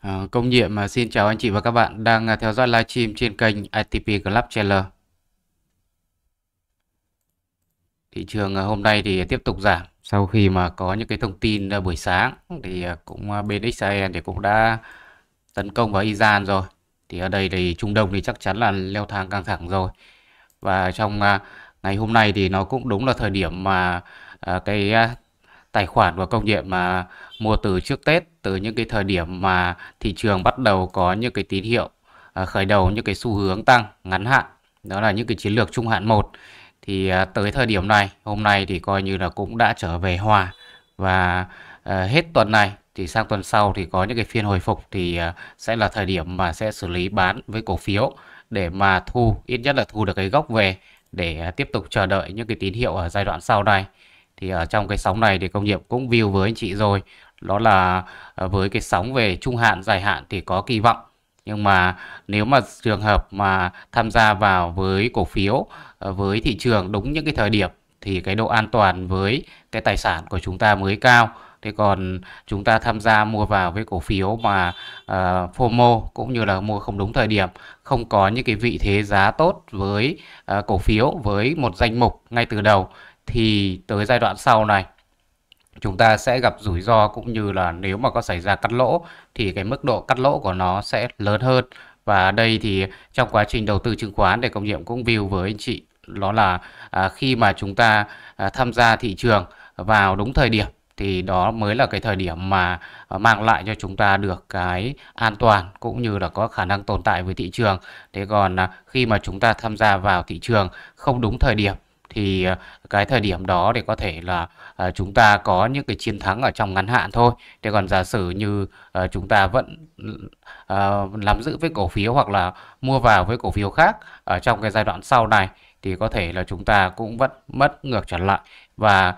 Ờ, công nhiệm mà ờ, xin chào anh chị và các bạn đang ờ, theo dõi livestream trên kênh ITP Club Channel. Thị trường hôm nay thì tiếp tục giảm sau khi mà có những cái thông tin buổi sáng thì cũng bên Israel thì cũng đã tấn công vào Iran rồi. Thì ở đây thì Trung Đông thì chắc chắn là leo thang căng thẳng rồi. Và trong ngày hôm nay thì nó cũng đúng là thời điểm mà cái tài khoản và công điện mà mua từ trước Tết từ những cái thời điểm mà thị trường bắt đầu có những cái tín hiệu à, khởi đầu những cái xu hướng tăng ngắn hạn đó là những cái chiến lược trung hạn một thì à, tới thời điểm này hôm nay thì coi như là cũng đã trở về hòa và à, hết tuần này thì sang tuần sau thì có những cái phiên hồi phục thì sẽ là thời điểm mà sẽ xử lý bán với cổ phiếu để mà thu ít nhất là thu được cái gốc về để tiếp tục chờ đợi những cái tín hiệu ở giai đoạn sau này thì ở ờ, trong cái sóng này thì công nghiệp cũng view với anh chị rồi đó là ờ, với cái sóng về trung hạn dài hạn thì có kỳ vọng nhưng mà nếu mà trường hợp mà tham gia vào với cổ phiếu ờ, với thị trường đúng những cái thời điểm thì cái độ an toàn với cái tài sản của chúng ta mới cao thế còn chúng ta tham gia mua vào với cổ phiếu mà uh, FOMO cũng như là mua không đúng thời điểm không có những cái vị thế giá tốt với uh, cổ phiếu với một danh mục ngay từ đầu thì tới giai đoạn sau này chúng ta sẽ gặp rủi ro cũng như là nếu mà có xảy ra cắt lỗ thì cái mức độ cắt lỗ của nó sẽ lớn hơn và đây thì trong quá trình đầu tư chứng khoán để công nhiệm cũng view với anh chị đó là à, khi mà chúng ta à, tham gia thị trường vào đúng thời điểm thì đó mới là cái thời điểm mà à, mang lại cho chúng ta được cái an toàn cũng như là có khả năng tồn tại với thị trường. Thế còn à, khi mà chúng ta tham gia vào thị trường không đúng thời điểm thì ờ, cái thời điểm đó để có thể là ờ, chúng ta có những cái chiến thắng ở trong ngắn hạn thôi. Thế còn giả sử như ờ, chúng ta vẫn nắm giữ với cổ phiếu hoặc là mua vào với cổ phiếu khác ở trong cái giai đoạn sau này thì có thể là chúng ta cũng vẫn mất ngược trở lại và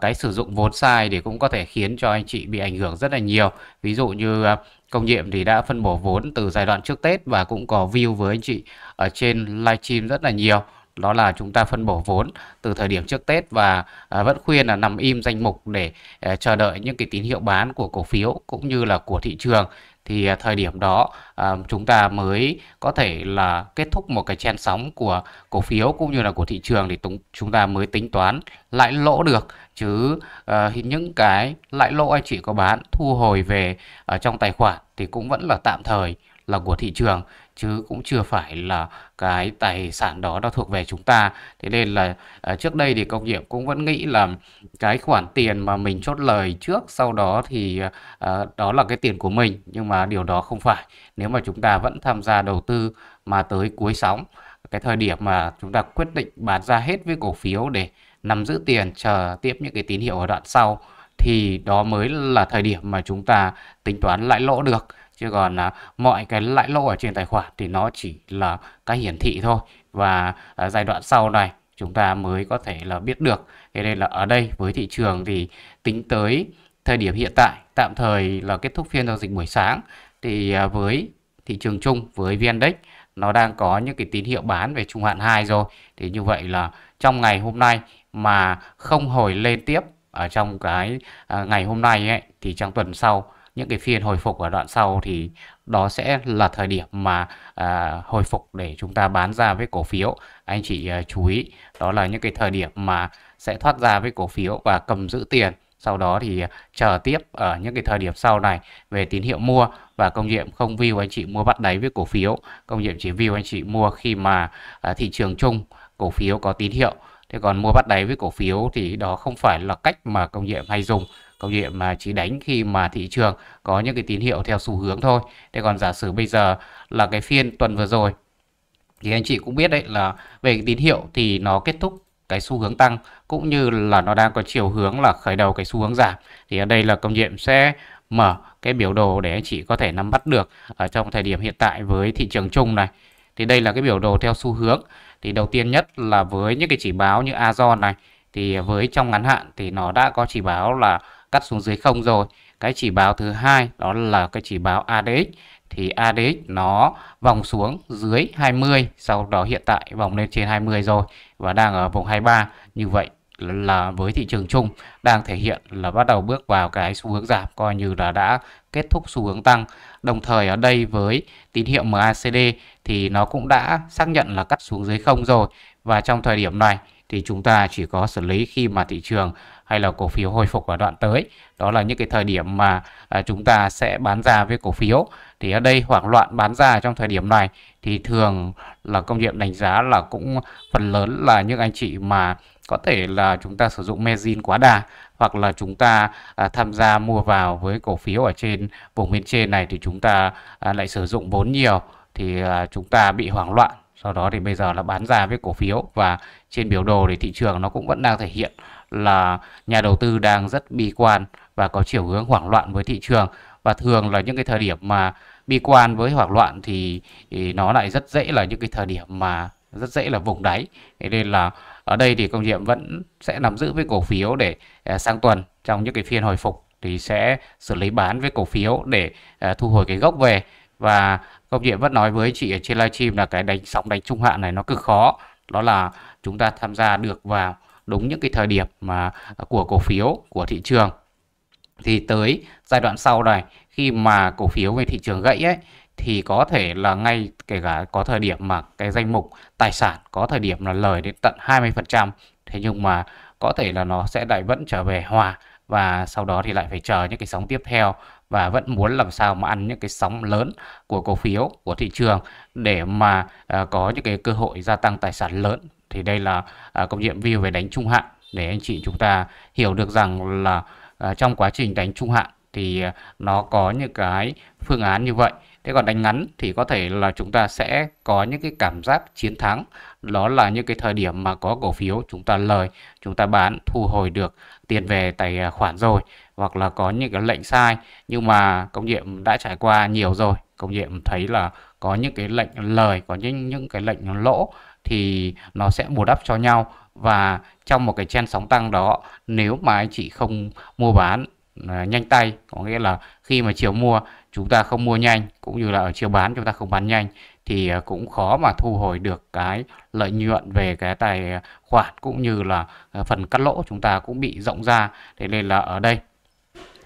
cái sử dụng vốn sai thì cũng có thể khiến cho anh chị bị ảnh hưởng rất là nhiều. Ví dụ như công nhiệm thì đã phân bổ vốn từ giai đoạn trước Tết và cũng có view với anh chị ở trên livestream rất là nhiều đó là chúng ta phân bổ vốn từ thời điểm trước Tết và à, vẫn khuyên là nằm im danh mục để à, chờ đợi những cái tín hiệu bán của cổ phiếu cũng như là của thị trường thì à, thời điểm đó chúng ta mới có thể là kết thúc một cái chen sóng của cổ phiếu cũng như là của thị trường thì chúng ta mới tính toán lãi lỗ được chứ những cái lãi lỗ anh chị có bán thu hồi về ở trong tài khoản thì cũng vẫn là tạm thời là của thị trường chứ cũng chưa phải là cái tài sản đó nó thuộc về chúng ta thế nên là à, trước đây thì công nghiệp cũng vẫn nghĩ là cái khoản tiền mà mình chốt lời trước sau đó thì à, đó là cái tiền của mình nhưng mà điều đó không phải nếu mà chúng ta vẫn tham gia đầu tư mà tới cuối sóng cái thời điểm mà chúng ta quyết định bán ra hết với cổ phiếu để nắm giữ tiền chờ tiếp những cái tín hiệu ở đoạn sau thì đó mới là thời điểm mà chúng ta tính toán lãi lỗ được chứ còn à, mọi cái lãi lỗ ở trên tài khoản thì nó chỉ là cái hiển thị thôi và à, giai đoạn sau này chúng ta mới có thể là biết được thế nên là ở đây với thị trường thì tính tới thời điểm hiện tại tạm thời là kết thúc phiên giao dịch buổi sáng thì à, với thị trường chung với vn index nó đang có những cái tín hiệu bán về trung hạn 2 rồi thì như vậy là trong ngày hôm nay mà không hồi lên tiếp ở trong cái à, ngày hôm nay ấy, thì trong tuần sau những cái phiên hồi phục ở đoạn sau thì đó sẽ là thời điểm mà à, hồi phục để chúng ta bán ra với cổ phiếu anh chị à, chú ý đó là những cái thời điểm mà sẽ thoát ra với cổ phiếu và cầm giữ tiền sau đó thì à, chờ tiếp ở những cái thời điểm sau này về tín hiệu mua và công nhiệm không view anh chị mua bắt đáy với cổ phiếu công nhiệm chỉ view anh chị mua khi mà à, thị trường chung cổ phiếu có tín hiệu thế còn mua bắt đáy với cổ phiếu thì đó không phải là cách mà công nhiệm hay dùng Câu chuyện mà chỉ đánh khi mà thị trường có những cái tín hiệu theo xu hướng thôi. Thế còn giả sử bây giờ là cái phiên tuần vừa rồi thì anh chị cũng biết đấy là về cái tín hiệu thì nó kết thúc cái xu hướng tăng cũng như là nó đang có chiều hướng là khởi đầu cái xu hướng giảm thì ở đây là công nhiệm sẽ mở cái biểu đồ để anh chị có thể nắm bắt được ở trong thời điểm hiện tại với thị trường chung này thì đây là cái biểu đồ theo xu hướng thì đầu tiên nhất là với những cái chỉ báo như Azon này thì với trong ngắn hạn thì nó đã có chỉ báo là cắt xuống dưới không rồi cái chỉ báo thứ hai đó là cái chỉ báo ADX thì ADX nó vòng xuống dưới 20 sau đó hiện tại vòng lên trên 20 rồi và đang ở vùng 23 như vậy là với thị trường chung đang thể hiện là bắt đầu bước vào cái xu hướng giảm coi như là đã kết thúc xu hướng tăng. Đồng thời ở đây với tín hiệu MACD thì nó cũng đã xác nhận là cắt xuống dưới không rồi và trong thời điểm này thì chúng ta chỉ có xử lý khi mà thị trường hay là cổ phiếu hồi phục ở đoạn tới. Đó là những cái thời điểm mà à, chúng ta sẽ bán ra với cổ phiếu. Thì ở đây hoảng loạn bán ra trong thời điểm này thì thường là công nghiệm đánh giá là cũng phần lớn là những anh chị mà có thể là chúng ta sử dụng margin quá đà hoặc là chúng ta à, tham gia mua vào với cổ phiếu ở trên vùng bên trên này thì chúng ta à, lại sử dụng vốn nhiều thì à, chúng ta bị hoảng loạn sau đó thì bây giờ là bán ra với cổ phiếu và trên biểu đồ thì thị trường nó cũng vẫn đang thể hiện là nhà đầu tư đang rất bi quan và có chiều hướng hoảng loạn với thị trường và thường là những cái thời điểm mà bi quan với hoảng loạn thì, thì nó lại rất dễ là những cái thời điểm mà rất dễ là vùng đáy thế nên là ở đây thì công nhiệm vẫn sẽ nắm giữ với cổ phiếu để à, sang tuần trong những cái phiên hồi phục thì sẽ xử lý bán với cổ phiếu để à, thu hồi cái gốc về và công nhiệm vẫn nói với chị ở trên livestream là cái đánh sóng đánh trung hạn này nó cực khó đó là chúng ta tham gia được vào đúng những cái thời điểm mà à, của cổ phiếu của thị trường thì tới giai đoạn sau này khi mà cổ phiếu về thị trường gãy ấy thì có thể là ngay kể cả có thời điểm mà cái danh mục tài sản có thời điểm là lời đến tận 20% thế nhưng mà có thể là nó sẽ lại vẫn trở về hòa và sau đó thì lại phải chờ những cái sóng tiếp theo và vẫn muốn làm sao mà ăn những cái sóng lớn của cổ phiếu của thị trường để mà à, có những cái cơ hội gia tăng tài sản lớn thì đây là à, công diện view về đánh trung hạn để anh chị chúng ta hiểu được rằng là à, trong quá trình đánh trung hạn thì à, nó có những cái phương án như vậy thế còn đánh ngắn thì có thể là chúng ta sẽ có những cái cảm giác chiến thắng đó là những cái thời điểm mà có cổ phiếu chúng ta lời chúng ta bán thu hồi được tiền về tài à, khoản rồi hoặc là có những cái lệnh sai nhưng mà công nghiệm đã trải qua nhiều rồi công nghiệm thấy là có những cái lệnh lời có những những cái lệnh lỗ thì nó sẽ bù đắp cho nhau và trong một cái chen sóng tăng đó nếu mà anh chị không mua bán à, nhanh tay có nghĩa là khi mà chiều mua chúng ta không mua nhanh cũng như là ở chiều bán chúng ta không bán nhanh thì à, cũng khó mà thu hồi được cái lợi nhuận về cái tài khoản cũng như là à, phần cắt lỗ chúng ta cũng bị rộng ra thế nên là ở đây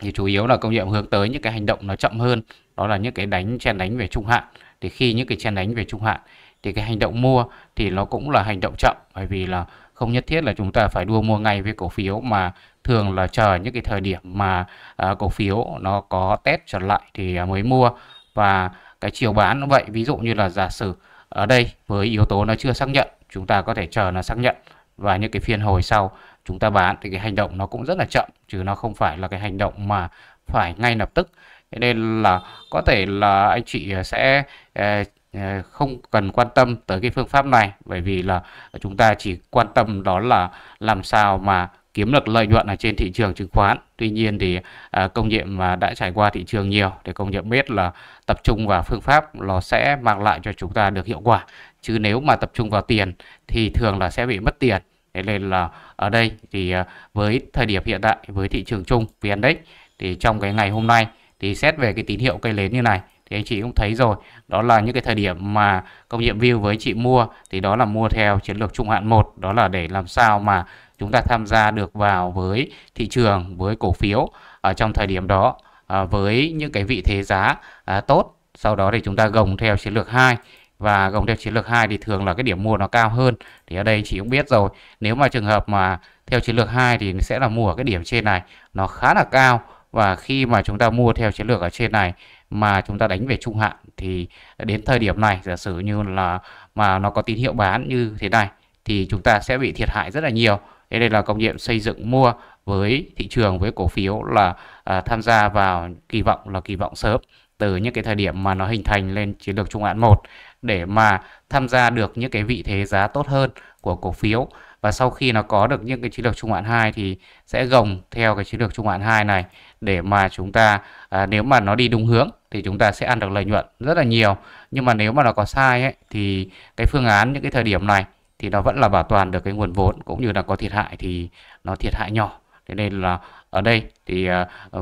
thì chủ yếu là công nhiệm hướng tới những cái hành động nó chậm hơn đó là những cái đánh chen đánh về trung hạn thì khi những cái chen đánh về trung hạn thì cái hành động mua thì nó cũng là hành động chậm bởi vì là không nhất thiết là chúng ta phải đua mua ngay với cổ phiếu mà thường là chờ những cái thời điểm mà à, cổ phiếu nó có test trở lại thì à, mới mua và cái chiều bán nó vậy ví dụ như là giả sử ở đây với yếu tố nó chưa xác nhận chúng ta có thể chờ nó xác nhận và những cái phiên hồi sau chúng ta bán thì cái hành động nó cũng rất là chậm chứ nó không phải là cái hành động mà phải ngay lập tức nên là có thể là anh chị sẽ à, Ờ, không cần quan tâm tới cái phương pháp này bởi vì là chúng ta chỉ quan tâm đó là làm sao mà kiếm được lợi nhuận ở trên thị trường chứng khoán. Tuy nhiên thì à, công nhiệm mà đã trải qua thị trường nhiều để công nhiệm biết là tập trung vào phương pháp nó sẽ mang lại cho chúng ta được hiệu quả. Chứ nếu mà tập trung vào tiền thì thường là sẽ bị mất tiền. Thế nên là ở đây thì ờ, với thời điểm hiện tại với thị trường chung VN-Index thì trong cái ngày hôm nay thì xét về cái tín hiệu cây nến như này thì anh chị cũng thấy rồi đó là những cái thời điểm mà công nhiệm view với chị mua thì đó là mua theo chiến lược trung hạn một đó là để làm sao mà chúng ta tham gia được vào với thị trường với cổ phiếu ở trong thời điểm đó à, với những cái vị thế giá à, tốt sau đó thì chúng ta gồng theo chiến lược 2 và gồng theo chiến lược 2 thì thường là cái điểm mua nó cao hơn thì ở đây chị cũng biết rồi nếu mà trường hợp mà theo chiến lược 2 thì sẽ là mua ở cái điểm trên này nó khá là cao và khi mà chúng ta mua theo chiến lược ở trên này mà chúng ta đánh về trung hạn thì đến thời điểm này giả sử như là mà nó có tín hiệu bán như thế này thì chúng ta sẽ bị thiệt hại rất là nhiều thế đây là công nghiệm xây dựng mua với thị trường với cổ phiếu là à, tham gia vào kỳ vọng là kỳ vọng sớm từ những cái thời điểm mà nó hình thành lên chiến lược trung hạn 1 để mà tham gia được những cái vị thế giá tốt hơn của cổ phiếu và sau khi nó có được những cái chiến lược trung hạn 2 thì sẽ gồng theo cái chiến lược trung hạn 2 này để mà chúng ta à, nếu mà nó đi đúng hướng thì chúng ta sẽ ăn được lợi nhuận rất là nhiều nhưng mà nếu mà nó có sai ấy, thì cái phương án những cái thời điểm này thì nó vẫn là bảo toàn được cái nguồn vốn cũng như là có thiệt hại thì nó thiệt hại nhỏ thế nên là ở đây thì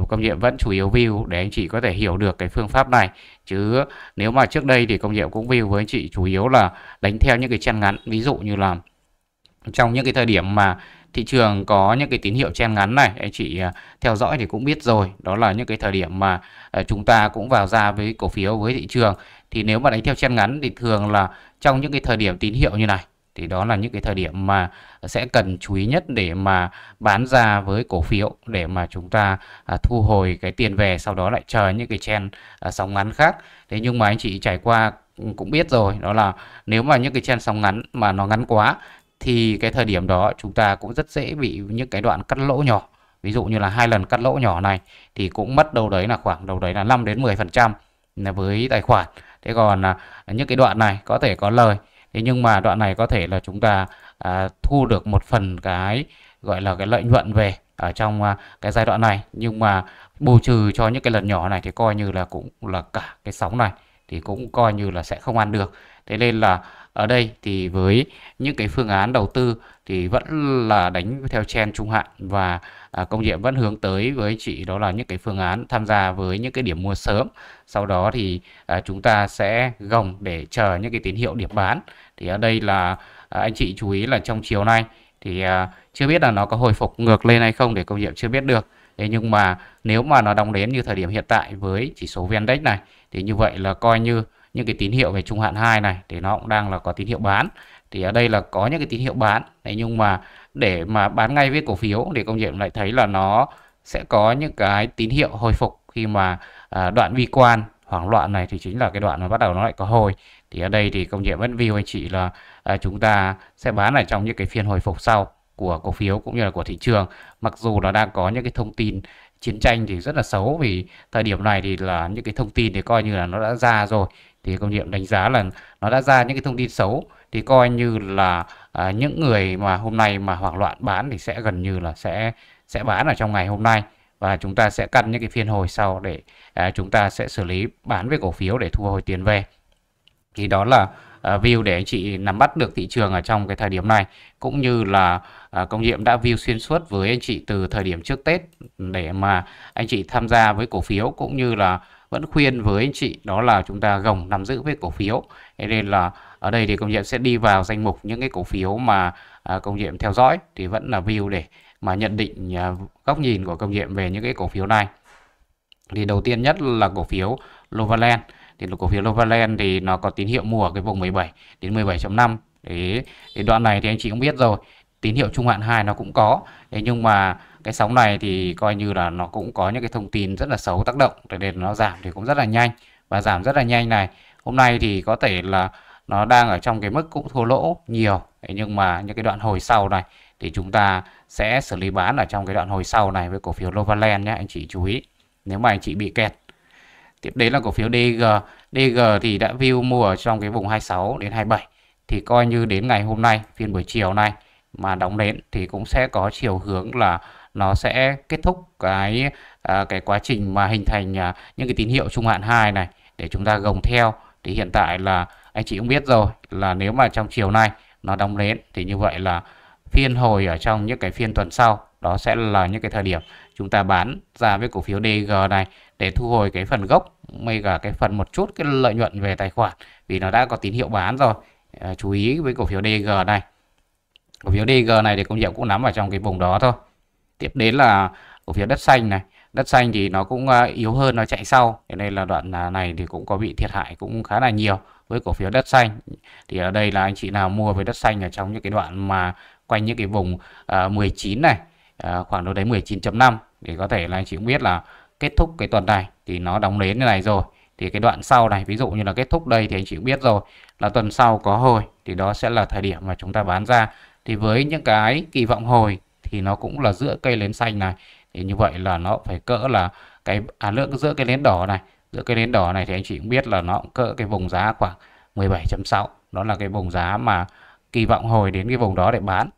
uh, công nhiệm vẫn chủ yếu view để anh chị có thể hiểu được cái phương pháp này chứ nếu mà trước đây thì công nhiệm cũng view với anh chị chủ yếu là đánh theo những cái chân ngắn ví dụ như là trong những cái thời điểm mà thị trường có những cái tín hiệu chen ngắn này anh chị à, theo dõi thì cũng biết rồi đó là những cái thời điểm mà à, chúng ta cũng vào ra với cổ phiếu với thị trường thì nếu mà đánh theo chen ngắn thì thường là trong những cái thời điểm tín hiệu như này thì đó là những cái thời điểm mà sẽ cần chú ý nhất để mà bán ra với cổ phiếu để mà chúng ta à, thu hồi cái tiền về sau đó lại chờ những cái chen sóng ngắn khác thế nhưng mà anh chị trải qua cũng biết rồi đó là nếu mà những cái chen sóng ngắn mà nó ngắn quá thì cái thời điểm đó chúng ta cũng rất dễ bị những cái đoạn cắt lỗ nhỏ ví dụ như là hai lần cắt lỗ nhỏ này thì cũng mất đâu đấy là khoảng đâu đấy là 5 đến 10 phần trăm với tài khoản thế còn à, những cái đoạn này có thể có lời thế nhưng mà đoạn này có thể là chúng ta à, thu được một phần cái gọi là cái lợi nhuận về ở trong à, cái giai đoạn này nhưng mà bù trừ cho những cái lần nhỏ này thì coi như là cũng là cả cái sóng này thì cũng coi như là sẽ không ăn được thế nên là ở đây thì với những cái phương án đầu tư thì vẫn là đánh theo trend trung hạn và à, công nghiệp vẫn hướng tới với chị đó là những cái phương án tham gia với những cái điểm mua sớm sau đó thì à, chúng ta sẽ gồng để chờ những cái tín hiệu điểm bán thì ở đây là à, anh chị chú ý là trong chiều nay thì à, chưa biết là nó có hồi phục ngược lên hay không để công nghiệp chưa biết được Thế nhưng mà nếu mà nó đóng đến như thời điểm hiện tại với chỉ số VN-Index này thì như vậy là coi như những cái tín hiệu về trung hạn 2 này thì nó cũng đang là có tín hiệu bán thì ở đây là có những cái tín hiệu bán đấy nhưng mà để mà bán ngay với cổ phiếu thì công nhận lại thấy là nó sẽ có những cái tín hiệu hồi phục khi mà à, đoạn vi quan hoảng loạn này thì chính là cái đoạn mà bắt đầu nó lại có hồi thì ở đây thì công nhận vẫn view anh chị là à, chúng ta sẽ bán ở trong những cái phiên hồi phục sau của cổ phiếu cũng như là của thị trường mặc dù nó đang có những cái thông tin chiến tranh thì rất là xấu vì thời điểm này thì là những cái thông tin thì coi như là nó đã ra rồi thì công nhiệm đánh giá là nó đã ra những cái thông tin xấu thì coi như là à, những người mà hôm nay mà hoảng loạn bán thì sẽ gần như là sẽ sẽ bán ở trong ngày hôm nay và chúng ta sẽ căn những cái phiên hồi sau để à, chúng ta sẽ xử lý bán về cổ phiếu để thu hồi tiền về thì đó là uh, view để anh chị nắm bắt được thị trường ở trong cái thời điểm này cũng như là uh, công nhiệm đã view xuyên suốt với anh chị từ thời điểm trước Tết để mà anh chị tham gia với cổ phiếu cũng như là vẫn khuyên với anh chị đó là chúng ta gồng nắm giữ với cổ phiếu thế nên là ở đây thì công nhiệm sẽ đi vào danh mục những cái cổ phiếu mà à, công nhiệm theo dõi thì vẫn là view để mà nhận định à, góc nhìn của công nhiệm về những cái cổ phiếu này thì đầu tiên nhất là cổ phiếu Novaland thì cổ phiếu Novaland thì nó có tín hiệu mua ở cái vùng 17 đến 17.5 thì, thì đoạn này thì anh chị cũng biết rồi tín hiệu trung hạn 2 nó cũng có thế nhưng mà cái sóng này thì coi như là nó cũng có những cái thông tin rất là xấu tác động để nên nó giảm thì cũng rất là nhanh và giảm rất là nhanh này hôm nay thì có thể là nó đang ở trong cái mức cũng thua lỗ nhiều nhưng mà những cái đoạn hồi sau này thì chúng ta sẽ xử lý bán ở trong cái đoạn hồi sau này với cổ phiếu Novaland nhé anh chị chú ý nếu mà anh chị bị kẹt tiếp đến là cổ phiếu DG DG thì đã view mua ở trong cái vùng 26 đến 27 thì coi như đến ngày hôm nay phiên buổi chiều này mà đóng đến thì cũng sẽ có chiều hướng là nó sẽ kết thúc cái à, cái quá trình mà hình thành à, những cái tín hiệu trung hạn 2 này để chúng ta gồng theo thì hiện tại là anh chị cũng biết rồi là nếu mà trong chiều nay nó đóng lên thì như vậy là phiên hồi ở trong những cái phiên tuần sau đó sẽ là những cái thời điểm chúng ta bán ra với cổ phiếu DG này để thu hồi cái phần gốc mây cả cái phần một chút cái lợi nhuận về tài khoản vì nó đã có tín hiệu bán rồi à, chú ý với cổ phiếu DG này cổ phiếu DG này thì công hiệu cũng nắm ở trong cái vùng đó thôi tiếp đến là cổ phiếu đất xanh này đất xanh thì nó cũng à, yếu hơn nó chạy sau thế nên là đoạn à, này thì cũng có bị thiệt hại cũng khá là nhiều với cổ phiếu đất xanh thì ở đây là anh chị nào mua với đất xanh ở trong những cái đoạn mà quanh những cái vùng 19 à, này khoảng đâu đấy 19.5 thì có thể là anh chị cũng biết là kết thúc cái tuần này thì nó đóng đến như này rồi thì cái đoạn sau này ví dụ như là kết thúc đây thì anh chị cũng biết rồi là tuần sau có hồi thì đó sẽ là thời điểm mà chúng ta bán ra thì với những cái kỳ vọng hồi thì nó cũng là giữa cây nến xanh này thì như vậy là nó phải cỡ là cái à lượng giữa cái nến đỏ này giữa cái nến đỏ này thì anh chị cũng biết là nó cũng cỡ cái vùng giá khoảng 17.6 đó là cái vùng giá mà kỳ vọng hồi đến cái vùng đó để bán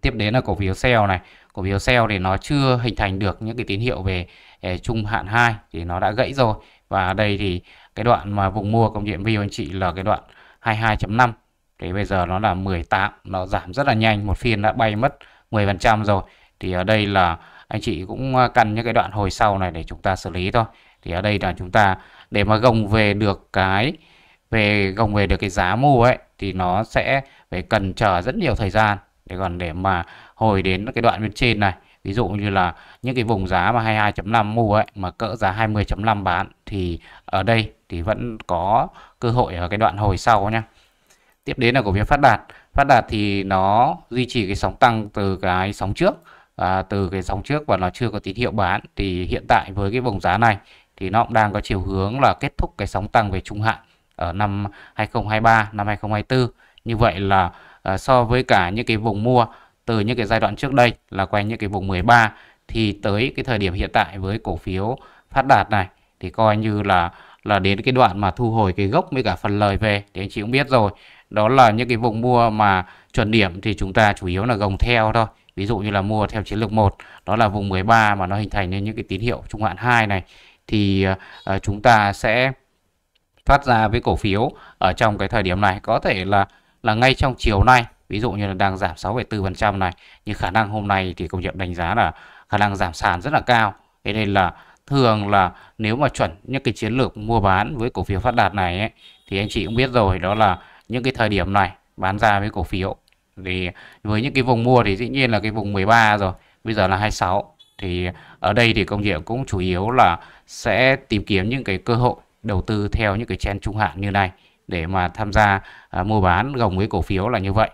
tiếp đến là cổ phiếu sell này cổ phiếu sell thì nó chưa hình thành được những cái tín hiệu về eh, trung hạn 2 thì nó đã gãy rồi và đây thì cái đoạn mà vùng mua công điện view anh chị là cái đoạn 22.5 thì bây giờ nó là 18 nó giảm rất là nhanh một phiên đã bay mất 10% rồi thì ở đây là anh chị cũng à, cần những cái đoạn hồi sau này để chúng ta xử lý thôi thì ở đây là chúng ta để mà gồng về được cái về gồng về được cái giá mua ấy thì nó sẽ phải cần chờ rất nhiều thời gian để còn để mà hồi đến cái đoạn bên trên này ví dụ như là những cái vùng giá mà 22.5 mua ấy mà cỡ giá 20.5 bán thì ở đây thì vẫn có cơ hội ở cái đoạn hồi sau nhé tiếp đến là cổ phiếu phát đạt phát đạt thì nó duy trì cái sóng tăng từ cái sóng trước à, từ cái sóng trước và nó chưa có tín hiệu bán thì hiện tại với cái vùng giá này thì nó cũng đang có chiều hướng là kết thúc cái sóng tăng về trung hạn ở năm 2023 năm 2024 như vậy là à, so với cả những cái vùng mua từ những cái giai đoạn trước đây là quanh những cái vùng 13 thì tới cái thời điểm hiện tại với cổ phiếu phát đạt này thì coi như là là đến cái đoạn mà thu hồi cái gốc với cả phần lời về thì anh chị cũng biết rồi đó là những cái vùng mua mà chuẩn điểm thì chúng ta chủ yếu là gồng theo thôi ví dụ như là mua theo chiến lược 1 đó là vùng 13 mà nó hình thành nên những cái tín hiệu trung hạn 2 này thì uh, chúng ta sẽ thoát ra với cổ phiếu ở trong cái thời điểm này có thể là là ngay trong chiều nay ví dụ như là đang giảm 6,4% này nhưng khả năng hôm nay thì công nhận đánh giá là khả năng giảm sàn rất là cao thế nên là thường là nếu mà chuẩn những cái chiến lược mua bán với cổ phiếu phát đạt này ấy, thì anh chị cũng biết rồi đó là những cái thời điểm này bán ra với cổ phiếu thì với những cái vùng mua thì dĩ nhiên là cái vùng 13 rồi bây giờ là 26 thì ở đây thì công việc cũng chủ yếu là sẽ tìm kiếm những cái cơ hội đầu tư theo những cái trend trung hạn như này để mà tham gia à, mua bán gồng với cổ phiếu là như vậy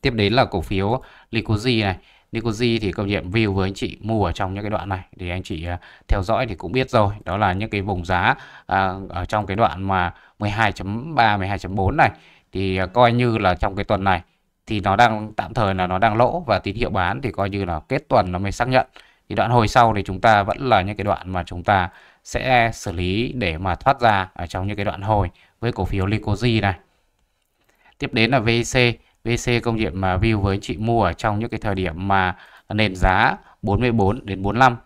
tiếp đến là cổ phiếu Licoji này Nicoji thì công nhiệm view với anh chị mua ở trong những cái đoạn này thì anh chị à, theo dõi thì cũng biết rồi đó là những cái vùng giá à, ở trong cái đoạn mà 12.3 12.4 này thì à, coi như là trong cái tuần này thì nó đang tạm thời là nó đang lỗ và tín hiệu bán thì coi như là kết tuần nó mới xác nhận thì đoạn hồi sau thì chúng ta vẫn là những cái đoạn mà chúng ta sẽ xử lý để mà thoát ra ở trong những cái đoạn hồi với cổ phiếu Licoji này tiếp đến là VC VC công nghiệp mà view với chị mua ở trong những cái thời điểm mà nền giá 44 đến 45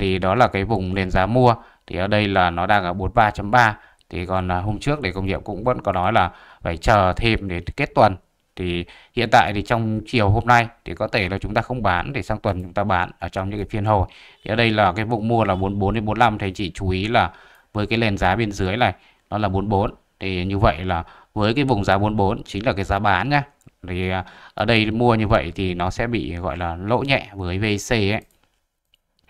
thì đó là cái vùng nền giá mua thì ở đây là nó đang ở 43.3 thì còn à, hôm trước thì công nghiệp cũng vẫn có nói là phải chờ thêm để kết tuần thì hiện tại thì trong chiều hôm nay thì có thể là chúng ta không bán để sang tuần chúng ta bán ở trong những cái phiên hồi thì ở đây là cái vùng mua là 44 đến 45 thì chỉ chú ý là với cái nền giá bên dưới này nó là 44 thì như vậy là với cái vùng giá 44 chính là cái giá bán nhá thì à, ở đây mua như vậy thì nó sẽ bị gọi là lỗ nhẹ với VC ấy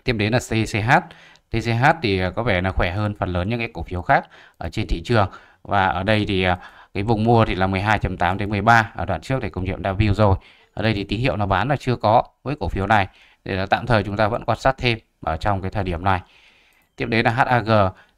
tiếp đến là CCH TCH thì à, có vẻ là khỏe hơn phần lớn những cái cổ phiếu khác ở trên thị trường và ở đây thì à, cái vùng mua thì là 12.8 đến 13 ở đoạn trước thì công nghiệm đã view rồi ở đây thì tín hiệu là bán là chưa có với cổ phiếu này để là tạm thời chúng ta vẫn quan sát thêm ở trong cái thời điểm này tiếp đến là HAG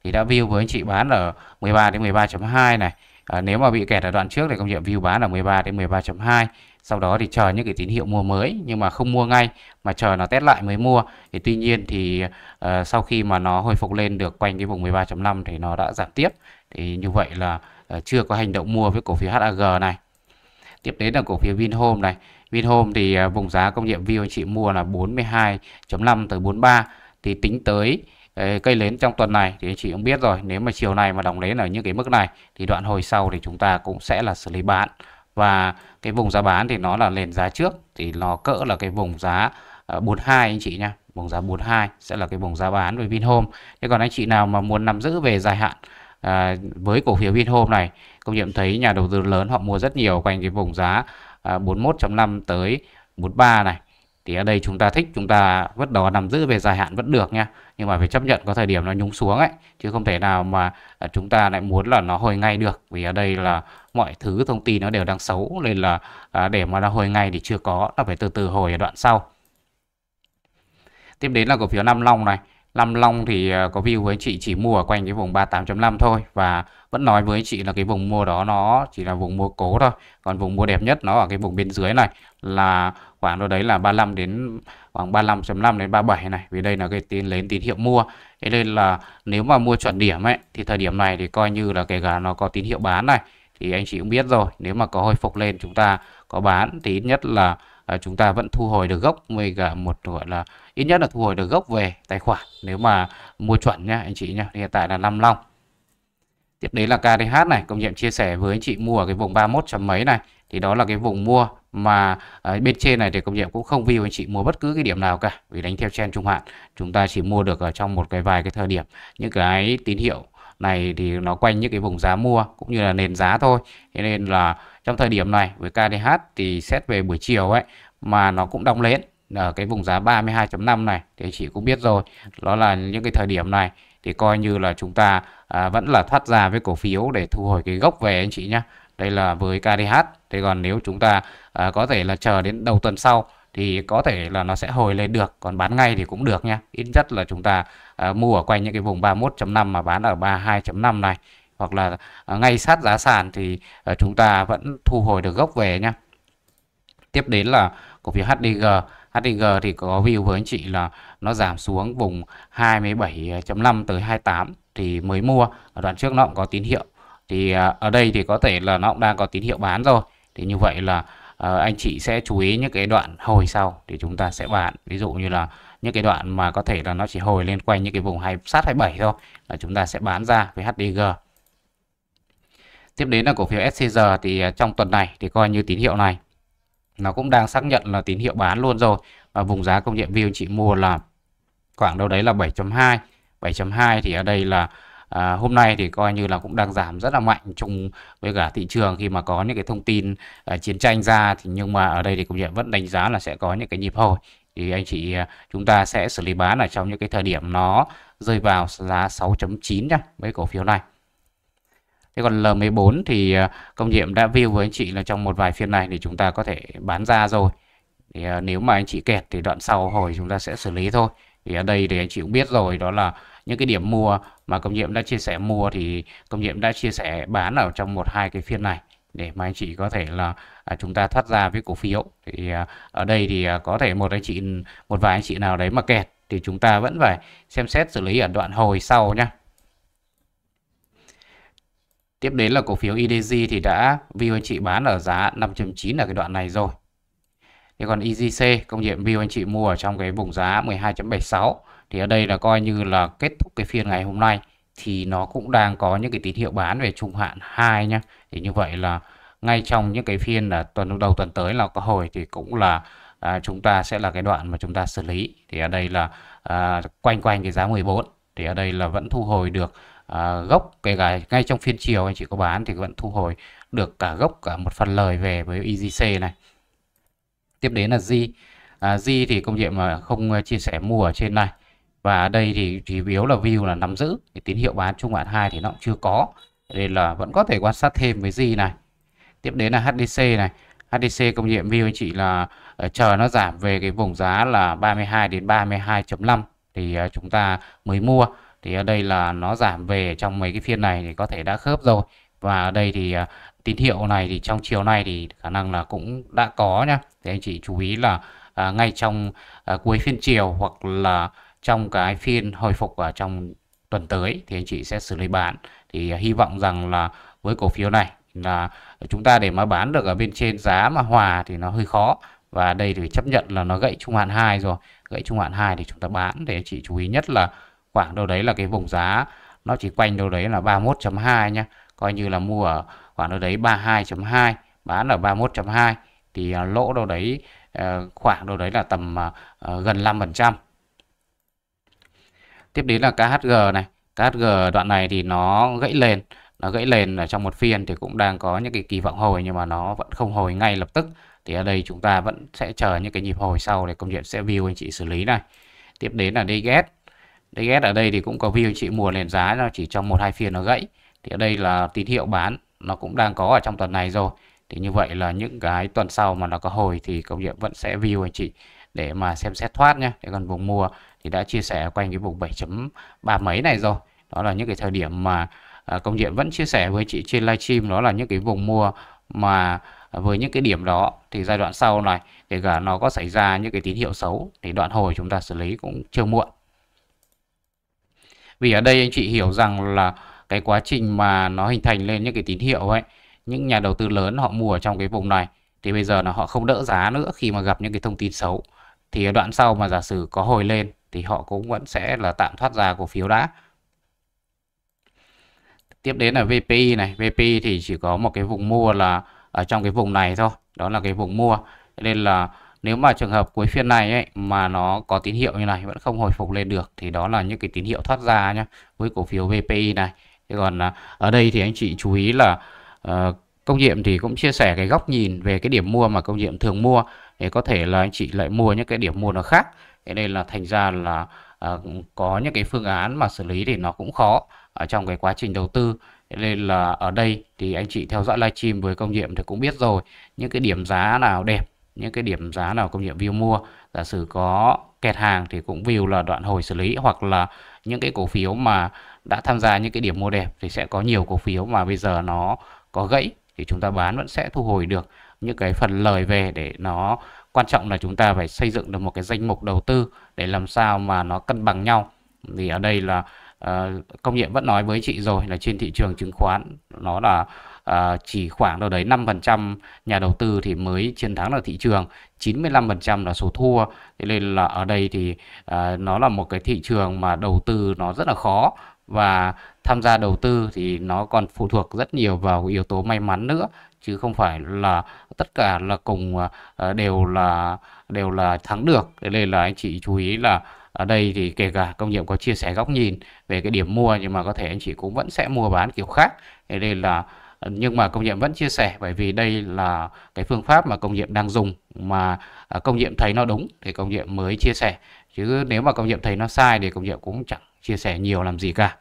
thì đã view với anh chị bán ở 13 đến 13.2 này à, nếu mà bị kẹt ở đoạn trước thì công nghiệm view bán là 13 đến 13.2 sau đó thì chờ những cái tín hiệu mua mới nhưng mà không mua ngay mà chờ nó test lại mới mua thì tuy nhiên thì uh, sau khi mà nó hồi phục lên được quanh cái vùng 13.5 thì nó đã giảm tiếp thì như vậy là uh, chưa có hành động mua với cổ phiếu HAG này tiếp đến là cổ phiếu Vinhome này Vinhome thì uh, vùng giá công nghiệm view anh chị mua là 42.5 tới 43 thì tính tới cây nến trong tuần này thì anh chị cũng biết rồi nếu mà chiều này mà đóng nến ở những cái mức này thì đoạn hồi sau thì chúng ta cũng sẽ là xử lý bán và cái vùng giá bán thì nó là nền giá trước thì nó cỡ là cái vùng giá 42 ờ, anh chị nhá vùng giá 42 sẽ là cái vùng giá bán với Vinhome thế còn anh chị nào mà muốn nắm giữ về dài hạn à, với cổ phiếu Vinhome này công nhiệm thấy nhà đầu tư lớn họ mua rất nhiều quanh cái vùng giá à, ờ, 41.5 tới 43 này thì ở đây chúng ta thích chúng ta vẫn đó nằm giữ về dài hạn vẫn được nha nhưng mà phải chấp nhận có thời điểm nó nhúng xuống ấy chứ không thể nào mà à, chúng ta lại muốn là nó hồi ngay được vì ở đây là mọi thứ thông tin nó đều đang xấu nên là à, để mà nó hồi ngay thì chưa có là phải từ từ hồi ở đoạn sau tiếp đến là cổ phiếu Nam Long này Nam Long thì à, có view với anh chị chỉ mua ở quanh cái vùng 38.5 thôi và vẫn nói với anh chị là cái vùng mua đó nó chỉ là vùng mua cố thôi còn vùng mua đẹp nhất nó ở cái vùng bên dưới này là khoảng đâu đấy là 35 đến khoảng 35.5 đến 37 này vì đây là cái tín lấy tín hiệu mua thế nên là nếu mà mua chuẩn điểm ấy thì thời điểm này thì coi như là kể cả nó có tín hiệu bán này thì anh chị cũng biết rồi nếu mà có hồi phục lên chúng ta có bán thì ít nhất là à, chúng ta vẫn thu hồi được gốc với cả một gọi là ít nhất là thu hồi được gốc về tài khoản nếu mà mua chuẩn nhá anh chị nhá hiện tại là 5 long tiếp đến là KDH này công nhận chia sẻ với anh chị mua ở cái vùng 31 chấm mấy này thì đó là cái vùng mua mà à, bên trên này thì công nhiệm cũng không view anh chị mua bất cứ cái điểm nào cả vì đánh theo trend trung hạn chúng ta chỉ mua được ở trong một cái vài cái thời điểm những cái tín hiệu này thì nó quanh những cái vùng giá mua cũng như là nền giá thôi thế nên là trong thời điểm này với KDH thì xét về buổi chiều ấy mà nó cũng đóng lên ở cái vùng giá 32.5 này thì anh chị cũng biết rồi đó là những cái thời điểm này thì coi như là chúng ta à, vẫn là thoát ra với cổ phiếu để thu hồi cái gốc về anh chị nhé đây là với KDH thế còn nếu chúng ta à, có thể là chờ đến đầu tuần sau thì có thể là nó sẽ hồi lên được còn bán ngay thì cũng được nha ít nhất là chúng ta à, mua ở quanh những cái vùng 31.5 mà bán ở 32.5 này hoặc là à, ngay sát giá sàn thì à, chúng ta vẫn thu hồi được gốc về nhá tiếp đến là cổ phiếu HDG HDG thì có view với anh chị là nó giảm xuống vùng 27.5 tới 28 thì mới mua ở đoạn trước nó cũng có tín hiệu thì à, ở đây thì có thể là nó cũng đang có tín hiệu bán rồi thì như vậy là à, anh chị sẽ chú ý những cái đoạn hồi sau thì chúng ta sẽ bán ví dụ như là những cái đoạn mà có thể là nó chỉ hồi lên quanh những cái vùng hay sát 27 thôi là chúng ta sẽ bán ra với HDG tiếp đến là cổ phiếu SCG thì à, trong tuần này thì coi như tín hiệu này nó cũng đang xác nhận là tín hiệu bán luôn rồi và vùng giá công nhiệm view chị mua là khoảng đâu đấy là 7.2 7.2 thì ở đây là à, hôm nay thì coi như là cũng đang giảm rất là mạnh chung với cả thị trường khi mà có những cái thông tin à, chiến tranh ra thì nhưng mà ở đây thì công nhận vẫn đánh giá là sẽ có những cái nhịp hồi thì anh chị à, chúng ta sẽ xử lý bán ở trong những cái thời điểm nó rơi vào giá 6.9 nhá với cổ phiếu này Thế còn L14 thì à, công nhiệm đã view với anh chị là trong một vài phiên này thì chúng ta có thể bán ra rồi. Thì à, nếu mà anh chị kẹt thì đoạn sau hồi chúng ta sẽ xử lý thôi. Thì ở đây thì anh chị cũng biết rồi đó là những cái điểm mua mà công nhiệm đã chia sẻ mua thì công nhiệm đã chia sẻ bán ở trong một hai cái phiên này để mà anh chị có thể là à, chúng ta thoát ra với cổ phiếu thì à, ở đây thì à, có thể một anh chị một vài anh chị nào đấy mà kẹt thì chúng ta vẫn phải xem xét xử lý ở đoạn hồi sau nhé Tiếp đến là cổ phiếu IDG e thì đã view anh chị bán ở giá 5.9 ở cái đoạn này rồi. Thế còn EGC công nhiệm view anh chị mua ở trong cái vùng giá 12.76 thì ở đây là coi như là kết thúc cái phiên ngày hôm nay thì nó cũng đang có những cái tín hiệu bán về trung hạn 2 nhá thì như vậy là ngay trong những cái phiên là tuần đầu tuần tới là có hồi thì cũng là à, chúng ta sẽ là cái đoạn mà chúng ta xử lý thì ở đây là à, quanh quanh cái giá 14 thì ở đây là vẫn thu hồi được à, gốc kể cả ngay trong phiên chiều anh chị có bán thì vẫn thu hồi được cả gốc cả một phần lời về với EGC này tiếp đến là G à, G thì công việc mà không à, chia sẻ mua ở trên này và ở đây thì thì yếu là view là nắm giữ thì tín hiệu bán trung hạn 2 thì nó cũng chưa có nên là vẫn có thể quan sát thêm với gì này tiếp đến là HDC này HDC công nhiệm view anh chị là ờ, chờ nó giảm về cái vùng giá là 32 đến 32.5 thì ờ, chúng ta mới mua thì ở đây là nó giảm về trong mấy cái phiên này thì có thể đã khớp rồi và ở đây thì ờ, tín hiệu này thì trong chiều nay thì khả năng là cũng đã có nhá thì anh chị chú ý là ngay trong cuối phiên chiều hoặc là trong cái phiên hồi phục ở trong tuần tới thì anh chị sẽ xử lý bán thì à, hy vọng rằng là với cổ phiếu này là chúng ta để mà bán được ở bên trên giá mà hòa thì nó hơi khó và đây thì chấp nhận là nó gãy trung hạn 2 rồi gãy trung hạn 2 thì chúng ta bán để chị chú ý nhất là khoảng đâu đấy là cái vùng giá nó chỉ quanh đâu đấy là 31.2 nhá coi như là mua ở khoảng đâu đấy 32.2 bán ở 31.2 thì à, lỗ đâu đấy ờ, khoảng đâu đấy là tầm à, ờ, gần 5% tiếp đến là KHG này KHG đoạn này thì nó gãy lên nó gãy lên ở trong một phiên thì cũng đang có những cái kỳ vọng hồi nhưng mà nó vẫn không hồi ngay lập tức thì ở đây chúng ta vẫn sẽ chờ những cái nhịp hồi sau để công điện sẽ view anh chị xử lý này tiếp đến là DGS DGS ở đây thì cũng có view anh chị mua lên giá nó chỉ trong một hai phiên nó gãy thì ở đây là tín hiệu bán nó cũng đang có ở trong tuần này rồi thì như vậy là những cái tuần sau mà nó có hồi thì công điện vẫn sẽ view anh chị để mà xem xét thoát nhé để còn vùng mua thì đã chia sẻ quanh cái vùng 7.3 mấy này rồi đó là những cái thời điểm mà à, công điện vẫn chia sẻ với chị trên livestream đó là những cái vùng mua mà với những cái điểm đó thì giai đoạn sau này kể cả nó có xảy ra những cái tín hiệu xấu thì đoạn hồi chúng ta xử lý cũng chưa muộn vì ở đây anh chị hiểu rằng là cái quá trình mà nó hình thành lên những cái tín hiệu ấy những nhà đầu tư lớn họ mua ở trong cái vùng này thì bây giờ là họ không đỡ giá nữa khi mà gặp những cái thông tin xấu thì ở đoạn sau mà giả sử có hồi lên thì họ cũng vẫn sẽ là tạm thoát ra cổ phiếu đã tiếp đến là VPI này VPI thì chỉ có một cái vùng mua là ở trong cái vùng này thôi đó là cái vùng mua nên là nếu mà trường hợp cuối phiên này ấy, mà nó có tín hiệu như này vẫn không hồi phục lên được thì đó là những cái tín hiệu thoát ra nhá với cổ phiếu VPI này thế còn à, ở đây thì anh chị chú ý là uh, công nhiệm thì cũng chia sẻ cái góc nhìn về cái điểm mua mà công nhiệm thường mua để có thể là anh chị lại mua những cái điểm mua nó khác thế nên là thành ra là uh, có những cái phương án mà xử lý thì nó cũng khó ở trong cái quá trình đầu tư thế nên là ở đây thì anh chị theo dõi livestream với công nghiệm thì cũng biết rồi những cái điểm giá nào đẹp những cái điểm giá nào công nghiệm view mua giả sử có kẹt hàng thì cũng view là đoạn hồi xử lý hoặc là những cái cổ phiếu mà đã tham gia những cái điểm mua đẹp thì sẽ có nhiều cổ phiếu mà bây giờ nó có gãy thì chúng ta bán vẫn sẽ thu hồi được những cái phần lời về để nó quan trọng là chúng ta phải xây dựng được một cái danh mục đầu tư để làm sao mà nó cân bằng nhau thì ở đây là uh, công nhiệm vẫn nói với chị rồi là trên thị trường chứng khoán nó là uh, chỉ khoảng đâu đấy 5% nhà đầu tư thì mới chiến thắng được thị trường 95% là số thua thế nên là ở đây thì uh, nó là một cái thị trường mà đầu tư nó rất là khó và tham gia đầu tư thì nó còn phụ thuộc rất nhiều vào yếu tố may mắn nữa chứ không phải là tất cả là cùng à, à, đều là đều là thắng được thế nên là anh chị chú ý là ở đây thì kể cả công nhiệm có chia sẻ góc nhìn về cái điểm mua nhưng mà có thể anh chị cũng vẫn sẽ mua bán kiểu khác thế nên là à, nhưng mà công nhiệm vẫn chia sẻ bởi vì đây là cái phương pháp mà công nhiệm đang dùng mà công nhiệm thấy nó đúng thì công nhiệm mới chia sẻ chứ nếu mà công nhiệm thấy nó sai thì công nhiệm cũng chẳng chia sẻ nhiều làm gì cả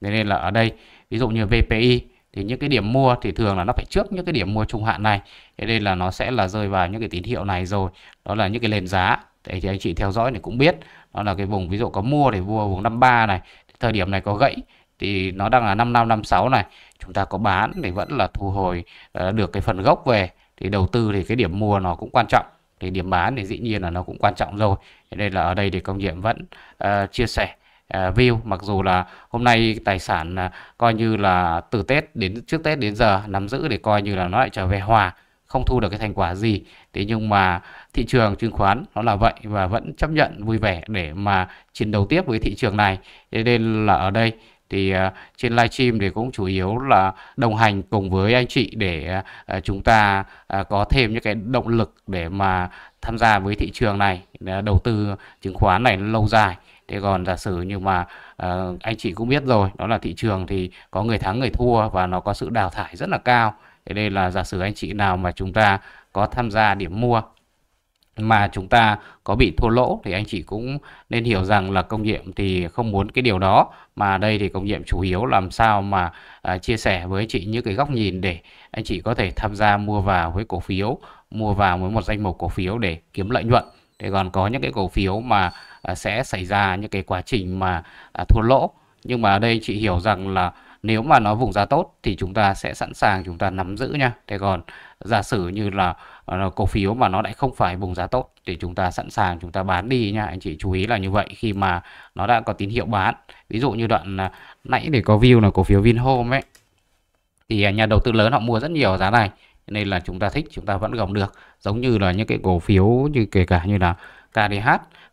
nên là ở đây ví dụ như VPI thì những cái điểm mua thì thường là nó phải trước những cái điểm mua trung hạn này thế nên là nó sẽ là rơi vào những cái tín hiệu này rồi đó là những cái nền giá để thì anh chị theo dõi thì cũng biết đó là cái vùng ví dụ có mua thì mua vùng 53 này thời điểm này có gãy thì nó đang là 5556 này chúng ta có bán thì vẫn là thu hồi ờ, được cái phần gốc về thì đầu tư thì cái điểm mua nó cũng quan trọng thì điểm bán thì dĩ nhiên là nó cũng quan trọng rồi thế nên là ở đây thì công nhiệm vẫn uh, chia sẻ À, view mặc dù là hôm nay tài sản à, coi như là từ Tết đến trước Tết đến giờ nắm giữ để coi như là nó lại trở về hòa không thu được cái thành quả gì thế nhưng mà thị trường chứng khoán nó là vậy và vẫn chấp nhận vui vẻ để mà chiến đấu tiếp với thị trường này thế nên là ở đây thì à, trên livestream thì cũng chủ yếu là đồng hành cùng với anh chị để chúng ta có thêm những cái động lực để mà tham gia với thị trường này đầu tư chứng khoán này lâu dài thế còn giả sử như mà uh, anh chị cũng biết rồi đó là thị trường thì có người thắng người thua và nó có sự đào thải rất là cao thế đây là giả sử anh chị nào mà chúng ta có tham gia điểm mua mà chúng ta có bị thua lỗ thì anh chị cũng nên hiểu rằng là công nhiệm thì không muốn cái điều đó mà đây thì công nhiệm chủ yếu làm sao mà à, chia sẻ với chị những cái góc nhìn để anh chị có thể tham gia mua vào với cổ phiếu mua vào với một danh mục cổ phiếu để kiếm lợi nhuận thế còn có những cái cổ phiếu mà À, sẽ xảy ra những cái quá trình mà à, thua lỗ nhưng mà ở đây chị hiểu rằng là nếu mà nó vùng giá tốt thì chúng ta sẽ sẵn sàng chúng ta nắm giữ nha. Thế còn giả sử như à, là, cổ phiếu mà nó lại không phải vùng giá tốt thì chúng ta sẵn sàng chúng ta bán đi nha. Anh chị chú ý là như vậy khi mà nó đã có tín hiệu bán. Ví dụ như đoạn nãy để có view là cổ phiếu Vinhome ấy thì nhà đầu tư lớn họ mua rất nhiều giá này nên là chúng ta thích chúng ta vẫn gồng được giống như là những cái cổ phiếu như kể cả như là KDH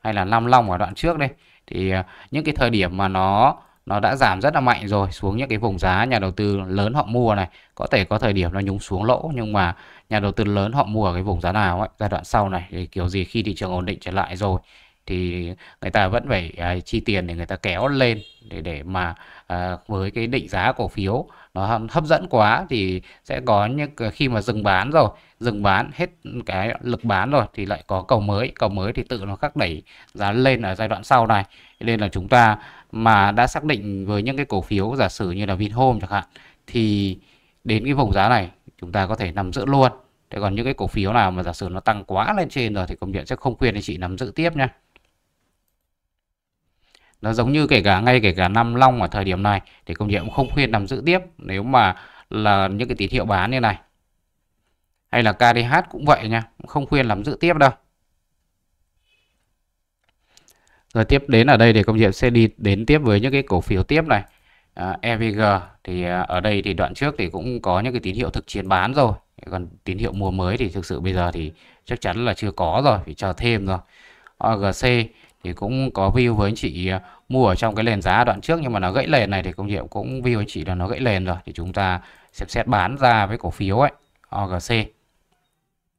hay là Nam Long ở đoạn trước đây thì ờ, những cái thời điểm mà nó nó đã giảm rất là mạnh rồi xuống những cái vùng giá nhà đầu tư lớn họ mua này có thể có thời điểm nó nhúng xuống lỗ nhưng mà nhà đầu tư lớn họ mua ở cái vùng giá nào ấy giai đoạn sau này thì kiểu gì khi thị trường ổn định trở lại rồi thì người ta vẫn phải uh, chi tiền để người ta kéo lên để để mà uh, với cái định giá cổ phiếu Ờ, hấp dẫn quá thì sẽ có những khi mà dừng bán rồi dừng bán hết cái lực bán rồi thì lại có cầu mới cầu mới thì tự nó khắc đẩy giá lên ở giai đoạn sau này nên là chúng ta mà đã xác định với những cái cổ phiếu giả sử như là Vinhome chẳng hạn thì đến cái vùng giá này chúng ta có thể nằm giữ luôn thế còn những cái cổ phiếu nào mà giả sử nó tăng quá lên trên rồi thì công điện sẽ không khuyên anh chị nằm giữ tiếp nha nó giống như kể cả ngay kể cả năm Long ở thời điểm này thì công ty cũng không khuyên nằm giữ tiếp nếu mà là những cái tín hiệu bán như này hay là KDH cũng vậy nha không khuyên làm giữ tiếp đâu rồi tiếp đến ở đây thì công nghiệp sẽ đi đến tiếp với những cái cổ phiếu tiếp này à, EVG thì à, ở đây thì đoạn trước thì cũng có những cái tín hiệu thực chiến bán rồi còn tín hiệu mùa mới thì thực sự bây giờ thì chắc chắn là chưa có rồi phải chờ thêm rồi OGC thì cũng có view với anh chị à, mua ở trong cái nền giá đoạn trước nhưng mà nó gãy nền này thì công nghiệp cũng view anh chị là nó gãy nền rồi thì chúng ta xem xét bán ra với cổ phiếu ấy OGC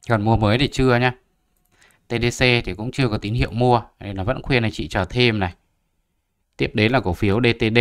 còn mua mới thì chưa nhá TDC thì cũng chưa có tín hiệu mua nên là vẫn khuyên anh chị chờ thêm này tiếp đến là cổ phiếu DTD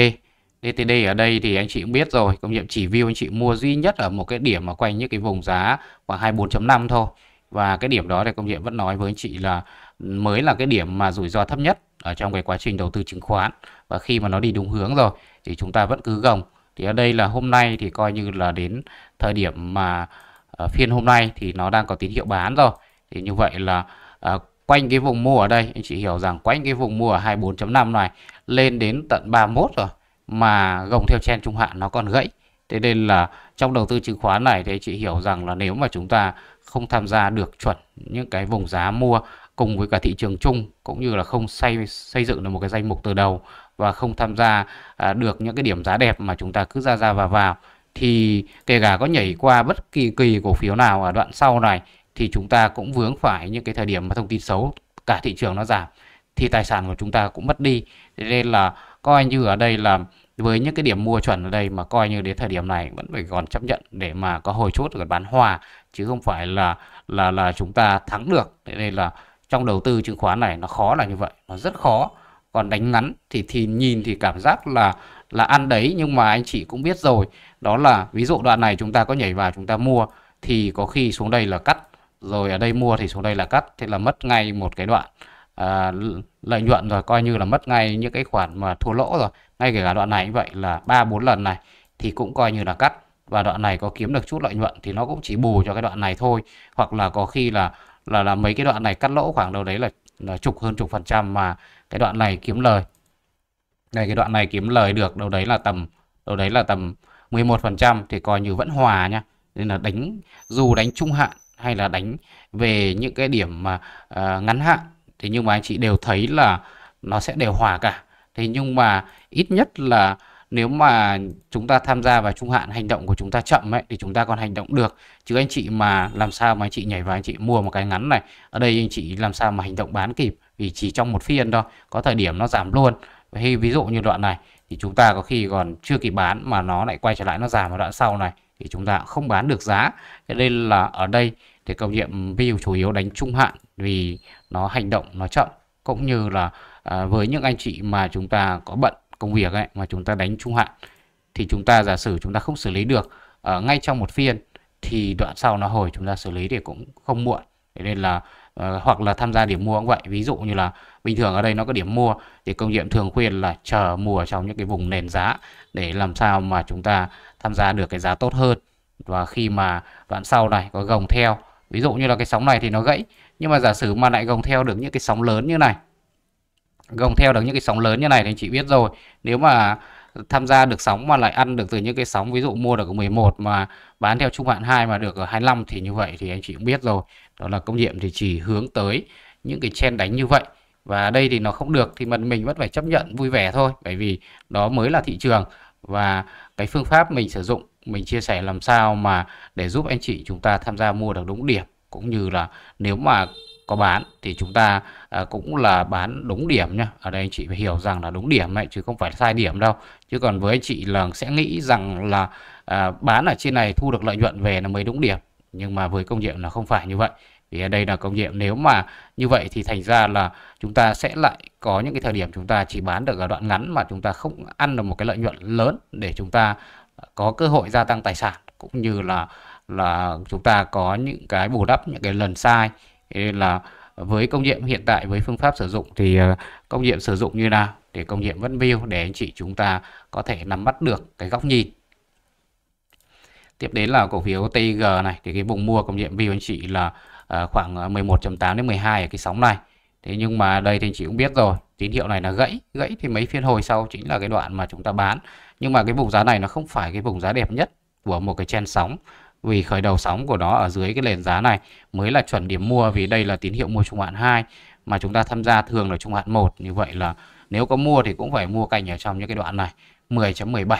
DTD ở đây thì anh chị cũng biết rồi công nghiệp chỉ view anh chị mua duy nhất ở một cái điểm mà quanh những cái vùng giá khoảng 24.5 thôi và cái điểm đó thì công nghiệp vẫn nói với anh chị là mới là cái điểm mà rủi ro thấp nhất ở trong cái quá trình đầu tư chứng khoán và khi mà nó đi đúng hướng rồi thì chúng ta vẫn cứ gồng thì ở đây là hôm nay thì coi như là đến thời điểm mà ờ, phiên hôm nay thì nó đang có tín hiệu bán rồi thì như vậy là à, quanh cái vùng mua ở đây anh chị hiểu rằng quanh cái vùng mua ở 24.5 này lên đến tận 31 rồi mà gồng theo chen trung hạn nó còn gãy thế nên là trong đầu tư chứng khoán này thì anh chị hiểu rằng là nếu mà chúng ta không tham gia được chuẩn những cái vùng giá mua cùng với cả thị trường chung cũng như là không xây xây dựng được một cái danh mục từ đầu và không tham gia à, được những cái điểm giá đẹp mà chúng ta cứ ra ra và vào thì kể cả có nhảy qua bất kỳ kỳ cổ phiếu nào ở đoạn sau này thì chúng ta cũng vướng phải những cái thời điểm mà thông tin xấu cả thị trường nó giảm thì tài sản của chúng ta cũng mất đi thế nên là coi như ở đây là với những cái điểm mua chuẩn ở đây mà coi như đến thời điểm này vẫn phải còn chấp nhận để mà có hồi chốt được bán hòa chứ không phải là là là chúng ta thắng được thế nên là trong đầu tư chứng khoán này nó khó là như vậy nó rất khó còn đánh ngắn thì thì nhìn thì cảm giác là là ăn đấy nhưng mà anh chị cũng biết rồi đó là ví dụ đoạn này chúng ta có nhảy vào chúng ta mua thì có khi xuống đây là cắt rồi ở đây mua thì xuống đây là cắt thế là mất ngay một cái đoạn à, lợi nhuận rồi coi như là mất ngay những cái khoản mà thua lỗ rồi ngay kể cả đoạn này như vậy là ba bốn lần này thì cũng coi như là cắt và đoạn này có kiếm được chút lợi nhuận thì nó cũng chỉ bù cho cái đoạn này thôi hoặc là có khi là là là mấy cái đoạn này cắt lỗ khoảng đâu đấy là là chục hơn chục phần trăm mà cái đoạn này kiếm lời đây cái đoạn này kiếm lời được đâu đấy là tầm đâu đấy là tầm 11% thì coi như vẫn hòa nha nên là đánh dù đánh trung hạn hay là đánh về những cái điểm mà uh, ngắn hạn thì nhưng mà anh chị đều thấy là nó sẽ đều hòa cả thế nhưng mà ít nhất là nếu mà chúng ta tham gia vào trung hạn hành động của chúng ta chậm ấy thì chúng ta còn hành động được chứ anh chị mà làm sao mà anh chị nhảy vào anh chị mua một cái ngắn này ở đây anh chị làm sao mà hành động bán kịp vì chỉ trong một phiên thôi có thời điểm nó giảm luôn hay ví dụ như đoạn này thì chúng ta có khi còn chưa kịp bán mà nó lại quay trở lại nó giảm ở đoạn sau này thì chúng ta không bán được giá thế nên là ở đây thì công nghiệm view chủ yếu đánh trung hạn vì nó hành động nó chậm cũng như là à, với những anh chị mà chúng ta có bận công việc ấy mà chúng ta đánh trung hạn thì chúng ta giả sử chúng ta không xử lý được uh, ngay trong một phiên thì đoạn sau nó hồi chúng ta xử lý thì cũng không muộn thế nên là uh, hoặc là tham gia điểm mua cũng vậy ví dụ như là bình thường ở đây nó có điểm mua thì công nghiệm thường khuyên là chờ mua trong những cái vùng nền giá để làm sao mà chúng ta tham gia được cái giá tốt hơn và khi mà đoạn sau này có gồng theo ví dụ như là cái sóng này thì nó gãy nhưng mà giả sử mà lại gồng theo được những cái sóng lớn như này gồng theo được những cái sóng lớn như này thì anh chị biết rồi nếu mà tham gia được sóng mà lại ăn được từ những cái sóng ví dụ mua được ở 11 mà bán theo trung hạn 2 mà được ở 25 thì như vậy thì anh chị cũng biết rồi đó là công nhiệm thì chỉ hướng tới những cái chen đánh như vậy và đây thì nó không được thì mình mình vẫn phải chấp nhận vui vẻ thôi bởi vì đó mới là thị trường và cái phương pháp mình sử dụng mình chia sẻ làm sao mà để giúp anh chị chúng ta tham gia mua được đúng điểm cũng như là nếu mà có bán thì chúng ta à, cũng là bán đúng điểm nhá ở đây anh chị phải hiểu rằng là đúng điểm ấy chứ không phải sai điểm đâu chứ còn với anh chị là sẽ nghĩ rằng là à, bán ở trên này thu được lợi nhuận về là mới đúng điểm nhưng mà với công nghiệm là không phải như vậy vì ở đây là công nghiệm nếu mà như vậy thì thành ra là chúng ta sẽ lại có những cái thời điểm chúng ta chỉ bán được ở đoạn ngắn mà chúng ta không ăn được một cái lợi nhuận lớn để chúng ta có cơ hội gia tăng tài sản cũng như là là chúng ta có những cái bù đắp những cái lần sai là với công nhiệm hiện tại với phương pháp sử dụng thì ờ, công nhiệm sử dụng như nào để công nhiệm vẫn view để anh chị chúng ta có thể nắm bắt được cái góc nhìn tiếp đến là cổ phiếu TIG này thì cái vùng mua công nhiệm view anh chị là ờ, khoảng 11.8 ờ, đến 12 ở cái sóng này thế nhưng mà đây thì anh chị cũng biết rồi tín hiệu này là gãy gãy thì mấy phiên hồi sau chính là cái đoạn mà chúng ta bán nhưng mà cái vùng giá này nó không phải cái vùng giá đẹp nhất của một cái chen sóng vì khởi đầu sóng của nó ở dưới cái nền giá này mới là chuẩn điểm mua vì đây là tín hiệu mua trung hạn 2 mà chúng ta tham gia thường là trung hạn 1 như vậy là nếu có mua thì cũng phải mua canh ở trong những cái đoạn này 10.17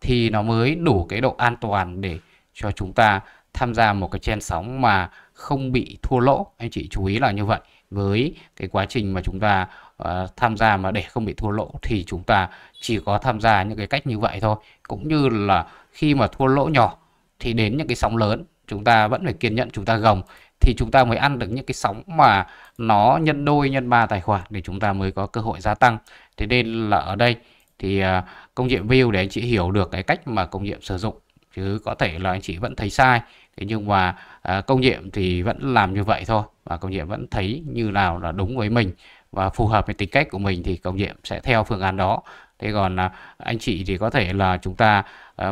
thì nó mới đủ cái độ an toàn để cho chúng ta tham gia một cái chen sóng mà không bị thua lỗ anh chị chú ý là như vậy với cái quá trình mà chúng ta uh, tham gia mà để không bị thua lỗ thì chúng ta chỉ có tham gia những cái cách như vậy thôi cũng như là khi mà thua lỗ nhỏ thì đến những cái sóng lớn chúng ta vẫn phải kiên nhẫn chúng ta gồng thì chúng ta mới ăn được những cái sóng mà nó nhân đôi nhân ba tài khoản để chúng ta mới có cơ hội gia tăng thế nên là ở đây thì à, công nhiệm view để anh chị hiểu được cái cách mà công nhiệm sử dụng chứ có thể là anh chị vẫn thấy sai thế nhưng mà à, công nhiệm thì vẫn làm như vậy thôi và công nhiệm vẫn thấy như nào là đúng với mình và phù hợp với tính cách của mình thì công nhiệm sẽ theo phương án đó thế còn à, anh chị thì có thể là chúng ta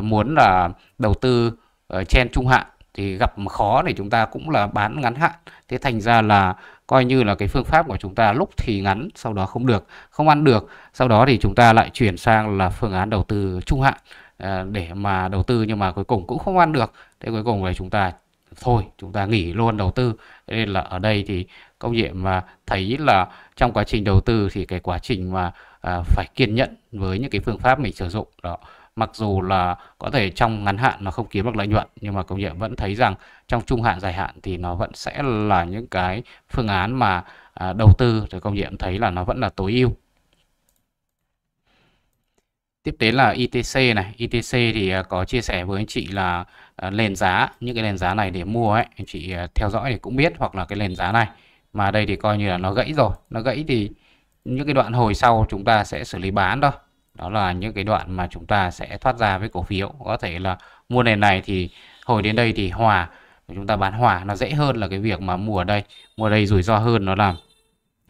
muốn là đầu tư trên trung hạn thì gặp khó để chúng ta cũng là bán ngắn hạn thế thành ra là coi như là cái phương pháp của chúng ta lúc thì ngắn sau đó không được không ăn được sau đó thì chúng ta lại chuyển sang là phương án đầu tư trung hạn à, để mà đầu tư nhưng mà cuối cùng cũng không ăn được thế cuối cùng là chúng ta thôi chúng ta nghỉ luôn đầu tư nên là ở đây thì công nhiệm mà thấy là trong quá trình đầu tư thì cái quá trình mà à, phải kiên nhẫn với những cái phương pháp mình sử dụng đó mặc dù là có thể trong ngắn hạn nó không kiếm được lợi nhuận nhưng mà công nghiệp vẫn thấy rằng trong trung hạn dài hạn thì nó vẫn sẽ là những cái phương án mà à, đầu tư thì công nghiệp thấy là nó vẫn là tối ưu tiếp đến là ITC e này ITC e thì à, có chia sẻ với anh chị là à, nền giá những cái nền giá này để mua ấy anh chị à, theo dõi thì cũng biết hoặc là cái nền giá này mà đây thì coi như là nó gãy rồi nó gãy thì những cái đoạn hồi sau chúng ta sẽ xử lý bán thôi đó là những cái đoạn mà chúng ta sẽ thoát ra với cổ phiếu có thể là mua nền này thì hồi đến đây thì hòa chúng ta bán hòa nó dễ hơn là cái việc mà mua ở đây mua ở đây rủi ro hơn nó là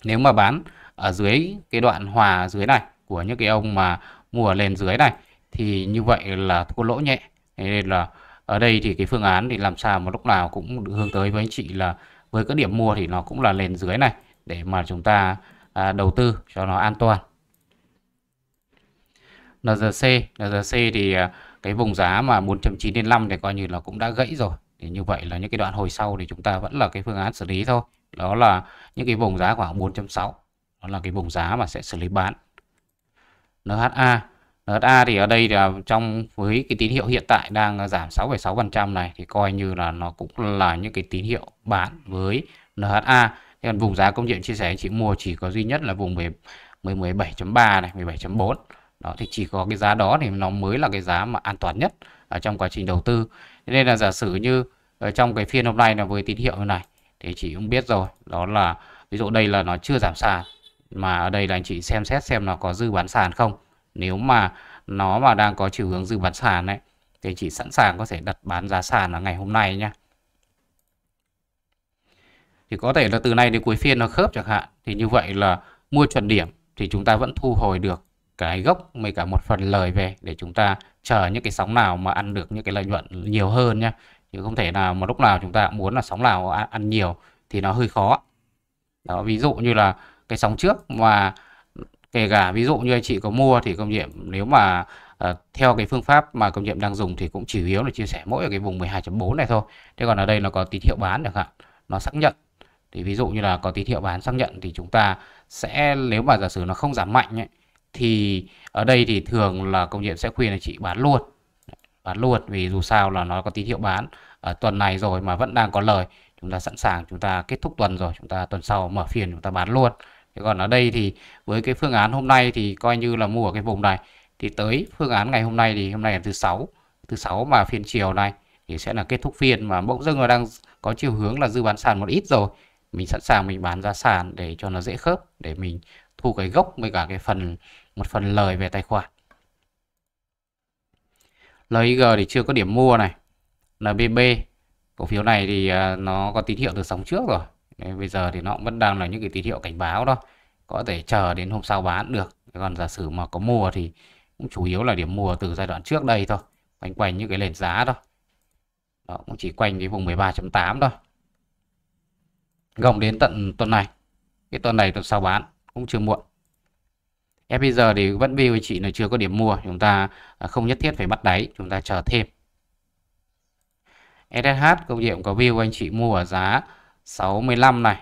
nếu mà bán ở dưới cái đoạn hòa dưới này của những cái ông mà mua lên dưới này thì như vậy là thua lỗ nhẹ nên là ở đây thì cái phương án thì làm sao mà lúc nào cũng hướng tới với anh chị là với các điểm mua thì nó cũng là lên dưới này để mà chúng ta à, đầu tư cho nó an toàn Ngc, Ngc thì à, cái vùng giá mà 4.9 đến 5 thì coi như là cũng đã gãy rồi thì như vậy là những cái đoạn hồi sau thì chúng ta vẫn là cái phương án xử lý thôi đó là những cái vùng giá khoảng 4.6 đó là cái vùng giá mà sẽ xử lý bán NHA NHA thì ở đây là trong với cái tín hiệu hiện tại đang giảm 6,6% này thì coi như là nó cũng là những cái tín hiệu bán với NHA. còn vùng giá công nhận chia sẻ anh chị mua chỉ có duy nhất là vùng 17.3 này, 17.4 đó thì chỉ có cái giá đó thì nó mới là cái giá mà an toàn nhất ở trong quá trình đầu tư nên là giả sử như ở trong cái phiên hôm nay là với tín hiệu này thì chị cũng biết rồi đó là ví dụ đây là nó chưa giảm sàn mà ở đây là anh chị xem xét xem nó có dư bán sàn không nếu mà nó mà đang có chiều hướng dư bán sàn đấy thì chị sẵn sàng có thể đặt bán giá sàn ở ngày hôm nay nhé thì có thể là từ nay đến cuối phiên nó khớp chẳng hạn thì như vậy là mua chuẩn điểm thì chúng ta vẫn thu hồi được cái gốc mấy cả một phần lời về để chúng ta chờ những cái sóng nào mà ăn được những cái lợi nhuận nhiều hơn nhá, chứ không thể nào mà lúc nào chúng ta muốn là sóng nào ăn, nhiều thì nó hơi khó đó ví dụ như là cái sóng trước mà kể cả ví dụ như anh chị có mua thì công nhiệm nếu mà uh, theo cái phương pháp mà công nhiệm đang dùng thì cũng chỉ yếu là chia sẻ mỗi ở cái vùng 12.4 này thôi thế còn ở đây nó có tín hiệu bán được hạn nó xác nhận thì ví dụ như là có tín hiệu bán xác nhận thì chúng ta sẽ nếu mà giả sử nó không giảm mạnh ấy, thì ở đây thì thường là công nghiệp sẽ khuyên là chị bán luôn bán luôn vì dù sao là nó có tín hiệu bán ở tuần này rồi mà vẫn đang có lời chúng ta sẵn sàng chúng ta kết thúc tuần rồi chúng ta tuần sau mở phiên chúng ta bán luôn thế còn ở đây thì với cái phương án hôm nay thì coi như là mua ở cái vùng này thì tới phương án ngày hôm nay thì hôm nay là thứ sáu thứ sáu mà phiên chiều này thì sẽ là kết thúc phiên mà bỗng dưng là đang có chiều hướng là dư bán sàn một ít rồi mình sẵn sàng mình bán ra sàn để cho nó dễ khớp để mình thu cái gốc với cả cái phần một phần lời về tài khoản LIG thì chưa có điểm mua này NBB cổ phiếu này thì à, nó có tín hiệu từ sóng trước rồi Nên bây giờ thì nó vẫn đang là những cái tín hiệu cảnh báo đó có thể chờ đến hôm sau bán được còn giả sử mà có mua thì cũng chủ yếu là điểm mua từ giai đoạn trước đây thôi quanh quanh những cái nền giá thôi đó cũng chỉ quanh cái vùng 13.8 thôi gồng đến tận tuần này cái tuần này tuần sau bán cũng chưa muộn FPG thì vẫn view chị là chưa có điểm mua chúng ta à, không nhất thiết phải bắt đáy chúng ta chờ thêm SSH công điểm có view anh chị mua ở giá 65 này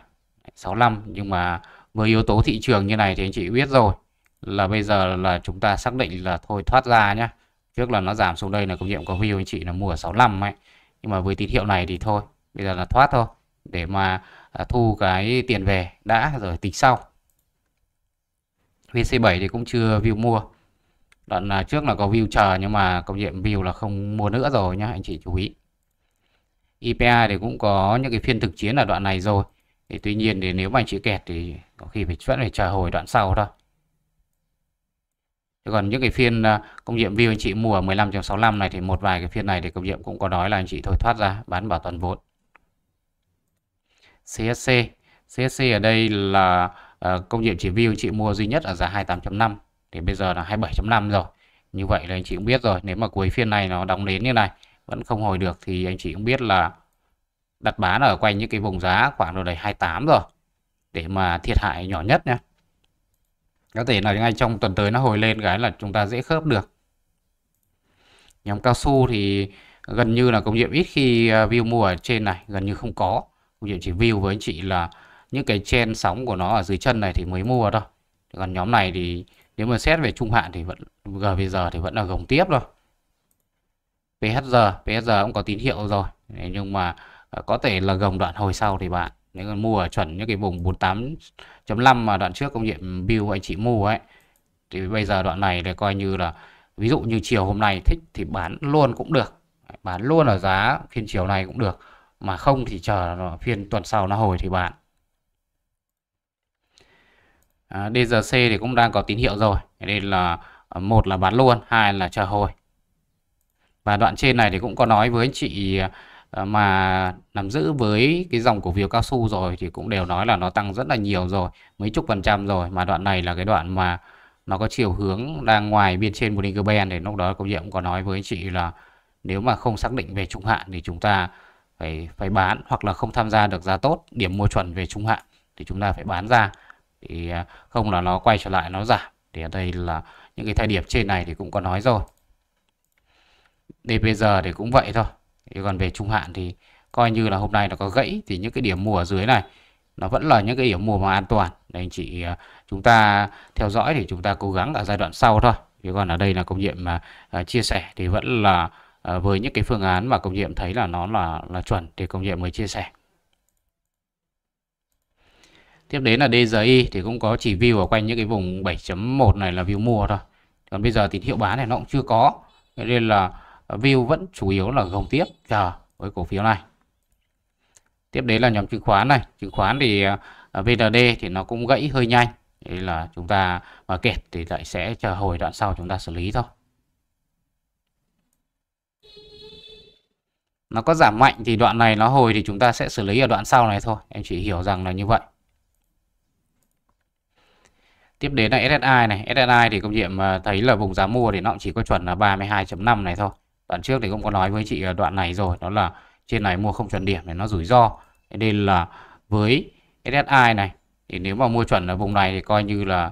65 nhưng mà với yếu tố thị trường như này thì anh chị biết rồi là bây giờ là chúng ta xác định là thôi thoát ra nhá trước là nó giảm xuống đây là công điểm có view anh chị là mua ở 65 ấy nhưng mà với tín hiệu này thì thôi bây giờ là thoát thôi để mà à, thu cái tiền về đã rồi tính sau VC7 thì cũng chưa view mua đoạn là trước là có view chờ nhưng mà công nhận view là không mua nữa rồi nhá anh chị chú ý IPA thì cũng có những cái phiên thực chiến ở đoạn này rồi thì tuy nhiên thì nếu mà anh chị kẹt thì có khi phải vẫn phải chờ hồi đoạn sau thôi Thế còn những cái phiên à, công nhận view anh chị mua ở 15.65 này thì một vài cái phiên này thì công nhận cũng có nói là anh chị thôi thoát ra bán bảo toàn vốn. CSC, CSC ở đây là à, công điểm chỉ view chị mua duy nhất ở giá 28.5 thì bây giờ là 27.5 rồi như vậy là anh chị cũng biết rồi nếu mà cuối phiên này nó đóng đến như này vẫn không hồi được thì anh chị cũng biết là đặt bán ở quanh những cái vùng giá khoảng đâu đấy 28 rồi để mà thiệt hại nhỏ nhất nhé có thể là ngay trong tuần tới nó hồi lên cái là chúng ta dễ khớp được nhóm cao su thì gần như là công nghiệp ít khi ờ, view mua ở trên này gần như không có công nghiệp chỉ view với anh chị là những cái chen sóng của nó ở dưới chân này thì mới mua thôi còn nhóm này thì nếu mà xét về trung hạn thì vẫn giờ thì vẫn là gồng tiếp thôi PSG PSG cũng có tín hiệu rồi nhưng mà ờ, có thể là gồng đoạn hồi sau thì bạn nếu mà mua ở chuẩn những cái vùng 48.5 mà đoạn trước công nghiệm bill anh chị mua ấy thì bây giờ đoạn này để coi như là ví dụ như chiều hôm nay thích thì bán luôn cũng được bán luôn ở giá phiên chiều này cũng được mà không thì chờ phiên tuần sau nó hồi thì bạn à, DGC thì cũng đang có tín hiệu rồi đây là à, một là bán luôn hai là chờ hồi và đoạn trên này thì cũng có nói với anh chị à, mà nắm giữ với cái dòng cổ phiếu cao su rồi thì cũng đều nói là nó tăng rất là nhiều rồi mấy chục phần trăm rồi mà đoạn này là cái đoạn mà nó có chiều hướng đang ngoài biên trên Bollinger Band để lúc đó công việc cũng có nói với anh chị là nếu mà không xác định về trung hạn thì chúng ta phải phải bán hoặc là không tham gia được giá tốt điểm mua chuẩn về trung hạn thì chúng ta phải bán ra thì à, không là nó quay trở lại nó giảm thì ở đây là những cái thời điểm trên này thì cũng có nói rồi DPG thì cũng vậy thôi thì còn về trung hạn thì coi như là hôm nay nó có gãy thì những cái điểm mùa ở dưới này nó vẫn là những cái điểm mùa mà an toàn nên anh chị à, chúng ta theo dõi thì chúng ta cố gắng ở giai đoạn sau thôi chứ còn ở đây là công nhiệm mà à, chia sẻ thì vẫn là với những cái phương án mà công nhiệm thấy là nó là là chuẩn thì công nhiệm mới chia sẻ Tiếp đến là DGI thì cũng có chỉ view ở quanh những cái vùng 7.1 này là view mua thôi. Còn bây giờ thì hiệu bán này nó cũng chưa có. Nên là ờ, view vẫn chủ yếu là gồng tiếp chờ với cổ phiếu này. Tiếp đến là nhóm chứng khoán này. Chứng khoán thì ờ, VND thì nó cũng gãy hơi nhanh. nên là chúng ta mà kẹt thì lại sẽ chờ hồi đoạn sau chúng ta xử lý thôi. Nó có giảm mạnh thì đoạn này nó hồi thì chúng ta sẽ xử lý ở đoạn sau này thôi. Em chỉ hiểu rằng là như vậy. Tiếp đến là SSI này, SSI thì công nhiệm thấy là vùng giá mua thì nó cũng chỉ có chuẩn là 32.5 này thôi. Đoạn trước thì cũng có nói với chị đoạn này rồi, đó là trên này mua không chuẩn điểm thì nó rủi ro. Nên là với SSI này thì nếu mà mua chuẩn ở vùng này thì coi như là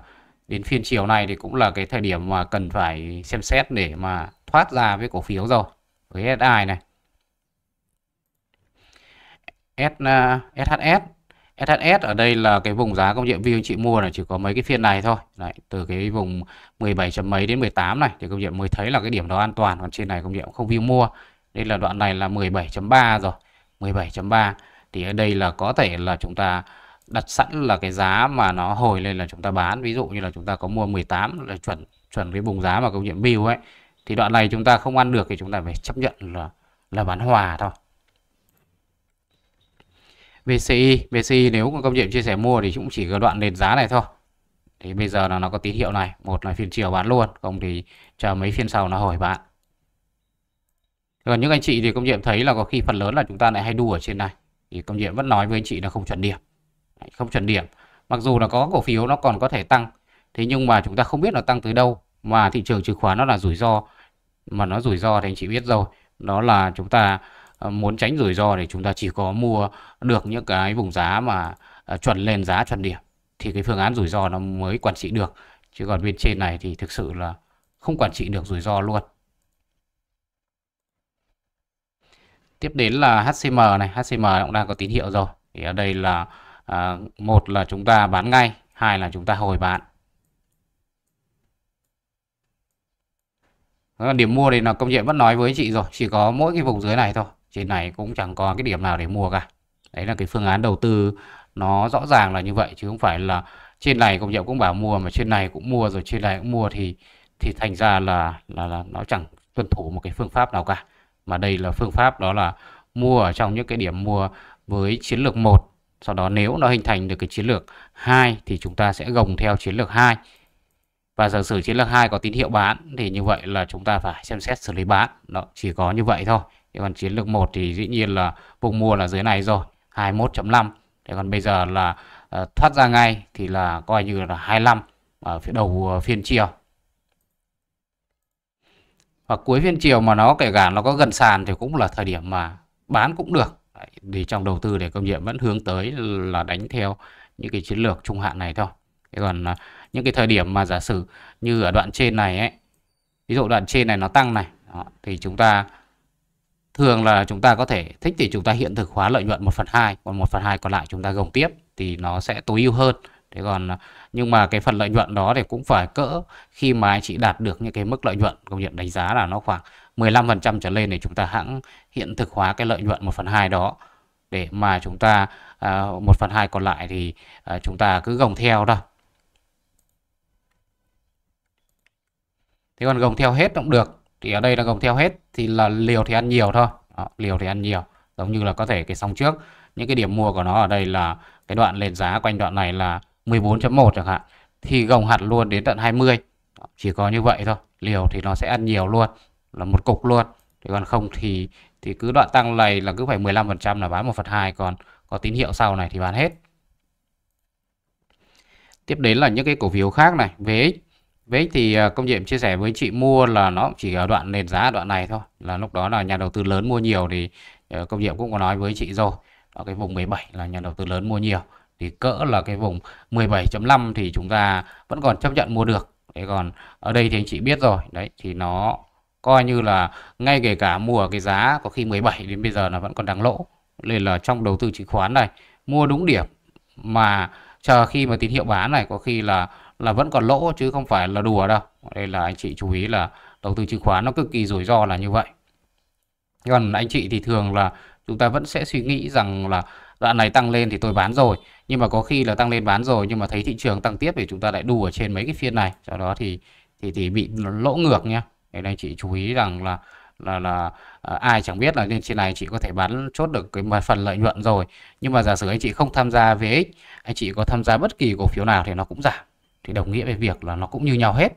đến phiên chiều này thì cũng là cái thời điểm mà cần phải xem xét để mà thoát ra với cổ phiếu rồi. Với SSI này. S, uh, à, SHS SHS ở đây là cái vùng giá công nghiệp view anh chị mua là chỉ có mấy cái phiên này thôi Đấy, từ cái vùng 17 chấm mấy đến 18 này thì công nghiệp mới thấy là cái điểm đó an toàn còn trên này công nghiệp không view mua đây là đoạn này là 17.3 rồi 17.3 thì ở đây là có thể là chúng ta đặt sẵn là cái giá mà nó hồi lên là chúng ta bán ví dụ như là chúng ta có mua 18 là chuẩn chuẩn cái vùng giá mà công nghiệm view ấy thì đoạn này chúng ta không ăn được thì chúng ta phải chấp nhận là là bán hòa thôi BCI BCI nếu mà công điểm chia sẻ mua thì cũng chỉ có đoạn nền giá này thôi thì bây giờ là nó có tín hiệu này một là phiên chiều bán luôn không thì chờ mấy phiên sau nó hỏi bạn còn những anh chị thì công nhiệm thấy là có khi phần lớn là chúng ta lại hay đua ở trên này thì công nhiệm vẫn nói với anh chị là không chuẩn điểm không chuẩn điểm mặc dù là có cổ phiếu nó còn có thể tăng thế nhưng mà chúng ta không biết nó tăng tới đâu mà thị trường chứng khoán nó là rủi ro mà nó rủi ro thì anh chị biết rồi đó là chúng ta Ờ, muốn tránh rủi ro thì chúng ta chỉ có mua được những cái vùng giá mà ờ, chuẩn lên giá chuẩn điểm thì cái phương án rủi ro nó mới quản trị được chứ còn bên trên này thì thực sự là không quản trị được rủi ro luôn tiếp đến là HCM này HCM cũng đang có tín hiệu rồi thì ở đây là ờ, một là chúng ta bán ngay hai là chúng ta hồi bán điểm mua thì là công nhận vẫn nói với chị rồi chỉ có mỗi cái vùng dưới này thôi trên này cũng chẳng có cái điểm nào để mua cả đấy là cái phương án đầu tư nó rõ ràng là như vậy chứ không phải là trên này công nhận cũng bảo mua mà trên này cũng mua rồi trên này cũng mua thì thì thành ra là là, là nó chẳng tuân thủ một cái phương pháp nào cả mà đây là phương pháp đó là mua ở trong những cái điểm mua với chiến lược 1 sau đó nếu nó hình thành được cái chiến lược 2 thì chúng ta sẽ gồng theo chiến lược 2 và giả sử chiến lược 2 có tín hiệu bán thì như vậy là chúng ta phải xem xét xử lý bán đó chỉ có như vậy thôi thế còn chiến lược 1 thì dĩ nhiên là vùng mua là dưới này rồi 21.5 thế còn bây giờ là uh, thoát ra ngay thì là coi như là 25 ở phía đầu ờ, phiên chiều và cuối phiên chiều mà nó kể cả nó có gần sàn thì cũng là thời điểm mà bán cũng được Đấy, trong đầu tư để công nghiệp vẫn hướng tới là đánh theo những cái chiến lược trung hạn này thôi thế còn ờ, những cái thời điểm mà giả sử như ở đoạn trên này ấy ví dụ đoạn trên này nó tăng này đó, thì chúng ta thường là chúng ta có thể thích thì chúng ta hiện thực hóa lợi nhuận 1 phần 2 còn 1 phần 2 còn lại chúng ta gồng tiếp thì nó sẽ tối ưu hơn thế còn à, nhưng mà cái phần lợi nhuận đó thì cũng phải cỡ khi mà anh chị đạt được những cái mức lợi nhuận công nhận đánh giá là nó khoảng 15% trở lên thì chúng ta hãng hiện thực hóa cái lợi nhuận 1 phần 2 đó để mà chúng ta à, 1 phần 2 còn lại thì à, chúng ta cứ gồng theo đó thế còn gồng theo hết cũng được thì ở đây là gồng theo hết thì là liều thì ăn nhiều thôi đó, liều thì ăn nhiều giống như là có thể cái sóng trước những cái điểm mua của nó ở đây là cái đoạn lên giá quanh đoạn này là 14.1 chẳng hạn thì gồng hẳn luôn đến tận 20 đó, chỉ có như vậy thôi liều thì nó sẽ ăn nhiều luôn là một cục luôn thì còn không thì thì cứ đoạn tăng này là cứ phải 15% là bán 1 phần 2 còn có tín hiệu sau này thì bán hết tiếp đến là những cái cổ phiếu khác này VX vậy thì à, công việc chia sẻ với chị mua là nó chỉ ở đoạn nền giá đoạn này thôi là lúc đó là nhà đầu tư lớn mua nhiều thì ờ, công việc cũng có nói với chị rồi ở cái vùng 17 là nhà đầu tư lớn mua nhiều thì cỡ là cái vùng 17.5 thì chúng ta vẫn còn chấp nhận mua được thế còn ở đây thì anh chị biết rồi đấy thì nó coi như là ngay kể cả mua cái giá có khi 17 đến bây giờ là vẫn còn đang lỗ nên là trong đầu tư chứng khoán này mua đúng điểm mà chờ khi mà tín hiệu bán này có khi là là vẫn còn lỗ chứ không phải là đùa đâu đây là anh chị chú ý là đầu tư chứng khoán nó cực kỳ rủi ro là như vậy còn anh chị thì thường là chúng ta vẫn sẽ suy nghĩ rằng là đoạn này tăng lên thì tôi bán rồi nhưng mà có khi là tăng lên bán rồi nhưng mà thấy thị trường tăng tiếp thì chúng ta lại đùa trên mấy cái phiên này do đó thì thì thì bị lỗ ngược nhé. nên anh chị chú ý rằng là là là à, ai chẳng biết là nên trên này chị có thể bán chốt được cái phần lợi nhuận rồi nhưng mà giả sử anh chị không tham gia VX anh chị có tham gia bất kỳ cổ phiếu nào thì nó cũng giảm thì đồng nghĩa với việc là nó cũng như nhau hết.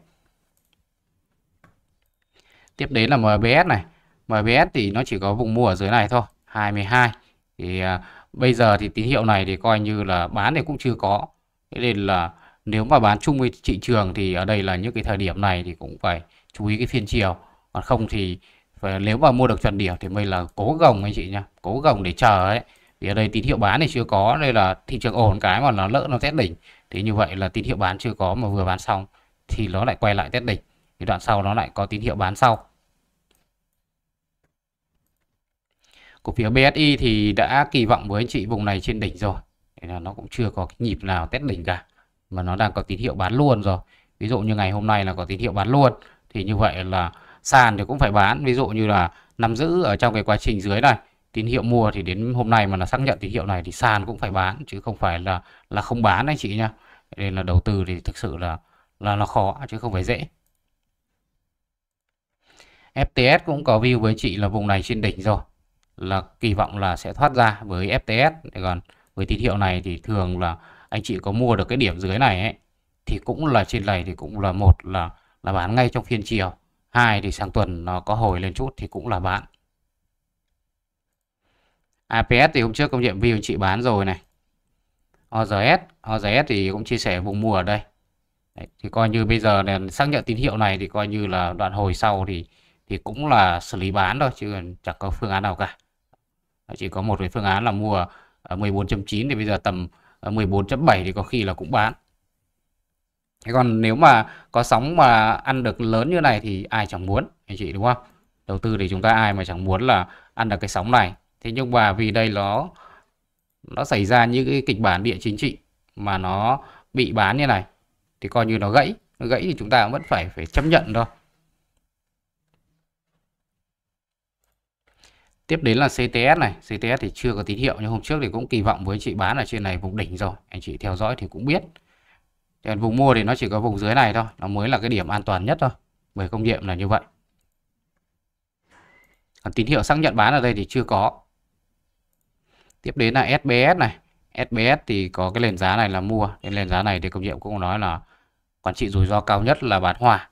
Tiếp đến là MBS này. MBS thì nó chỉ có vùng mua ở dưới này thôi, 22. Thì à, bây giờ thì tín hiệu này thì coi như là bán thì cũng chưa có. Thế nên là nếu mà bán chung với thị trường thì ở đây là những cái thời điểm này thì cũng phải chú ý cái phiên chiều. Còn không thì phải, nếu mà mua được chuẩn điểm thì mình là cố gồng anh chị nhá, cố gồng để chờ ấy. Vì ở đây tín hiệu bán thì chưa có đây là thị trường ổn cái mà nó lỡ nó test đỉnh Thế như vậy là tín hiệu bán chưa có mà vừa bán xong thì nó lại quay lại test đỉnh. Thì đoạn sau nó lại có tín hiệu bán sau. Cổ phiếu BSI thì đã kỳ vọng với anh chị vùng này trên đỉnh rồi. Thế là nó cũng chưa có cái nhịp nào test đỉnh cả mà nó đang có tín hiệu bán luôn rồi. Ví dụ như ngày hôm nay là có tín hiệu bán luôn thì như vậy là sàn thì cũng phải bán. Ví dụ như là nằm giữ ở trong cái quá trình dưới này tín hiệu mua thì đến hôm nay mà là xác nhận tín hiệu này thì sàn cũng phải bán chứ không phải là là không bán anh chị nhá nên là đầu tư thì thực sự là là nó khó chứ không phải dễ FTS cũng có view với chị là vùng này trên đỉnh rồi là kỳ vọng là sẽ thoát ra với FTS còn với tín hiệu này thì thường là anh chị có mua được cái điểm dưới này ấy, thì cũng là trên này thì cũng là một là là bán ngay trong phiên chiều hai thì sang tuần nó có hồi lên chút thì cũng là bán APS à, thì hôm trước công chuyện view chị bán rồi này OZS OZS thì cũng chia sẻ vùng mua ở đây Đấy, thì coi như bây giờ này, xác nhận tín hiệu này thì coi như là đoạn hồi sau thì thì cũng là xử lý bán thôi chứ chẳng có phương án nào cả chỉ có một cái phương án là mua ở 14.9 thì bây giờ tầm 14.7 ờ, thì có khi là cũng bán thế còn nếu mà có sóng mà ăn được lớn như này thì ai chẳng muốn anh chị đúng không đầu tư thì chúng ta ai mà chẳng muốn là ăn được cái sóng này thế nhưng mà vì đây nó nó xảy ra những cái kịch bản địa chính trị mà nó bị bán như này thì coi như nó gãy nó gãy thì chúng ta vẫn phải phải chấp nhận thôi Tiếp đến là CTS này, CTS thì chưa có tín hiệu nhưng hôm trước thì cũng kỳ vọng với chị bán ở trên này vùng đỉnh rồi, anh chị theo dõi thì cũng biết. Còn vùng mua thì nó chỉ có vùng dưới này thôi, nó mới là cái điểm an toàn nhất thôi. Bởi công nghiệm là như vậy. Còn tín hiệu xác nhận bán ở đây thì chưa có tiếp đến là SBS này SBS thì có cái nền giá này là mua nên nền giá này thì công nhiệm cũng nói là quản trị rủi ro cao nhất là bán hòa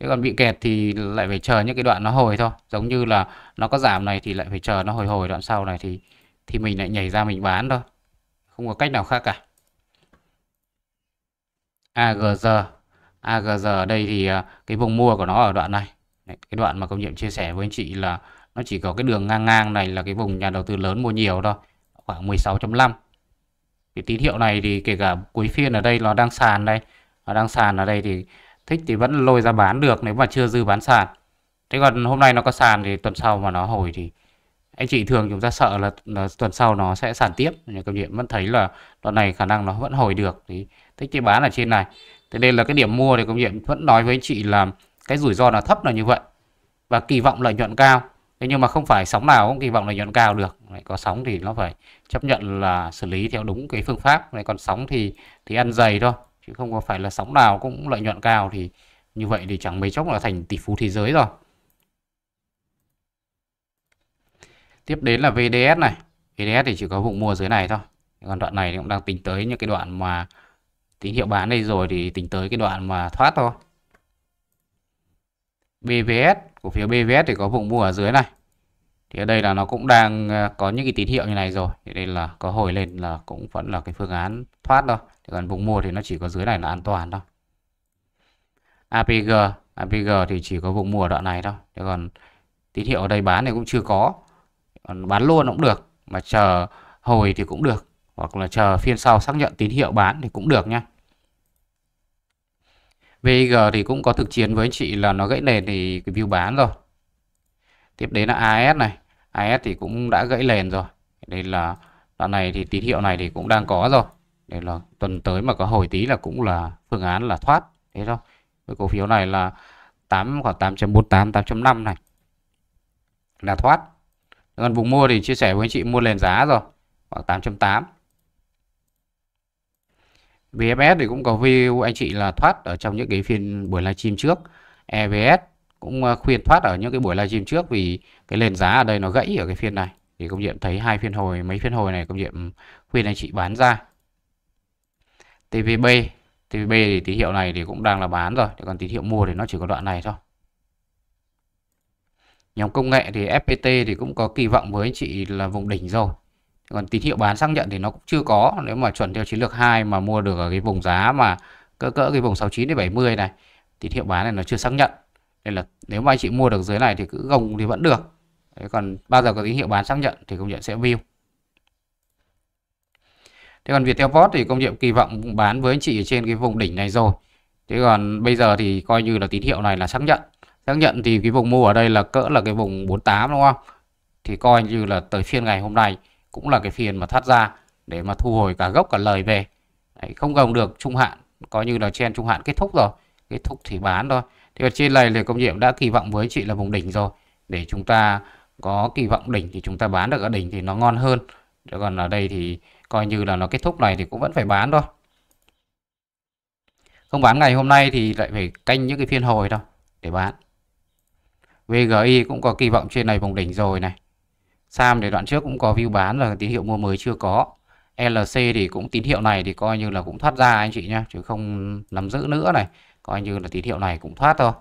thế còn bị kẹt thì lại phải chờ những cái đoạn nó hồi thôi giống như là nó có giảm này thì lại phải chờ nó hồi hồi đoạn sau này thì thì mình lại nhảy ra mình bán thôi không có cách nào khác cả AGZ AGZ ở đây thì à, cái vùng mua của nó ở đoạn này Đấy, cái đoạn mà công nhiệm chia sẻ với anh chị là nó chỉ có cái đường ngang ngang này là cái vùng nhà đầu tư lớn mua nhiều thôi khoảng 16.5 cái tín hiệu này thì kể cả cuối phiên ở đây nó đang sàn đây nó đang sàn ở đây thì thích thì vẫn lôi ra bán được nếu mà chưa dư bán sàn thế còn hôm nay nó có sàn thì tuần sau mà nó hồi thì anh chị thường chúng ta sợ là, là tuần sau nó sẽ sàn tiếp nhưng công bạn vẫn thấy là đoạn này khả năng nó vẫn hồi được thì thích thì bán ở trên này thế nên là cái điểm mua thì công nghiệm vẫn nói với anh chị là cái rủi ro là thấp là như vậy và kỳ vọng lợi nhuận cao thế nhưng mà không phải sóng nào cũng kỳ vọng lợi nhuận cao được Đấy, có sóng thì nó phải chấp nhận là xử lý theo đúng cái phương pháp này còn sóng thì thì ăn dày thôi chứ không có phải là sóng nào cũng lợi nhuận cao thì như vậy thì chẳng mấy chốc là thành tỷ phú thế giới rồi tiếp đến là VDS này VDS thì chỉ có vùng mua dưới này thôi còn đoạn này thì cũng đang tính tới những cái đoạn mà tín hiệu bán đây rồi thì tính tới cái đoạn mà thoát thôi BVS cổ phiếu BVS thì có vùng mua ở dưới này thì ở đây là nó cũng đang ờ, có những cái tín hiệu như này rồi thì đây là có hồi lên là cũng vẫn là cái phương án thoát thôi thì còn vùng mua thì nó chỉ có dưới này là an toàn thôi APG APG thì chỉ có vùng mua ở đoạn này thôi chứ còn tín hiệu ở đây bán này cũng chưa có còn bán luôn cũng được mà chờ hồi thì cũng được hoặc là chờ phiên sau xác nhận tín hiệu bán thì cũng được nhé VIG thì cũng có thực chiến với anh chị là nó gãy nền thì cái view bán rồi tiếp đến là AS này IS thì cũng đã gãy lền rồi đây là đoạn này thì tín hiệu này thì cũng đang có rồi đây là tuần tới mà có hồi tí là cũng là phương án là thoát thế thôi với cổ phiếu này là 8 khoảng 8.48 8.5 này là thoát còn vùng mua thì chia sẻ với anh chị mua nền giá rồi khoảng 8.8 VFS thì cũng có view anh chị là thoát ở trong những cái phiên buổi livestream trước EVS cũng ờ, khuyên thoát ở những cái buổi livestream trước vì cái nền giá ở đây nó gãy ở cái phiên này thì công nhiệm thấy hai phiên hồi mấy phiên hồi này công nhiệm khuyên anh chị bán ra TVB TVB thì tín hiệu này thì cũng đang là bán rồi còn tín hiệu mua thì nó chỉ có đoạn này thôi nhóm công nghệ thì FPT thì cũng có kỳ vọng với anh chị là vùng đỉnh rồi còn tín hiệu bán xác nhận thì nó cũng chưa có nếu mà chuẩn theo chiến lược 2 mà mua được ở cái vùng giá mà cỡ cỡ cái vùng 69 đến 70 này tín hiệu bán này nó chưa xác nhận nên là nếu mà anh chị mua được dưới này thì cứ gồng thì vẫn được Đấy, còn bao giờ có tín hiệu bán xác nhận thì công nhận sẽ view thế còn Viettel Post thì công nhận kỳ vọng bán với anh chị ở trên cái vùng đỉnh này rồi thế còn bây giờ thì coi như là tín hiệu này là xác nhận xác nhận thì cái vùng mua ở đây là cỡ là cái vùng 48 đúng không thì coi như là tới phiên ngày hôm nay cũng là cái phiên mà thoát ra để mà thu hồi cả gốc cả lời về Đấy, không gồng được trung hạn coi như là trên trung hạn kết thúc rồi kết thúc thì bán thôi thì ở trên này thì công nghiệp đã kỳ vọng với chị là vùng đỉnh rồi để chúng ta có kỳ vọng đỉnh thì chúng ta bán được ở đỉnh thì nó ngon hơn Chứ còn ở đây thì coi như là nó kết thúc này thì cũng vẫn phải bán thôi không bán ngày hôm nay thì lại phải canh những cái phiên hồi thôi để bán VGI cũng có kỳ vọng trên này vùng đỉnh rồi này SAM thì đoạn trước cũng có view bán rồi tín hiệu mua mới chưa có LC thì cũng tín hiệu này thì coi như là cũng thoát ra anh chị nhé, chứ không nắm giữ nữa này coi như là tín hiệu này cũng thoát thôi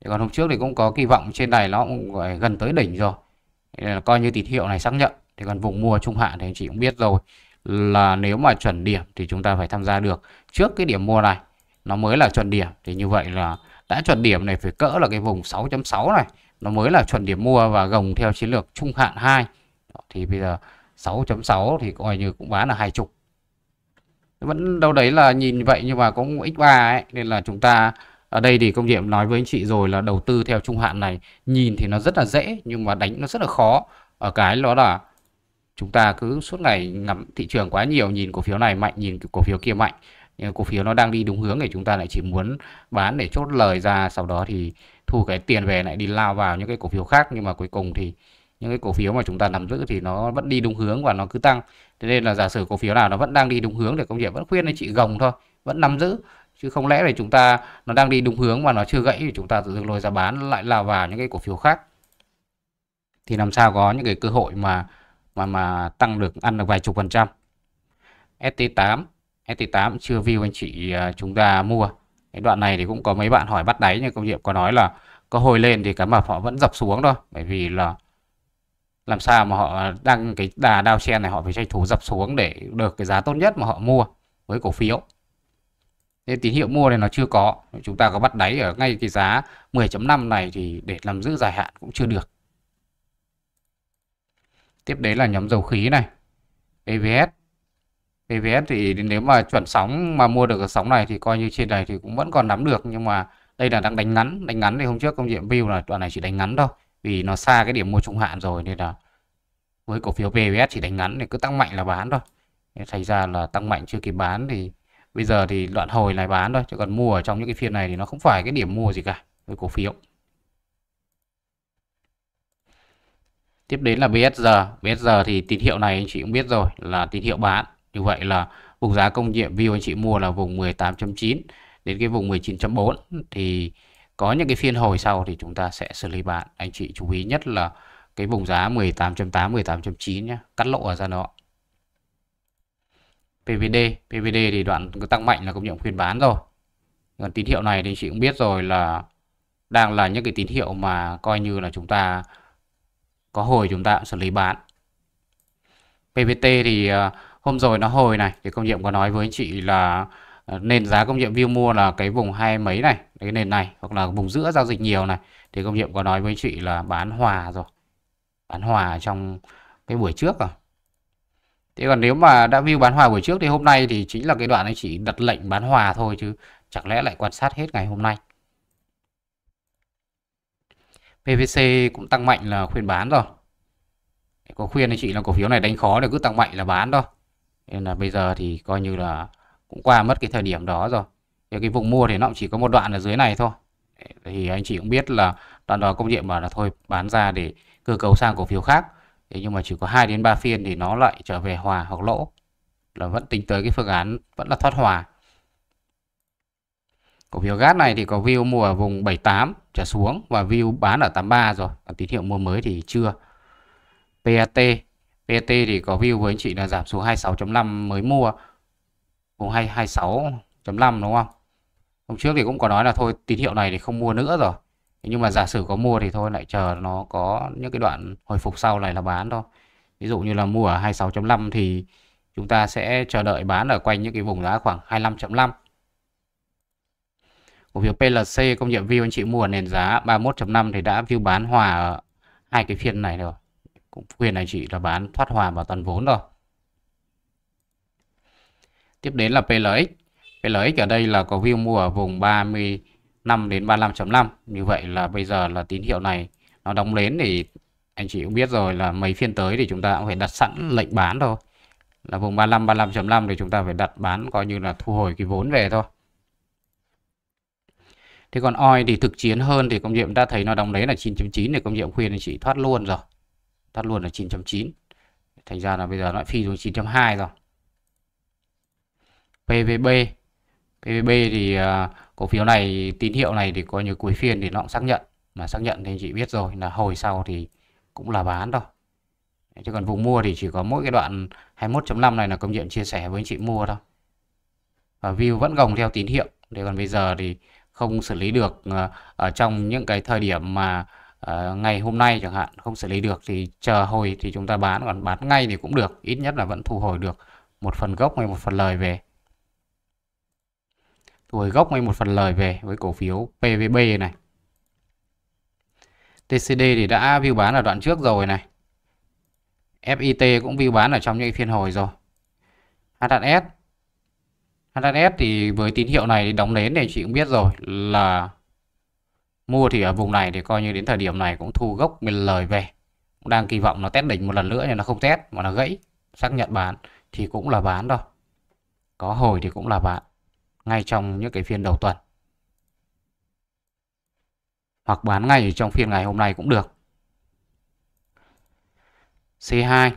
thì còn hôm trước thì cũng có kỳ vọng trên này nó cũng gần tới đỉnh rồi thì là coi như tín hiệu này xác nhận thì còn vùng mua trung hạn thì anh chị cũng biết rồi là nếu mà chuẩn điểm thì chúng ta phải tham gia được trước cái điểm mua này nó mới là chuẩn điểm thì như vậy là đã chuẩn điểm này phải cỡ là cái vùng 6.6 này nó mới là chuẩn điểm mua và gồng theo chiến lược trung hạn 2 thì bây giờ 6.6 thì coi như cũng bán là hai chục vẫn đâu đấy là nhìn vậy nhưng mà cũng x3 ấy nên là chúng ta ở đây thì công điểm nói với anh chị rồi là đầu tư theo trung hạn này nhìn thì nó rất là dễ nhưng mà đánh nó rất là khó ở cái đó là chúng ta cứ suốt ngày ngắm thị trường quá nhiều nhìn cổ phiếu này mạnh nhìn cổ phiếu kia mạnh nhưng cổ phiếu nó đang đi đúng hướng thì chúng ta lại chỉ muốn bán để chốt lời ra sau đó thì thu cái tiền về lại đi lao vào những cái cổ phiếu khác nhưng mà cuối cùng thì những cái cổ phiếu mà chúng ta nắm giữ thì nó vẫn đi đúng hướng và nó cứ tăng thế nên là giả sử cổ phiếu nào nó vẫn đang đi đúng hướng thì công nghiệp vẫn khuyên anh chị gồng thôi vẫn nắm giữ chứ không lẽ là chúng ta nó đang đi đúng hướng mà nó chưa gãy thì chúng ta tự dưng lôi ra bán lại lao vào những cái cổ phiếu khác thì làm sao có những cái cơ hội mà mà mà tăng được ăn được vài chục phần trăm ST8 ST8 chưa view anh chị à, chúng ta mua cái đoạn này thì cũng có mấy bạn hỏi bắt đáy nhưng công nghiệp có nói là có hồi lên thì cả mập họ vẫn dập xuống thôi bởi vì là làm sao mà họ đăng cái đà đao chen này họ phải tranh thủ dập xuống để được cái giá tốt nhất mà họ mua với cổ phiếu nên tín hiệu mua này nó chưa có chúng ta có bắt đáy ở ngay cái giá 10.5 này thì để làm giữ dài hạn cũng chưa được tiếp đến là nhóm dầu khí này EVS EVS thì nếu mà chuẩn sóng mà mua được cái sóng này thì coi như trên này thì cũng vẫn còn nắm được nhưng mà đây là đang đánh ngắn đánh ngắn thì hôm trước công diện view là đoạn này chỉ đánh ngắn thôi vì nó xa cái điểm mua trung hạn rồi nên là với cổ phiếu PVS chỉ đánh ngắn thì cứ tăng mạnh là bán thôi thành ra là tăng mạnh chưa kịp bán thì bây giờ thì đoạn hồi này bán thôi chứ còn mua ở trong những cái phiên này thì nó không phải cái điểm mua gì cả với cổ phiếu tiếp đến là BSR BSR thì tín hiệu này anh chị cũng biết rồi là tín hiệu bán như vậy là vùng giá công nhiệm view anh chị mua là vùng 18.9 đến cái vùng 19.4 thì có những cái phiên hồi sau thì chúng ta sẽ xử lý bạn anh chị chú ý nhất là cái vùng giá 18.8 18.9 nhé cắt lỗ ở ra nó PVD PVD thì đoạn tăng mạnh là công nhận khuyên bán rồi còn tín hiệu này thì anh chị cũng biết rồi là đang là những cái tín hiệu mà coi như là chúng ta có hồi chúng ta xử lý bán PVT thì à, hôm rồi nó hồi này thì công nhận có nói với anh chị là Ờ, nền giá công nhiệm view mua là cái vùng hai mấy này cái nền này hoặc là vùng giữa giao dịch nhiều này thì công nhiệm có nói với chị là bán hòa rồi bán hòa trong cái buổi trước à? thế còn nếu mà đã view bán hòa buổi trước thì hôm nay thì chính là cái đoạn anh chị đặt lệnh bán hòa thôi chứ chẳng lẽ lại quan sát hết ngày hôm nay PVC cũng tăng mạnh là khuyên bán rồi có khuyên anh chị là cổ phiếu này đánh khó để cứ tăng mạnh là bán thôi nên là bây giờ thì coi như là cũng qua mất cái thời điểm đó rồi thì cái vùng mua thì nó chỉ có một đoạn ở dưới này thôi thì anh chị cũng biết là đoạn đó công điện bảo là thôi bán ra để cơ cấu sang cổ phiếu khác thế nhưng mà chỉ có 2 đến 3 phiên thì nó lại trở về hòa hoặc lỗ là vẫn tính tới cái phương án vẫn là thoát hòa cổ phiếu gas này thì có view mua ở vùng 78 trở xuống và view bán ở 83 rồi còn tín hiệu mua mới thì chưa PAT PAT thì có view với anh chị là giảm xuống 26.5 mới mua cùng 226.5 đúng không hôm trước thì cũng có nói là thôi tín hiệu này thì không mua nữa rồi nhưng mà giả sử có mua thì thôi lại chờ nó có những cái đoạn hồi phục sau này là bán thôi ví dụ như là mua ở 26.5 thì chúng ta sẽ chờ đợi bán ở quanh những cái vùng giá khoảng 25.5 cổ phiếu PLC công nhiệm view anh chị mua ở nền giá 31.5 thì đã view bán hòa ở hai cái phiên này rồi cũng khuyên anh chị là bán thoát hòa vào toàn vốn rồi Tiếp đến là PLX. PLX ở đây là có view mua ở vùng 35 đến 35.5. Như vậy là bây giờ là tín hiệu này nó đóng lên thì anh chị cũng biết rồi là mấy phiên tới thì chúng ta cũng phải đặt sẵn lệnh bán thôi. Là vùng 35 35.5 thì chúng ta phải đặt bán coi như là thu hồi cái vốn về thôi. Thế còn oi thì thực chiến hơn thì công nhiệm đã thấy nó đóng đấy là 9.9 thì công nhiệm khuyên anh chị thoát luôn rồi. Thoát luôn là 9.9. Thành ra là bây giờ nó phi xuống 9.2 rồi. PVB PVB thì uh, cổ phiếu này tín hiệu này thì coi như cuối phiên thì nó cũng xác nhận mà xác nhận thì anh chị biết rồi là hồi sau thì cũng là bán thôi chứ còn vùng mua thì chỉ có mỗi cái đoạn 21.5 này là công nhận chia sẻ với anh chị mua thôi và view vẫn gồng theo tín hiệu để còn bây giờ thì không xử lý được ờ, ở trong những cái thời điểm mà ờ, ngày hôm nay chẳng hạn không xử lý được thì chờ hồi thì chúng ta bán còn bán ngay thì cũng được ít nhất là vẫn thu hồi được một phần gốc hay một phần lời về Tôi gốc ngay một phần lời về với cổ phiếu PVB này. TCD thì đã view bán ở đoạn trước rồi này. FIT cũng view bán ở trong những phiên hồi rồi. HHS. HHS thì với tín hiệu này đóng nến thì chị cũng biết rồi là mua thì ở vùng này thì coi như đến thời điểm này cũng thu gốc mình lời về. Cũng đang kỳ vọng nó test đỉnh một lần nữa nhưng nó không test mà nó gãy, xác nhận bán thì cũng là bán thôi. Có hồi thì cũng là bán ngay trong những cái phiên đầu tuần. Hoặc bán ngay trong phiên ngày hôm nay cũng được. C2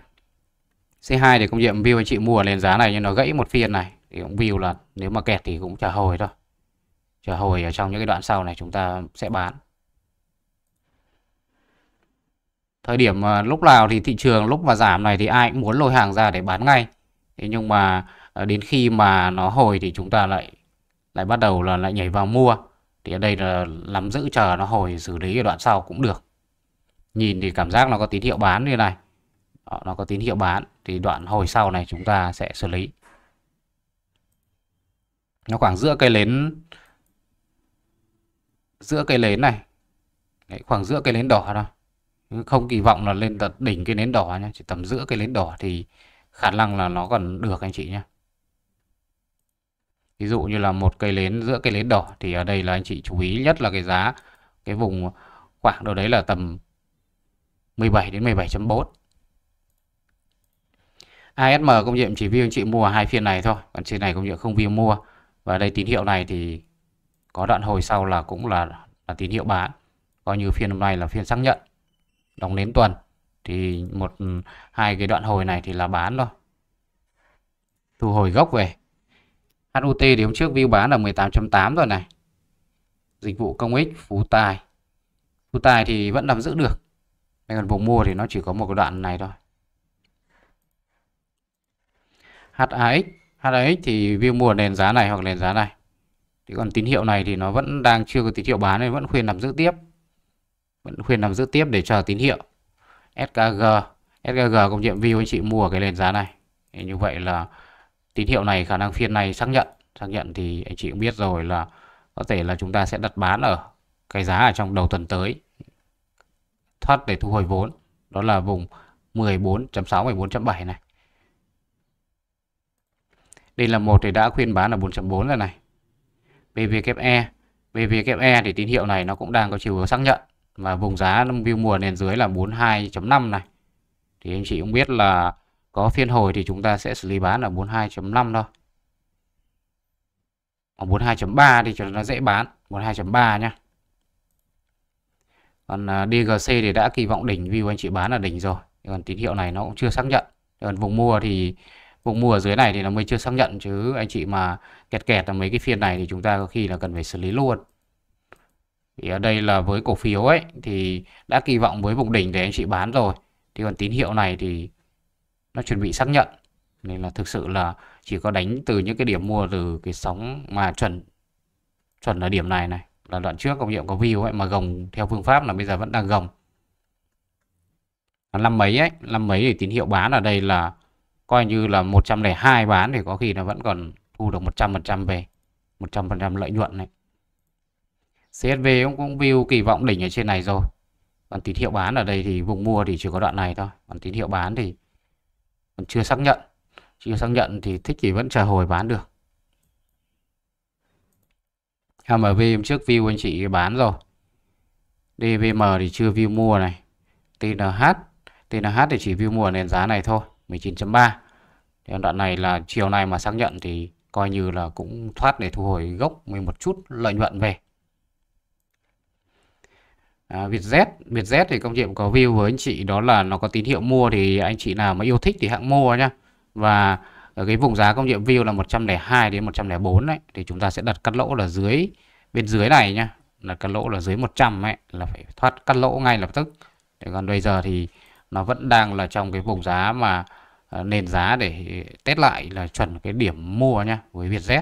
C2 thì công diện view anh chị mua lên giá này nhưng nó gãy một phiên này thì cũng view là nếu mà kẹt thì cũng trả hồi thôi. Trả hồi ở trong những cái đoạn sau này chúng ta sẽ bán. Thời điểm ờ, lúc nào thì thị trường lúc mà giảm này thì ai cũng muốn lôi hàng ra để bán ngay. Thế nhưng mà ờ, đến khi mà nó hồi thì chúng ta lại lại bắt đầu là lại nhảy vào mua thì ở đây là nắm giữ chờ nó hồi xử lý ở đoạn sau cũng được nhìn thì cảm giác nó có tín hiệu bán như này Đó, nó có tín hiệu bán thì đoạn hồi sau này chúng ta sẽ xử lý nó khoảng giữa cây nến giữa cây nến này Đấy, khoảng giữa cây nến đỏ thôi không kỳ vọng là lên tận đỉnh cây nến đỏ nhé chỉ tầm giữa cây nến đỏ thì khả năng là nó còn được anh chị nhé ví dụ như là một cây nến giữa cây nến đỏ thì ở đây là anh chị chú ý nhất là cái giá cái vùng khoảng đâu đấy là tầm 17 đến 17.4 ASM công nhiệm chỉ view anh chị mua hai phiên này thôi còn trên này công nhiệm không view mua và đây tín hiệu này thì có đoạn hồi sau là cũng là, là tín hiệu bán coi như phiên hôm nay là phiên xác nhận đóng nến tuần thì một hai cái đoạn hồi này thì là bán thôi thu hồi gốc về HUT thì hôm trước view bán là 18.8 rồi này dịch vụ công ích phú tài phú tài thì vẫn nắm giữ được đây còn vùng mua thì nó chỉ có một cái đoạn này thôi HAX HAX thì view mua nền giá này hoặc nền giá này thì còn tín hiệu này thì nó vẫn đang chưa có tín hiệu bán nên vẫn khuyên nắm giữ tiếp vẫn khuyên nắm giữ tiếp để chờ tín hiệu SKG SKG công nhiệm view anh chị mua cái nền giá này thì như vậy là tín hiệu này khả năng phiên này xác nhận xác nhận thì anh chị cũng biết rồi là có thể là chúng ta sẽ đặt bán ở cái giá ở trong đầu tuần tới thoát để thu hồi vốn đó là vùng 14.6 14.7 này đây là một thì đã khuyên bán là 4.4 rồi này BVKE BVKE thì tín hiệu này nó cũng đang có chiều hướng xác nhận và vùng giá view mùa nền dưới là 42.5 này thì anh chị cũng biết là có phiên hồi thì chúng ta sẽ xử lý bán ở 42.5 thôi ở 42.3 thì cho nó dễ bán 42.3 nhá còn DGC à, thì đã kỳ vọng đỉnh view anh chị bán ở đỉnh rồi còn tín hiệu này nó cũng chưa xác nhận còn vùng mua thì vùng mua ở dưới này thì nó mới chưa xác nhận chứ anh chị mà kẹt kẹt ở mấy cái phiên này thì chúng ta có khi là cần phải xử lý luôn thì ở đây là với cổ phiếu ấy thì đã kỳ vọng với vùng đỉnh để anh chị bán rồi thì còn tín hiệu này thì nó chuẩn bị xác nhận nên là thực sự là chỉ có đánh từ những cái điểm mua từ cái sóng mà chuẩn chuẩn ở điểm này này là đoạn trước công hiệu có view ấy mà gồng theo phương pháp là bây giờ vẫn đang gồng năm mấy ấy năm mấy thì tín hiệu bán ở đây là coi như là 102 bán thì có khi là vẫn còn thu được 100% về 100% lợi nhuận này CSV cũng cũng view kỳ vọng đỉnh ở trên này rồi còn tín hiệu bán ở đây thì vùng mua thì chỉ có đoạn này thôi còn tín hiệu bán thì còn chưa xác nhận chưa xác nhận thì thích kỷ vẫn chờ hồi bán được MV hôm trước view anh chị bán rồi DVM thì chưa view mua này TNH TNH thì chỉ view mua nền giá này thôi 19.3 đoạn này là chiều này mà xác nhận thì coi như là cũng thoát để thu hồi gốc mình một chút lợi nhuận về À, Vietjet, Vietjet thì công chuyện có view với anh chị đó là nó có tín hiệu mua thì anh chị nào mà yêu thích thì hãng mua nhá. Và ở cái vùng giá công chuyện view là 102 đến 104 đấy thì chúng ta sẽ đặt cắt lỗ là dưới bên dưới này nhá, là cắt lỗ là dưới 100 ấy là phải thoát cắt lỗ ngay lập tức. Để còn bây giờ thì nó vẫn đang là trong cái vùng giá mà à, nền giá để test lại là chuẩn cái điểm mua nhá với Vietjet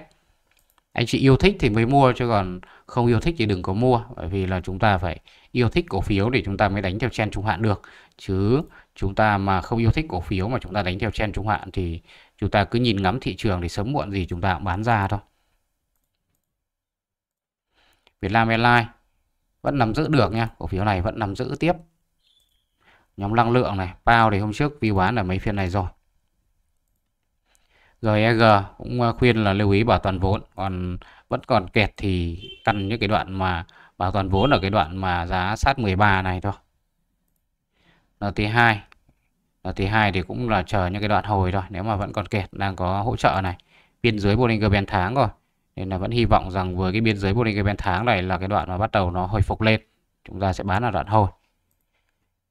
anh chị yêu thích thì mới mua chứ còn không yêu thích thì đừng có mua bởi vì là chúng ta phải yêu thích cổ phiếu để chúng ta mới đánh theo trend trung hạn được chứ chúng ta mà không yêu thích cổ phiếu mà chúng ta đánh theo trend trung hạn thì chúng ta cứ nhìn ngắm thị trường thì sớm muộn gì chúng ta cũng bán ra thôi Việt Nam Airlines vẫn nắm giữ được nha cổ phiếu này vẫn nắm giữ tiếp nhóm năng lượng này bao thì hôm trước vi bán ở mấy phiên này rồi reg e cũng à, khuyên là lưu ý bảo toàn vốn còn vẫn còn kẹt thì căn những cái đoạn mà bảo toàn vốn ở cái đoạn mà giá sát 13 này thôi LT2 LT2 thì cũng là chờ những cái đoạn hồi thôi nếu mà vẫn còn kẹt đang có hỗ trợ này biên dưới Bollinger Band tháng rồi nên là vẫn hy vọng rằng với cái biên giới Bollinger Band tháng này là cái đoạn mà bắt đầu nó hồi phục lên chúng ta sẽ bán ở đoạn hồi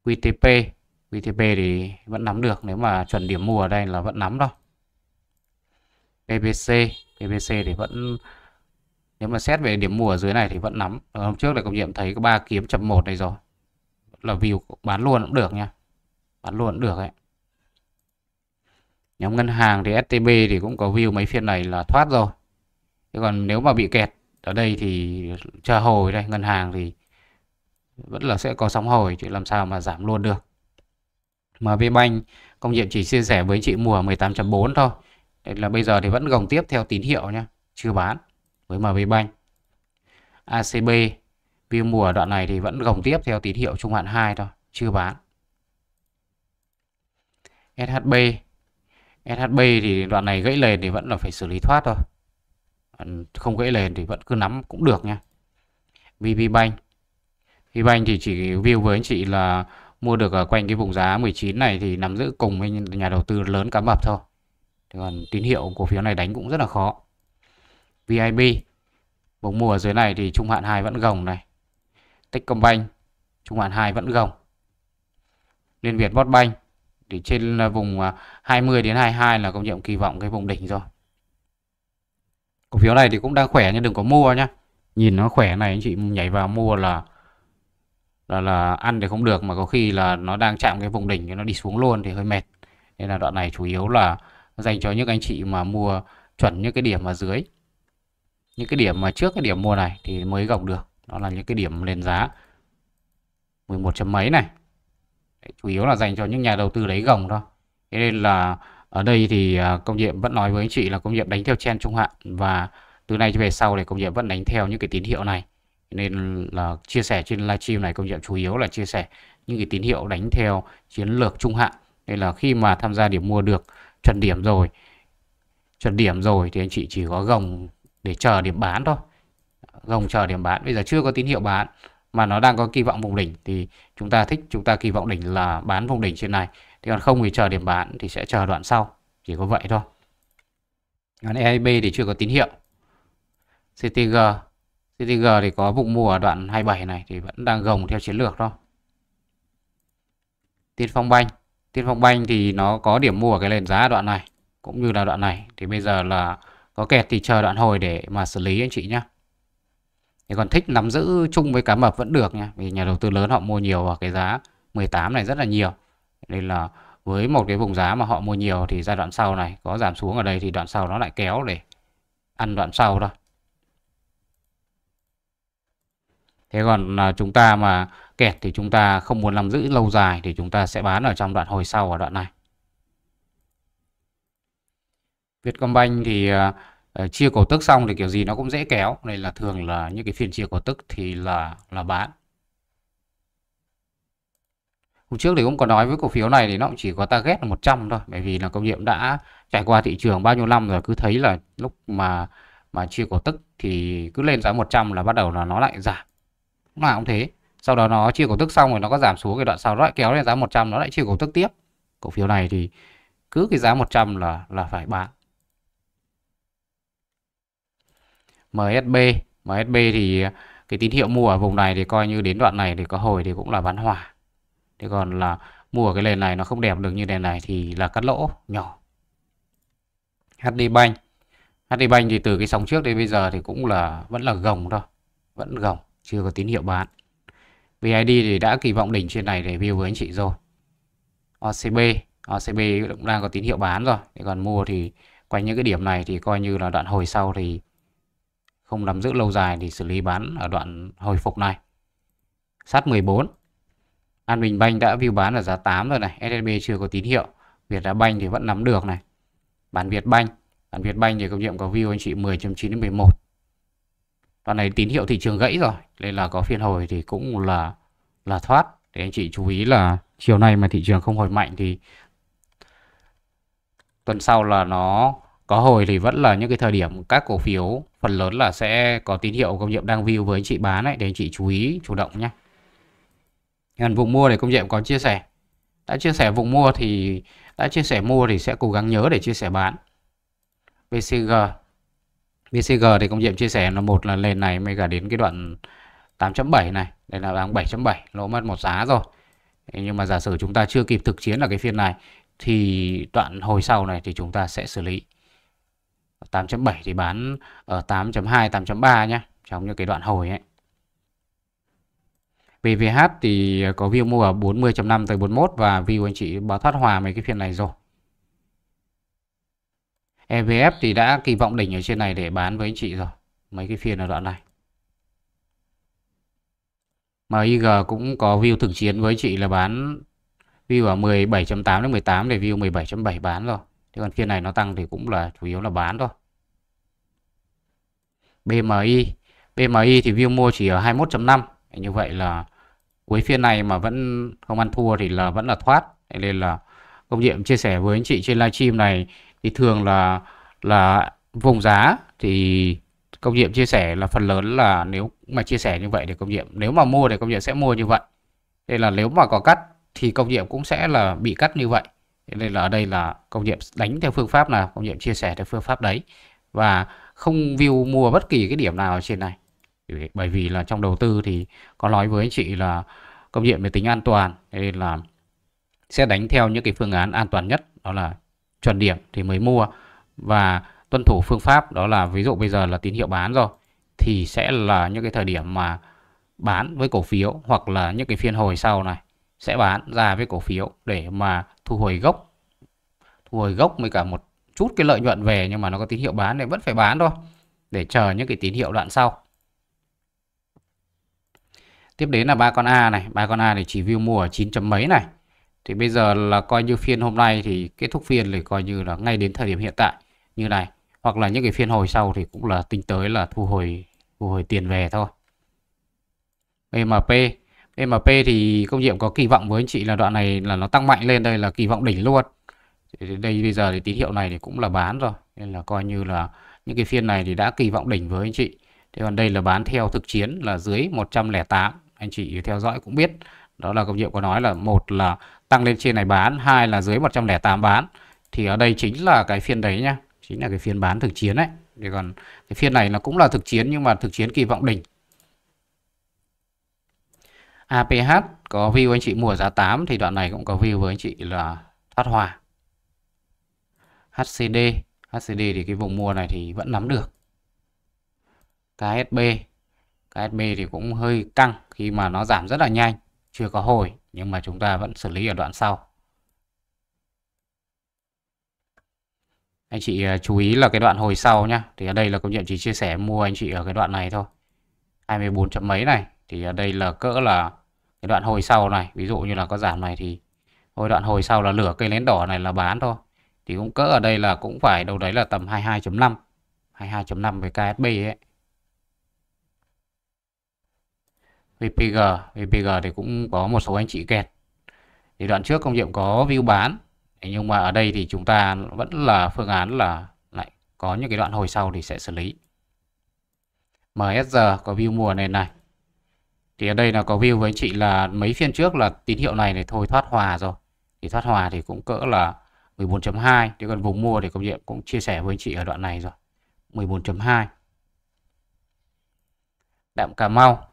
QTP QTP thì vẫn nắm được nếu mà chuẩn điểm mua ở đây là vẫn nắm đâu PVC PVC thì vẫn nếu mà xét về điểm mua ở dưới này thì vẫn nắm ờ, hôm trước là công nhiệm thấy có ba kiếm chậm một này rồi là view bán luôn cũng được nha bán luôn cũng được ấy nhóm ngân hàng thì STB thì cũng có view mấy phiên này là thoát rồi Thế còn nếu mà bị kẹt ở đây thì chờ hồi đây ngân hàng thì vẫn là sẽ có sóng hồi chứ làm sao mà giảm luôn được MB Bank công nhiệm chỉ chia sẻ với chị mùa 18.4 thôi đây là bây giờ thì vẫn gồng tiếp theo tín hiệu nhé chưa bán với MB Bank ACB view mùa đoạn này thì vẫn gồng tiếp theo tín hiệu trung hạn 2 thôi chưa bán SHB SHB thì đoạn này gãy lên thì vẫn là phải xử lý thoát thôi không gãy lên thì vẫn cứ nắm cũng được nha VB Bank VB Bank thì chỉ view với anh chị là mua được ở quanh cái vùng giá 19 này thì nắm giữ cùng với nhà đầu tư lớn cá mập thôi còn tín hiệu cổ phiếu này đánh cũng rất là khó VIB vùng mùa dưới này thì trung hạn 2 vẫn gồng này Techcombank trung hạn 2 vẫn gồng Liên Việt bot bank thì trên à, vùng 20 à, đến 22 là công nhận kỳ vọng cái vùng đỉnh rồi cổ phiếu này thì cũng đang khỏe nhưng đừng có mua nhá nhìn nó khỏe này anh chị nhảy vào mua là là là ăn thì không được mà có khi là nó đang chạm cái vùng đỉnh nó đi xuống luôn thì hơi mệt nên là đoạn này chủ yếu là dành cho những anh chị mà mua chuẩn những cái điểm ở dưới những cái điểm mà trước cái điểm mua này thì mới gồng được đó là những cái điểm lên giá 11 chấm mấy này Đấy, chủ yếu là dành cho những nhà đầu tư lấy gồng thôi thế nên là ở đây thì à, công nhiệm vẫn nói với anh chị là công nhiệm đánh theo chen trung hạn và từ nay về sau thì công nhiệm vẫn đánh theo những cái tín hiệu này nên là chia sẻ trên livestream này công nhiệm chủ yếu là chia sẻ những cái tín hiệu đánh theo chiến lược trung hạn nên là khi mà tham gia điểm mua được chuẩn điểm rồi chuẩn điểm rồi thì anh chị chỉ có gồng để chờ điểm bán thôi gồng chờ điểm bán bây giờ chưa có tín hiệu bán mà nó đang có kỳ vọng vùng đỉnh thì chúng ta thích chúng ta kỳ vọng đỉnh là bán vùng đỉnh trên này thì còn không thì chờ điểm bán thì sẽ chờ đoạn sau chỉ có vậy thôi còn EIB thì chưa có tín hiệu CTG CTG thì có vùng mua ở đoạn 27 này thì vẫn đang gồng theo chiến lược thôi Tiên Phong Banh Tiên Phong Banh thì nó có điểm mua ở cái nền giá đoạn này cũng như là đoạn này thì bây giờ là có kẹt thì chờ đoạn hồi để mà xử lý anh chị nhé thì còn thích nắm giữ chung với cá mập vẫn được nha vì nhà đầu tư lớn họ mua nhiều vào cái giá 18 này rất là nhiều nên là với một cái vùng giá mà họ mua nhiều thì giai đoạn sau này có giảm xuống ở đây thì đoạn sau nó lại kéo để ăn đoạn sau thôi thế còn à, chúng ta mà kẹt thì chúng ta không muốn nắm giữ lâu dài thì chúng ta sẽ bán ở trong đoạn hồi sau ở đoạn này. Vietcombank thì uh, chia cổ tức xong thì kiểu gì nó cũng dễ kéo, đây là thường là những cái phiên chia cổ tức thì là là bán. Hôm trước thì cũng có nói với cổ phiếu này thì nó cũng chỉ có target là 100 thôi, bởi vì là công nghiệm đã trải qua thị trường bao nhiêu năm rồi cứ thấy là lúc mà mà chia cổ tức thì cứ lên giá 100 là bắt đầu là nó lại giảm. Lúc nào cũng thế sau đó nó chia cổ tức xong rồi nó có giảm xuống cái đoạn sau nó lại kéo lên giá 100 nó lại chia cổ tức tiếp cổ phiếu này thì cứ cái giá 100 là là phải bán MSB MSB thì cái tín hiệu mua ở vùng này thì coi như đến đoạn này thì có hồi thì cũng là bán hòa thế còn là mua ở cái nền này nó không đẹp được như nền này thì là cắt lỗ nhỏ HD Bank HD Bank thì từ cái sóng trước đến bây giờ thì cũng là vẫn là gồng thôi vẫn gồng chưa có tín hiệu bán VID thì đã kỳ vọng đỉnh trên này để view với anh chị rồi. OCB, OCB cũng đang có tín hiệu bán rồi. Để còn mua thì quanh những cái điểm này thì coi như là đoạn hồi sau thì không nắm giữ lâu dài thì xử lý bán ở đoạn hồi phục này. Sát 14. An Bình Banh đã view bán ở giá 8 rồi này. SSB chưa có tín hiệu. Việt Á Banh thì vẫn nắm được này. Bản Việt Banh. Bản Việt Banh thì công nhiệm có view anh chị 10.9 đến 11 đoạn này tín hiệu thị trường gãy rồi nên là có phiên hồi thì cũng là là thoát thì anh chị chú ý là chiều nay mà thị trường không hồi mạnh thì tuần sau là nó có hồi thì vẫn là những cái thời điểm các cổ phiếu phần lớn là sẽ có tín hiệu công nhiệm đang view với anh chị bán ấy để anh chị chú ý chủ động nhé Gần vùng mua để công nhiệm có chia sẻ đã chia sẻ vùng mua thì đã chia sẻ mua thì sẽ cố gắng nhớ để chia sẻ bán BCG BCG thì công Diệm chia sẻ là một là lên này mới cả đến cái đoạn 8.7 này đây là đang 7.7 lỗ mất một giá rồi nhưng mà giả sử chúng ta chưa kịp thực chiến ở cái phiên này thì đoạn hồi sau này thì chúng ta sẽ xử lý 8.7 thì bán ở 8.2 8.3 nhé trong những cái đoạn hồi ấy PVH thì có view mua ở 40.5 tới 41 và view anh chị báo thoát hòa mấy cái phiên này rồi EVF thì đã kỳ vọng đỉnh ở trên này để bán với anh chị rồi mấy cái phiên ở đoạn này MIG cũng có view thực chiến với chị là bán view ở 17.8 đến 18 để view 17.7 bán rồi thế còn phiên này nó tăng thì cũng là chủ yếu là bán thôi BMI BMI thì view mua chỉ ở 21.5 như vậy là cuối phiên này mà vẫn không ăn thua thì là vẫn là thoát nên là công nhiệm chia sẻ với anh chị trên livestream này thì thường là là vùng giá thì công nhiệm chia sẻ là phần lớn là nếu mà chia sẻ như vậy thì công nhiệm nếu mà mua thì công nhiệm sẽ mua như vậy đây là nếu mà có cắt thì công nhiệm cũng sẽ là bị cắt như vậy nên là ở đây là công nhiệm đánh theo phương pháp là công nhiệm chia sẻ theo phương pháp đấy và không view mua bất kỳ cái điểm nào ở trên này bởi vì là trong đầu tư thì có nói với anh chị là công nhiệm về tính an toàn nên là sẽ đánh theo những cái phương án an toàn nhất đó là chuẩn điểm thì mới mua và tuân thủ phương pháp đó là ví dụ bây giờ là tín hiệu bán rồi thì sẽ là những cái thời điểm mà bán với cổ phiếu hoặc là những cái phiên hồi sau này sẽ bán ra với cổ phiếu để mà thu hồi gốc thu hồi gốc với cả một chút cái lợi nhuận về nhưng mà nó có tín hiệu bán thì vẫn phải bán thôi để chờ những cái tín hiệu đoạn sau tiếp đến là ba con A này ba con A thì chỉ view mua ở 9 chấm mấy này thì bây giờ là coi như phiên hôm nay thì kết thúc phiên thì coi như là ngay đến thời điểm hiện tại như này hoặc là những cái phiên hồi sau thì cũng là tính tới là thu hồi thu hồi tiền về thôi MP MP thì công nhiệm có kỳ vọng với anh chị là đoạn này là nó tăng mạnh lên đây là kỳ vọng đỉnh luôn đây bây giờ thì tín hiệu này thì cũng là bán rồi nên là coi như là những cái phiên này thì đã kỳ vọng đỉnh với anh chị thế còn đây là bán theo thực chiến là dưới 108 anh chị theo dõi cũng biết đó là công nhiệm có nói là một là tăng lên trên này bán hai là dưới 108 bán thì ở đây chính là cái phiên đấy nhá chính là cái phiên bán thực chiến đấy thì còn cái phiên này nó cũng là thực chiến nhưng mà thực chiến kỳ vọng đỉnh APH có view anh chị mua giá 8 thì đoạn này cũng có view với anh chị là thoát hòa HCD HCD thì cái vùng mua này thì vẫn nắm được KSB KSB thì cũng hơi căng khi mà nó giảm rất là nhanh chưa có hồi nhưng mà chúng ta vẫn xử lý ở đoạn sau anh chị à, chú ý là cái đoạn hồi sau nhá thì ở đây là công nhiệm chỉ chia sẻ mua anh chị ở cái đoạn này thôi 24 chấm mấy này thì ở đây là cỡ là cái đoạn hồi sau này ví dụ như là có giảm này thì hồi đoạn hồi sau là lửa cây nến đỏ này là bán thôi thì cũng cỡ ở đây là cũng phải đâu đấy là tầm 22.5 22.5 về KSB ấy VPG VPG thì cũng có một số anh chị kẹt thì đoạn trước công nhiệm có view bán nhưng mà ở đây thì chúng ta vẫn là phương án là lại có những cái đoạn hồi sau thì sẽ xử lý MSG có view mùa này này thì ở đây là có view với anh chị là mấy phiên trước là tín hiệu này này thôi thoát hòa rồi thì thoát hòa thì cũng cỡ là 14.2 thì còn vùng mua thì công nhiệm cũng chia sẻ với anh chị ở đoạn này rồi 14.2 Đạm Cà Mau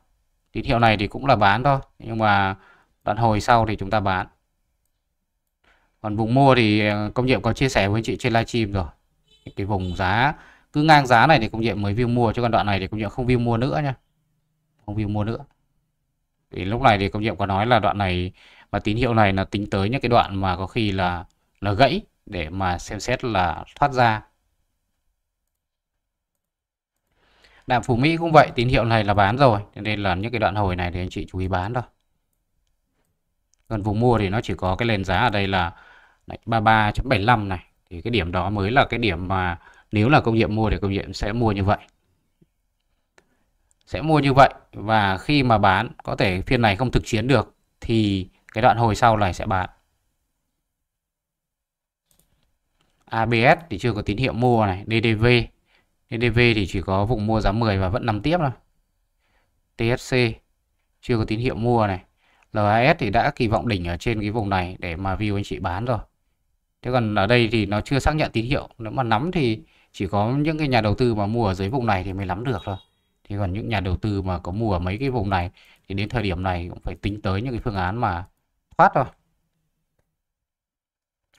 tín hiệu này thì cũng là bán thôi nhưng mà đoạn hồi sau thì chúng ta bán còn vùng mua thì ờ, công nhiệm có chia sẻ với chị trên livestream rồi cái vùng giá cứ ngang giá này thì công nhiệm mới view mua chứ còn đoạn này thì công nhiệm không view mua nữa nha không view mua nữa thì lúc này thì công nhiệm có nói là đoạn này và tín hiệu này là tính tới những cái đoạn mà có khi là là gãy để mà xem xét là thoát ra đạm phú mỹ cũng vậy tín hiệu này là bán rồi nên là những cái đoạn hồi này thì anh chị chú ý bán thôi còn vùng mua thì nó chỉ có cái nền giá ở đây là 33.75 này thì cái điểm đó mới là cái điểm mà nếu là công nhiệm mua thì công nhiệm sẽ mua như vậy sẽ mua như vậy và khi mà bán có thể phiên này không thực chiến được thì cái đoạn hồi sau này sẽ bán ABS thì chưa có tín hiệu mua này DDV DDV thì chỉ có vùng mua giá 10 và vẫn nằm tiếp thôi. TSC chưa có tín hiệu mua này. LAS thì đã kỳ vọng đỉnh ở trên cái vùng này để mà view anh chị bán rồi. Thế còn ở đây thì nó chưa xác nhận tín hiệu. Nếu mà nắm thì chỉ có những cái nhà đầu tư mà mua ở dưới vùng này thì mới nắm được thôi. Thế còn những nhà đầu tư mà có mua ở mấy cái vùng này thì đến thời điểm này cũng phải tính tới những cái phương án mà thoát thôi.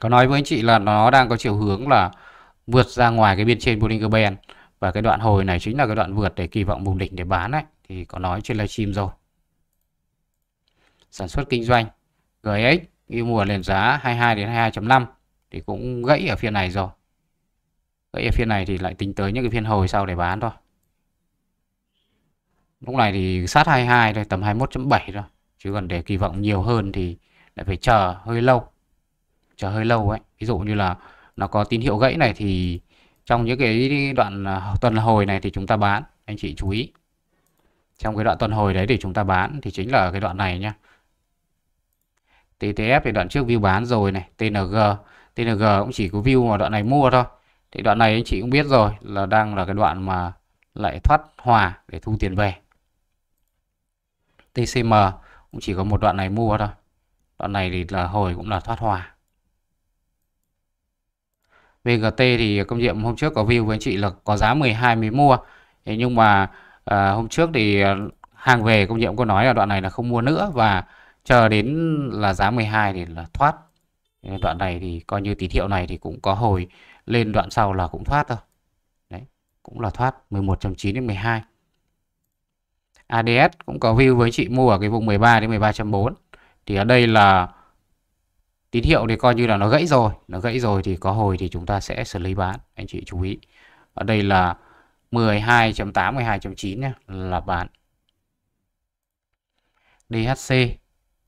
Có nói với anh chị là nó đang có chiều hướng là vượt ra ngoài cái biên trên Bollinger Band và cái đoạn hồi này chính là cái đoạn vượt để kỳ vọng vùng đỉnh để bán ấy thì có nói trên livestream rồi sản xuất kinh doanh GX đi mua lên giá 22 đến 22.5 thì cũng gãy ở phiên này rồi gãy ở phiên này thì lại tính tới những cái phiên hồi sau để bán thôi lúc này thì sát 22 đây tầm 21.7 rồi chứ còn để kỳ vọng nhiều hơn thì lại phải chờ hơi lâu chờ hơi lâu ấy ví dụ như là nó có tín hiệu gãy này thì trong những cái đoạn à, tuần hồi này thì chúng ta bán anh chị chú ý trong cái đoạn tuần hồi đấy thì chúng ta bán thì chính là cái đoạn này nhá TTF thì đoạn trước view bán rồi này TNG TNG cũng chỉ có view mà đoạn này mua thôi thì đoạn này anh chị cũng biết rồi là đang là cái đoạn mà lại thoát hòa để thu tiền về TCM cũng chỉ có một đoạn này mua thôi đoạn này thì là hồi cũng là thoát hòa VGT thì công nhiệm hôm trước có view với anh chị là có giá 12 mới mua thế nhưng mà à, hôm trước thì à, hàng về công nhiệm có nói là đoạn này là không mua nữa và chờ đến là giá 12 thì là thoát đoạn này thì coi như tín hiệu này thì cũng có hồi lên đoạn sau là cũng thoát thôi đấy cũng là thoát 11.9 đến 12 ADS cũng có view với chị mua ở cái vùng 13 đến 13.4 thì ở đây là tín hiệu thì coi như là nó gãy rồi nó gãy rồi thì có hồi thì chúng ta sẽ xử lý bán anh chị chú ý ở đây là 12.8 12.9 nhé là bán DHC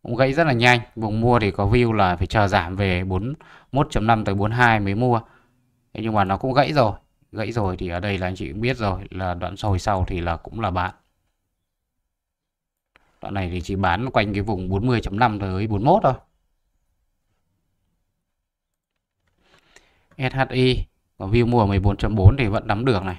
cũng gãy rất là nhanh vùng mua thì có view là phải chờ giảm về 41.5 tới 42 mới mua thế nhưng mà nó cũng gãy rồi gãy rồi thì ở đây là anh chị cũng biết rồi là đoạn sồi sau thì là cũng là bán đoạn này thì chỉ bán quanh cái vùng 40.5 tới 41 thôi SHI và view mua 14.4 thì vẫn nắm được này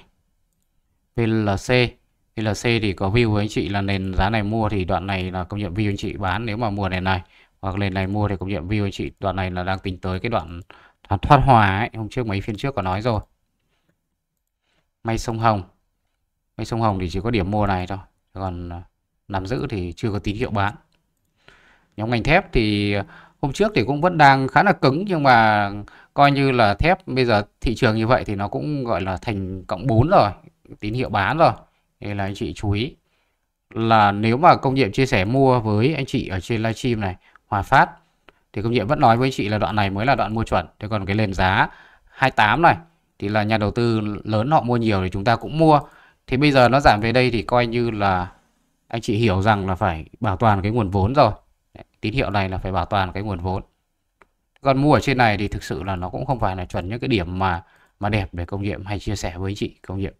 VLC VLC thì có view với anh chị là nền giá này mua thì đoạn này là công nhận view anh chị bán nếu mà mua nền này hoặc nền này mua thì công nhận view anh chị đoạn này là đang tính tới cái đoạn thoát hòa ấy hôm trước mấy phiên trước có nói rồi may sông hồng may sông hồng thì chỉ có điểm mua này thôi còn à, nắm giữ thì chưa có tín hiệu bán nhóm ngành thép thì hôm trước thì cũng vẫn đang khá là cứng nhưng mà coi như là thép bây giờ thị trường như vậy thì nó cũng gọi là thành cộng 4 rồi tín hiệu bán rồi nên là anh chị chú ý là nếu mà công nhiệm chia sẻ mua với anh chị ở trên livestream này Hòa Phát thì công nhiệm vẫn nói với anh chị là đoạn này mới là đoạn mua chuẩn thế còn cái nền giá 28 này thì là nhà đầu tư lớn họ mua nhiều thì chúng ta cũng mua thì bây giờ nó giảm về đây thì coi như là anh chị hiểu rằng là phải bảo toàn cái nguồn vốn rồi tín hiệu này là phải bảo toàn cái nguồn vốn còn mua ở trên này thì thực sự là nó cũng không phải là chuẩn những cái điểm mà mà đẹp để công nhiệm hay chia sẻ với chị công nhiệm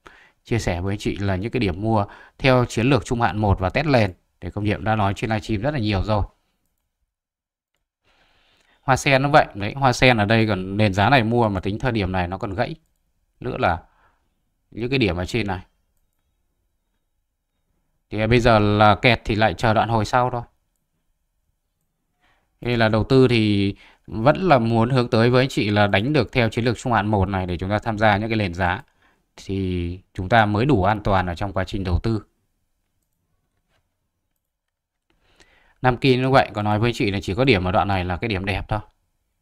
chia sẻ với chị là những cái điểm mua theo chiến lược trung hạn 1 và test lên để công nhiệm đã nói trên livestream rất là nhiều rồi hoa sen nó vậy đấy hoa sen ở đây còn nền giá này mua mà tính thời điểm này nó còn gãy nữa là những cái điểm ở trên này thì bây giờ là kẹt thì lại chờ đoạn hồi sau thôi đây là đầu tư thì vẫn là muốn hướng tới với chị là đánh được theo chiến lược trung hạn 1 này để chúng ta tham gia những cái nền giá thì chúng ta mới đủ an toàn ở trong quá trình đầu tư. Nam Kim như vậy có nói với chị là chỉ có điểm ở đoạn này là cái điểm đẹp thôi.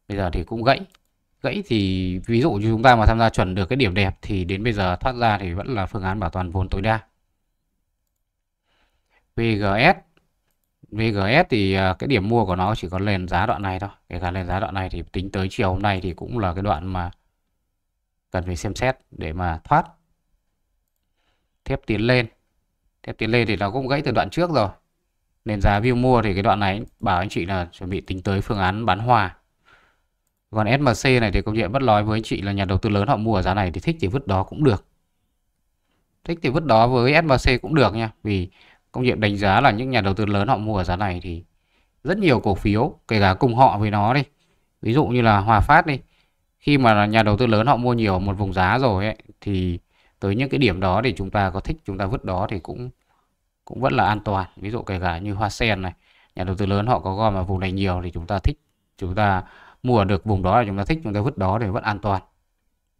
Bây giờ thì cũng gãy. Gãy thì ví dụ như chúng ta mà tham gia chuẩn được cái điểm đẹp thì đến bây giờ thoát ra thì vẫn là phương án bảo toàn vốn tối đa. VGS VGS thì à, cái điểm mua của nó chỉ có lên giá đoạn này thôi. Kể cả lên giá đoạn này thì tính tới chiều hôm nay thì cũng là cái đoạn mà cần phải xem xét để mà thoát. Thép tiến lên. Thép tiến lên thì nó cũng gãy từ đoạn trước rồi. Nên giá view mua thì cái đoạn này bảo anh chị là chuẩn bị tính tới phương án bán hòa. Còn SMC này thì công chuyện bất nói với anh chị là nhà đầu tư lớn họ mua ở giá này thì thích thì vứt đó cũng được. Thích thì vứt đó với SMC cũng được nha. Vì công nhiệm đánh giá là những nhà đầu tư lớn họ mua ở giá này thì rất nhiều cổ phiếu kể cả cùng họ với nó đi ví dụ như là Hòa Phát đi khi mà nhà đầu tư lớn họ mua nhiều một vùng giá rồi ấy, thì tới những cái điểm đó thì chúng ta có thích chúng ta vứt đó thì cũng cũng vẫn là an toàn ví dụ kể cả như Hoa Sen này nhà đầu tư lớn họ có gom ở vùng này nhiều thì chúng ta thích chúng ta mua được vùng đó là chúng ta thích chúng ta vứt đó thì vẫn an toàn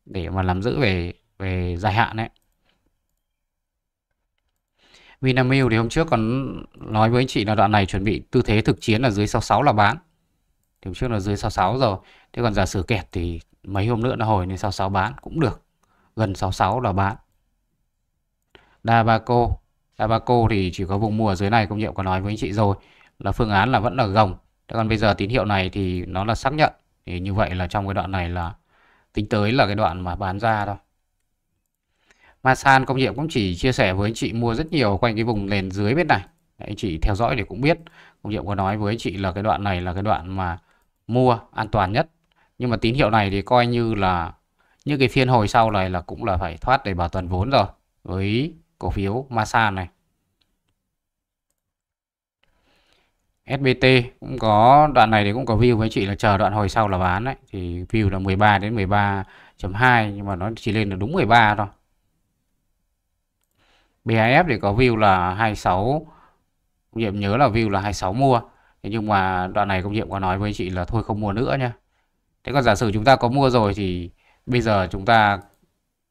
để mà làm giữ về về dài hạn đấy Vinamilk thì hôm trước còn nói với anh chị là đoạn này chuẩn bị tư thế thực chiến là dưới 66 là bán. Thì hôm trước là dưới 66 rồi. Thế còn giả sử kẹt thì mấy hôm nữa nó hồi lên 66 bán cũng được. Gần 66 là bán. Dabaco. Dabaco thì chỉ có vùng mua ở dưới này công nhiệm có nói với anh chị rồi. Là phương án là vẫn là gồng. Thế còn bây giờ tín hiệu này thì nó là xác nhận. Thì như vậy là trong cái đoạn này là tính tới là cái đoạn mà bán ra thôi. Masan công nghiệp cũng chỉ chia sẻ với anh chị mua rất nhiều quanh cái vùng nền dưới bên này Đấy, anh chị theo dõi để cũng biết công nghiệp có nói với anh chị là cái đoạn này là cái đoạn mà mua an toàn nhất nhưng mà tín hiệu này thì coi như là những cái phiên hồi sau này là cũng là phải thoát để bảo toàn vốn rồi với cổ phiếu Masan này SBT cũng có đoạn này thì cũng có view với chị là chờ đoạn hồi sau là bán đấy thì view là 13 đến 13.2 nhưng mà nó chỉ lên là đúng 13 thôi BIF thì có view là 26 công nhiệm nhớ là view là 26 mua nhưng mà đoạn này công nhiệm có nói với anh chị là thôi không mua nữa nha. thế còn giả sử chúng ta có mua rồi thì bây giờ chúng ta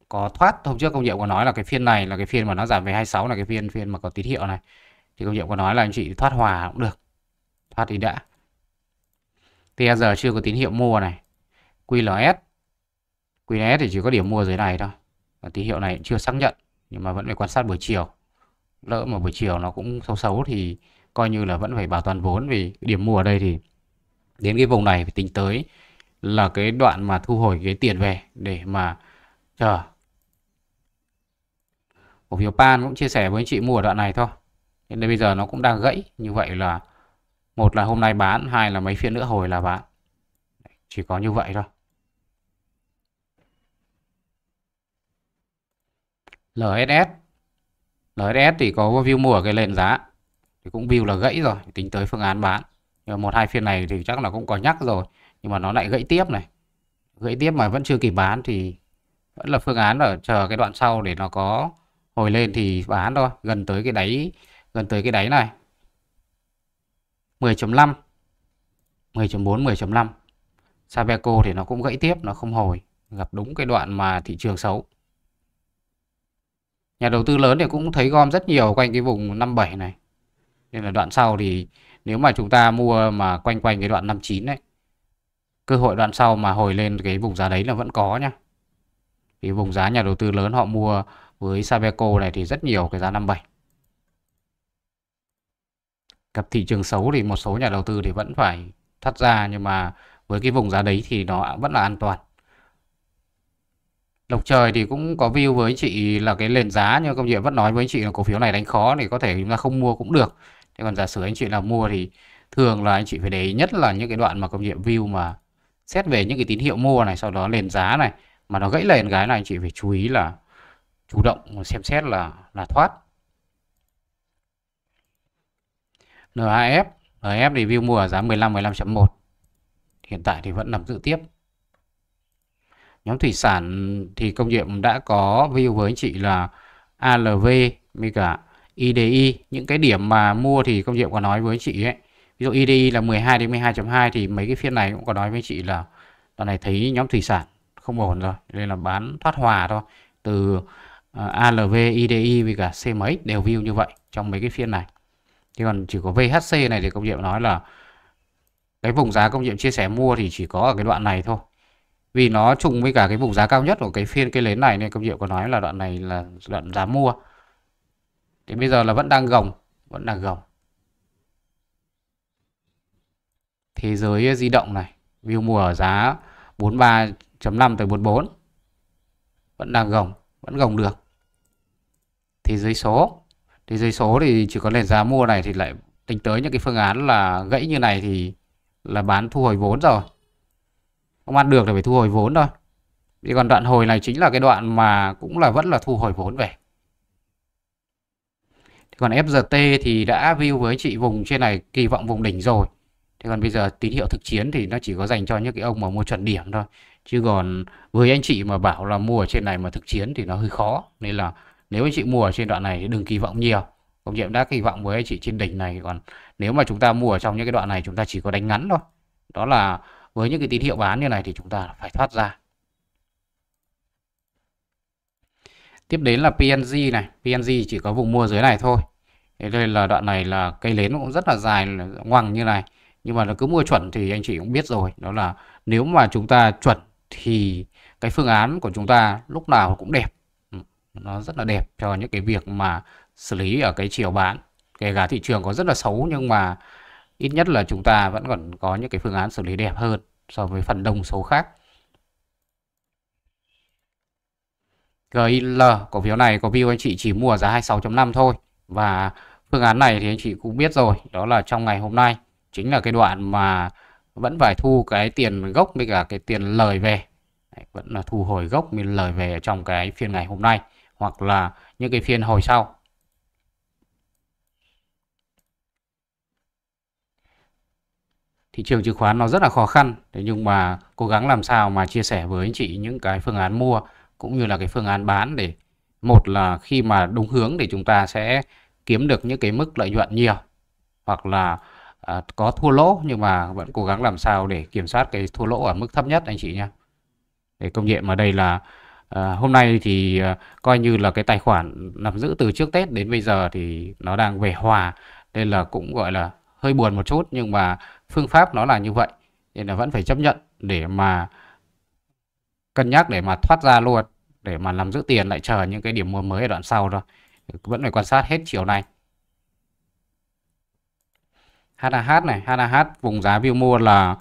có thoát hôm trước công nhiệm có nói là cái phiên này là cái phiên mà nó giảm về 26 là cái phiên phiên mà có tín hiệu này thì công nhiệm có nói là anh chị thoát hòa cũng được thoát thì đã thì chưa có tín hiệu mua này QLS QLS thì chỉ có điểm mua dưới này thôi và tín hiệu này chưa xác nhận nhưng mà vẫn phải quan sát buổi chiều lỡ mà buổi chiều nó cũng xấu xấu thì coi như là vẫn phải bảo toàn vốn vì điểm mua ở đây thì đến cái vùng này phải tính tới là cái đoạn mà thu hồi cái tiền về để mà chờ cổ phiếu pan cũng chia sẻ với anh chị mua ở đoạn này thôi nên bây giờ nó cũng đang gãy như vậy là một là hôm nay bán hai là mấy phiên nữa hồi là bán chỉ có như vậy thôi LSS LSS thì có view mua ở cái nền giá thì cũng view là gãy rồi tính tới phương án bán nhưng mà một hai phiên này thì chắc là cũng có nhắc rồi nhưng mà nó lại gãy tiếp này gãy tiếp mà vẫn chưa kịp bán thì vẫn là phương án ở chờ cái đoạn sau để nó có hồi lên thì bán thôi gần tới cái đáy gần tới cái đáy này 10.5 10.4 10.5 Sabeco thì nó cũng gãy tiếp nó không hồi gặp đúng cái đoạn mà thị trường xấu nhà đầu tư lớn thì cũng thấy gom rất nhiều quanh cái vùng 57 này nên là đoạn sau thì nếu mà chúng ta mua mà quanh quanh cái đoạn 59 đấy cơ hội đoạn sau mà hồi lên cái vùng giá đấy là vẫn có nhá thì vùng giá nhà đầu tư lớn họ mua với Sabeco này thì rất nhiều cái giá 57 gặp thị trường xấu thì một số nhà đầu tư thì vẫn phải thắt ra nhưng mà với cái vùng giá đấy thì nó vẫn là an toàn Lộc Trời thì cũng có view với chị là cái nền giá nhưng công việc vẫn nói với chị là cổ phiếu này đánh khó thì có thể chúng ta không mua cũng được. Thế còn giả sử anh chị nào mua thì thường là anh chị phải để ý nhất là những cái đoạn mà công việc view mà xét về những cái tín hiệu mua này sau đó nền giá này mà nó gãy lên cái này anh chị phải chú ý là chủ động xem xét là là thoát. NAF, NAF view mua ở giá 15 15.1. Hiện tại thì vẫn nằm giữ tiếp. Nhóm thủy sản thì công nghiệp đã có view với anh chị là ALV với cả IDI. Những cái điểm mà mua thì công nghiệp có nói với anh chị ấy. Ví dụ IDI là 12 đến 12.2 thì mấy cái phiên này cũng có nói với anh chị là đoạn này thấy nhóm thủy sản không ổn rồi. Nên là bán thoát hòa thôi. Từ ờ, ALV, IDI với cả CMX đều view như vậy trong mấy cái phiên này. Thì còn chỉ có VHC này thì công nghiệp nói là cái vùng giá công nghiệp chia sẻ mua thì chỉ có ở cái đoạn này thôi vì nó trùng với cả cái vùng giá cao nhất của cái phiên cái nến này nên công hiệu có nói là đoạn này là đoạn giá mua thì bây giờ là vẫn đang gồng vẫn đang gồng thế giới di động này view mua ở giá 43.5 tới 44 vẫn đang gồng vẫn gồng được thế giới số thế giới số thì chỉ có nền giá mua này thì lại tính tới những cái phương án là gãy như này thì là bán thu hồi vốn rồi không ăn được là phải thu hồi vốn thôi thì còn đoạn hồi này chính là cái đoạn mà cũng là vẫn là thu hồi vốn về thì còn FGT thì đã view với chị vùng trên này kỳ vọng vùng đỉnh rồi thì còn bây giờ tín hiệu thực chiến thì nó chỉ có dành cho những cái ông mà mua chuẩn điểm thôi. Chứ còn với anh chị mà bảo là mua ở trên này mà thực chiến thì nó hơi khó. Nên là nếu anh chị mua ở trên đoạn này thì đừng kỳ vọng nhiều. Công nhiệm đã kỳ vọng với anh chị trên đỉnh này. Còn nếu mà chúng ta mua ở trong những cái đoạn này chúng ta chỉ có đánh ngắn thôi. Đó là với những cái tín hiệu bán như này thì chúng ta phải thoát ra tiếp đến là PNG này PNG chỉ có vùng mua dưới này thôi thế đây là đoạn này là cây nến cũng rất là dài ngoằng như này nhưng mà nó cứ mua chuẩn thì anh chị cũng biết rồi đó là nếu mà chúng ta chuẩn thì cái phương án của chúng ta lúc nào cũng đẹp ừ, nó rất là đẹp cho những cái việc mà xử lý ở cái chiều bán kể cả thị trường có rất là xấu nhưng mà ít nhất là chúng ta vẫn còn có những cái phương án xử lý đẹp hơn so với phần đông số khác. GIL cổ phiếu này có view anh chị chỉ mua ở giá 26.5 thôi và phương án này thì anh chị cũng biết rồi đó là trong ngày hôm nay chính là cái đoạn mà vẫn phải thu cái tiền gốc với cả cái tiền lời về Đấy, vẫn là thu hồi gốc mình lời về trong cái phiên ngày hôm nay hoặc là những cái phiên hồi sau thị trường chứng khoán nó rất là khó khăn thế nhưng mà cố gắng làm sao mà chia sẻ với anh chị những cái phương án mua cũng như là cái phương án bán để một là khi mà đúng hướng thì chúng ta sẽ kiếm được những cái mức lợi nhuận nhiều hoặc là à, có thua lỗ nhưng mà vẫn cố gắng làm sao để kiểm soát cái thua lỗ ở mức thấp nhất anh chị nhé để công nghiệm ở đây là à, hôm nay thì à, coi như là cái tài khoản nằm giữ từ trước Tết đến bây giờ thì nó đang về hòa nên là cũng gọi là hơi buồn một chút nhưng mà phương pháp nó là như vậy nên là vẫn phải chấp nhận để mà cân nhắc để mà thoát ra luôn để mà làm giữ tiền lại chờ những cái điểm mua mới ở đoạn sau thôi vẫn phải quan sát hết chiều này HAH này HAH vùng giá view mua là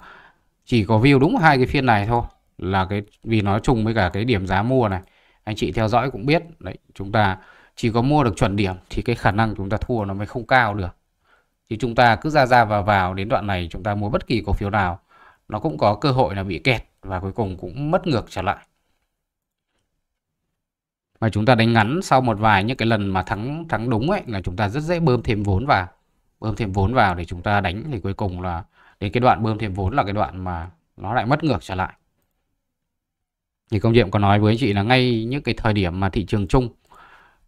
chỉ có view đúng hai cái phiên này thôi là cái vì nó chung với cả cái điểm giá mua này anh chị theo dõi cũng biết đấy chúng ta chỉ có mua được chuẩn điểm thì cái khả năng chúng ta thua nó mới không cao được thì chúng ta cứ ra ra vào vào đến đoạn này chúng ta mua bất kỳ cổ phiếu nào nó cũng có cơ hội là bị kẹt và cuối cùng cũng mất ngược trở lại mà chúng ta đánh ngắn sau một vài những cái lần mà thắng thắng đúng ấy là chúng ta rất dễ bơm thêm vốn vào bơm thêm vốn vào để chúng ta đánh thì cuối cùng là đến cái đoạn bơm thêm vốn là cái đoạn mà nó lại mất ngược trở lại thì công diệm có nói với anh chị là ngay những cái thời điểm mà thị trường chung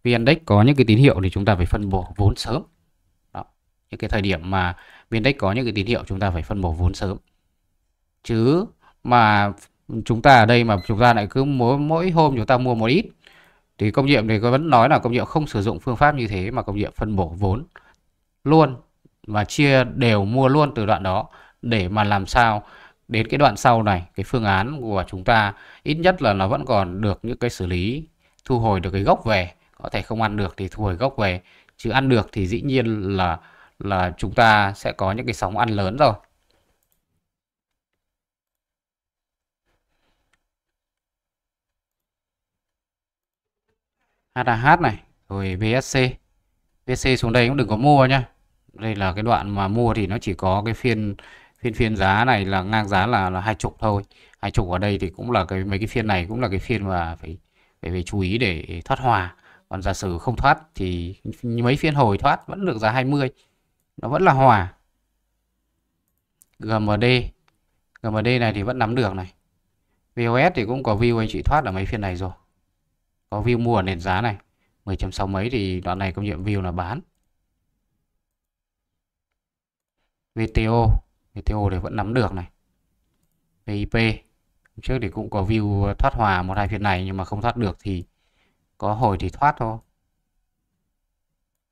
vn index có những cái tín hiệu thì chúng ta phải phân bổ vốn sớm những cái thời điểm mà biên index có những cái tín hiệu chúng ta phải phân bổ vốn sớm chứ mà chúng ta ở đây mà chúng ta lại cứ mỗi mỗi hôm chúng ta mua một ít thì công nhiệm thì vẫn nói là công nhiệm không sử dụng phương pháp như thế mà công nhiệm phân bổ vốn luôn và chia đều mua luôn từ đoạn đó để mà làm sao đến cái đoạn sau này cái phương án của chúng ta ít nhất là nó vẫn còn được những cái xử lý thu hồi được cái gốc về có thể không ăn được thì thu hồi gốc về chứ ăn được thì dĩ nhiên là là chúng ta sẽ có những cái sóng ăn lớn rồi. HAH này, rồi VSC. VSC xuống đây cũng đừng có mua nhá. Đây là cái đoạn mà mua thì nó chỉ có cái phiên phiên phiên giá này là ngang giá là là hai chục thôi. Hai chục ở đây thì cũng là cái mấy cái phiên này cũng là cái phiên mà phải phải, phải chú ý để thoát hòa. Còn giả sử không thoát thì mấy phiên hồi thoát vẫn được giá 20 nó vẫn là hòa GMD GMD này thì vẫn nắm được này VOS thì cũng có view anh chị thoát ở mấy phiên này rồi có view mua ở nền giá này 10.6 mấy thì đoạn này công nhiệm view là bán VTO VTO thì vẫn nắm được này VIP trước thì cũng có view thoát hòa một hai phiên này nhưng mà không thoát được thì có hồi thì thoát thôi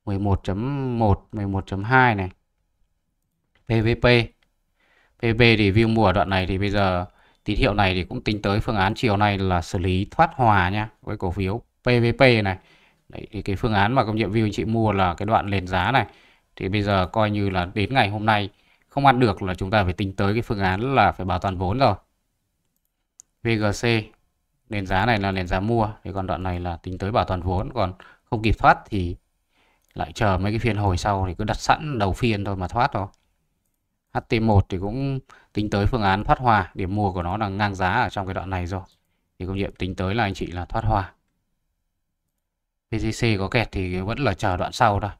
11.1, 11.2 này. PVP. PVP thì view mùa đoạn này thì bây giờ tín hiệu này thì cũng tính tới phương án chiều nay là xử lý thoát hòa nhá với cổ phiếu PVP này. Đấy, thì cái phương án mà công nhiệm view anh chị mua là cái đoạn lên giá này thì bây giờ coi như là đến ngày hôm nay không ăn được là chúng ta phải tính tới cái phương án là phải bảo toàn vốn rồi. VGC nền giá này là nền giá mua thì còn đoạn này là tính tới bảo toàn vốn còn không kịp thoát thì lại chờ mấy cái phiên hồi sau thì cứ đặt sẵn đầu phiên thôi mà thoát thôi HT1 thì cũng tính tới phương án thoát hòa điểm mua của nó là ngang giá ở trong cái đoạn này rồi thì công nhiệm tính tới là anh chị là thoát hòa PCC có kẹt thì vẫn là chờ đoạn sau thôi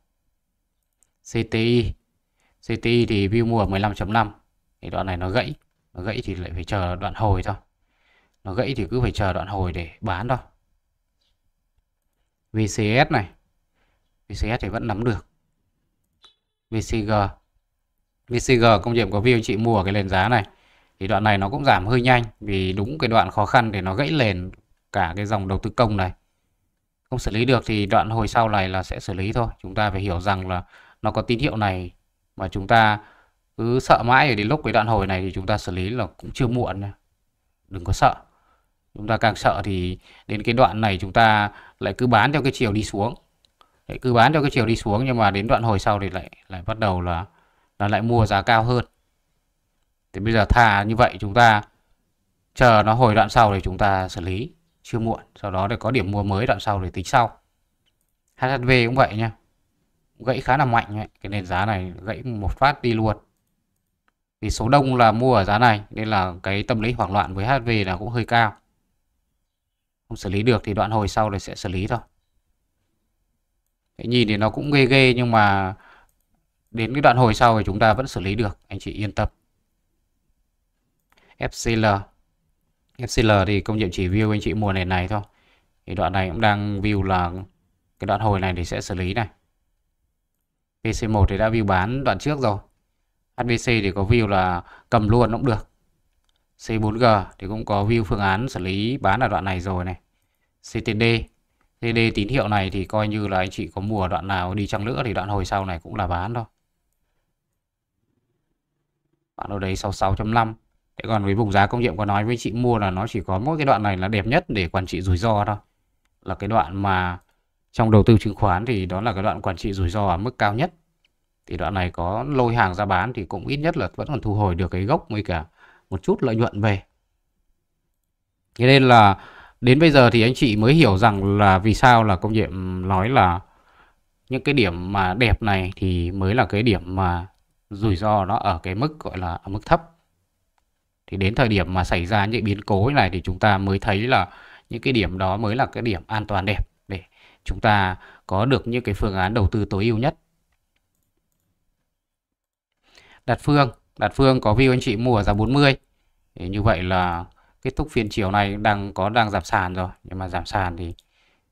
CTI CTI thì view mua ở 15.5 thì đoạn này nó gãy nó gãy thì lại phải chờ đoạn hồi thôi nó gãy thì cứ phải chờ đoạn hồi để bán thôi VCS này VCS thì vẫn nắm được VCG VCG công nghiệp của view chị mua ở cái nền giá này thì đoạn này nó cũng giảm hơi nhanh vì đúng cái đoạn khó khăn để nó gãy nền cả cái dòng đầu tư công này không xử lý được thì đoạn hồi sau này là sẽ xử lý thôi chúng ta phải hiểu rằng là nó có tín hiệu này mà chúng ta cứ sợ mãi để đến lúc cái đoạn hồi này thì chúng ta xử lý là cũng chưa muộn nha. đừng có sợ chúng ta càng sợ thì đến cái đoạn này chúng ta lại cứ bán theo cái chiều đi xuống Đấy, cứ bán cho cái chiều đi xuống nhưng mà đến đoạn hồi sau thì lại lại bắt đầu là là lại mua giá cao hơn thì bây giờ thà như vậy chúng ta chờ nó hồi đoạn sau thì chúng ta xử lý chưa muộn sau đó để có điểm mua mới đoạn sau để tính sau HSV cũng vậy nha. gãy khá là mạnh ấy. cái nền giá này gãy một phát đi luôn vì số đông là mua ở giá này nên là cái tâm lý hoảng loạn với HSV là cũng hơi cao không xử lý được thì đoạn hồi sau thì sẽ xử lý thôi Đấy, nhìn thì nó cũng ghê ghê nhưng mà đến cái đoạn hồi sau thì chúng ta vẫn xử lý được anh chị yên tâm FCL FCL thì công nhiệm chỉ view anh chị mùa này này thôi thì đoạn này cũng đang view là cái đoạn hồi này thì sẽ xử lý này PC1 thì đã view bán đoạn trước rồi HBC thì có view là cầm luôn cũng được C4G thì cũng có view phương án xử lý bán ở đoạn này rồi này CTD DD tín hiệu này thì coi như là anh chị có mùa đoạn nào đi chăng nữa thì đoạn hồi sau này cũng là bán thôi. Bạn ở đấy 66.5. Thế còn với vùng giá công nghiệm có nói với chị mua là nó chỉ có mỗi cái đoạn này là đẹp nhất để quản trị rủi ro thôi. Là cái đoạn mà trong đầu tư chứng khoán thì đó là cái đoạn quản trị rủi ro ở mức cao nhất. Thì đoạn này có lôi hàng ra bán thì cũng ít nhất là vẫn còn thu hồi được cái gốc với cả một chút lợi nhuận về. Thế nên là đến bây giờ thì anh chị mới hiểu rằng là vì sao là công nhiệm nói là những cái điểm mà đẹp này thì mới là cái điểm mà rủi ro nó ở cái mức gọi là ở mức thấp thì đến thời điểm mà xảy ra những biến cố này thì chúng ta mới thấy là những cái điểm đó mới là cái điểm an toàn đẹp để chúng ta có được những cái phương án đầu tư tối ưu nhất Đạt Phương Đạt Phương có view anh chị mua ở giá 40 thì như vậy là kết thúc phiên chiều này đang có đang giảm sàn rồi nhưng mà giảm sàn thì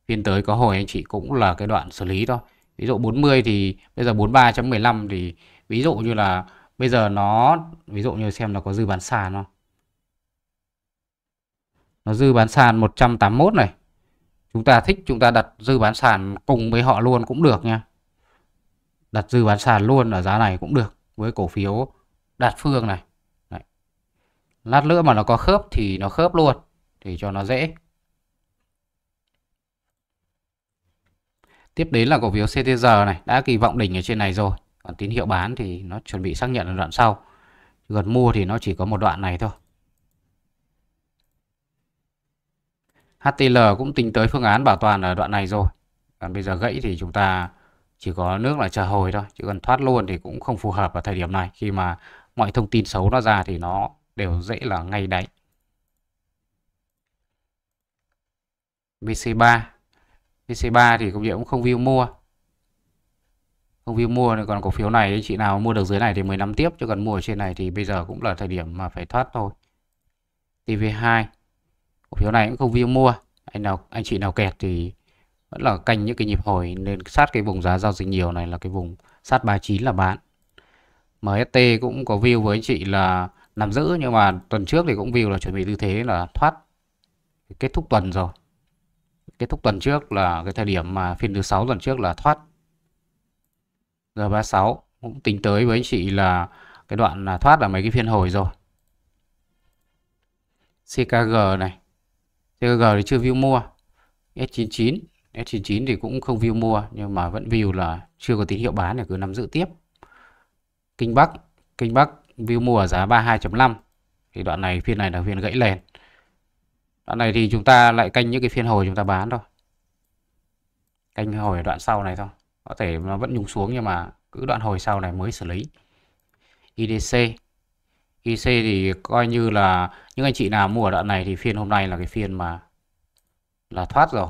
phiên tới có hồi anh chị cũng là cái đoạn xử lý thôi ví dụ 40 thì bây giờ 43.15 thì ví dụ như là bây giờ nó ví dụ như xem nó có dư bán sàn không nó dư bán sàn 181 này chúng ta thích chúng ta đặt dư bán sàn cùng với họ luôn cũng được nha đặt dư bán sàn luôn ở giá này cũng được với cổ phiếu đạt phương này lát nữa mà nó có khớp thì nó khớp luôn để cho nó dễ tiếp đến là cổ phiếu CTR này đã kỳ vọng đỉnh ở trên này rồi còn tín hiệu bán thì nó chuẩn bị xác nhận ở đoạn sau gần mua thì nó chỉ có một đoạn này thôi HTL cũng tính tới phương án bảo toàn ở đoạn này rồi còn bây giờ gãy thì chúng ta chỉ có nước là chờ hồi thôi chứ còn thoát luôn thì cũng không phù hợp vào thời điểm này khi mà mọi thông tin xấu nó ra thì nó đều dễ là ngay đáy. VC3 VC3 thì công việc cũng không view mua không view mua này còn cổ phiếu này ấy, chị nào mua được dưới này thì 15 tiếp chứ còn mua ở trên này thì bây giờ cũng là thời điểm mà phải thoát thôi TV2 cổ phiếu này cũng không view mua anh nào anh chị nào kẹt thì vẫn là canh những cái nhịp hồi nên sát cái vùng giá giao dịch nhiều này là cái vùng sát 39 là bán MST cũng có view với anh chị là nắm giữ nhưng mà tuần trước thì cũng view là chuẩn bị tư thế là thoát kết thúc tuần rồi kết thúc tuần trước là cái thời điểm mà phiên thứ sáu tuần trước là thoát giờ 36 cũng tính tới với anh chị là cái đoạn là thoát là mấy cái phiên hồi rồi CKG này CKG thì chưa view mua S99 S99 thì cũng không view mua nhưng mà vẫn view là chưa có tín hiệu bán để cứ nắm giữ tiếp Kinh Bắc Kinh Bắc view mua ở giá 32.5 thì đoạn này phiên này là phiên gãy lên đoạn này thì chúng ta lại canh những cái phiên hồi chúng ta bán thôi canh hồi ở đoạn sau này thôi có thể nó vẫn nhúng xuống nhưng mà cứ đoạn hồi sau này mới xử lý IDC IC thì coi như là những anh chị nào mua ở đoạn này thì phiên hôm nay là cái phiên mà là thoát rồi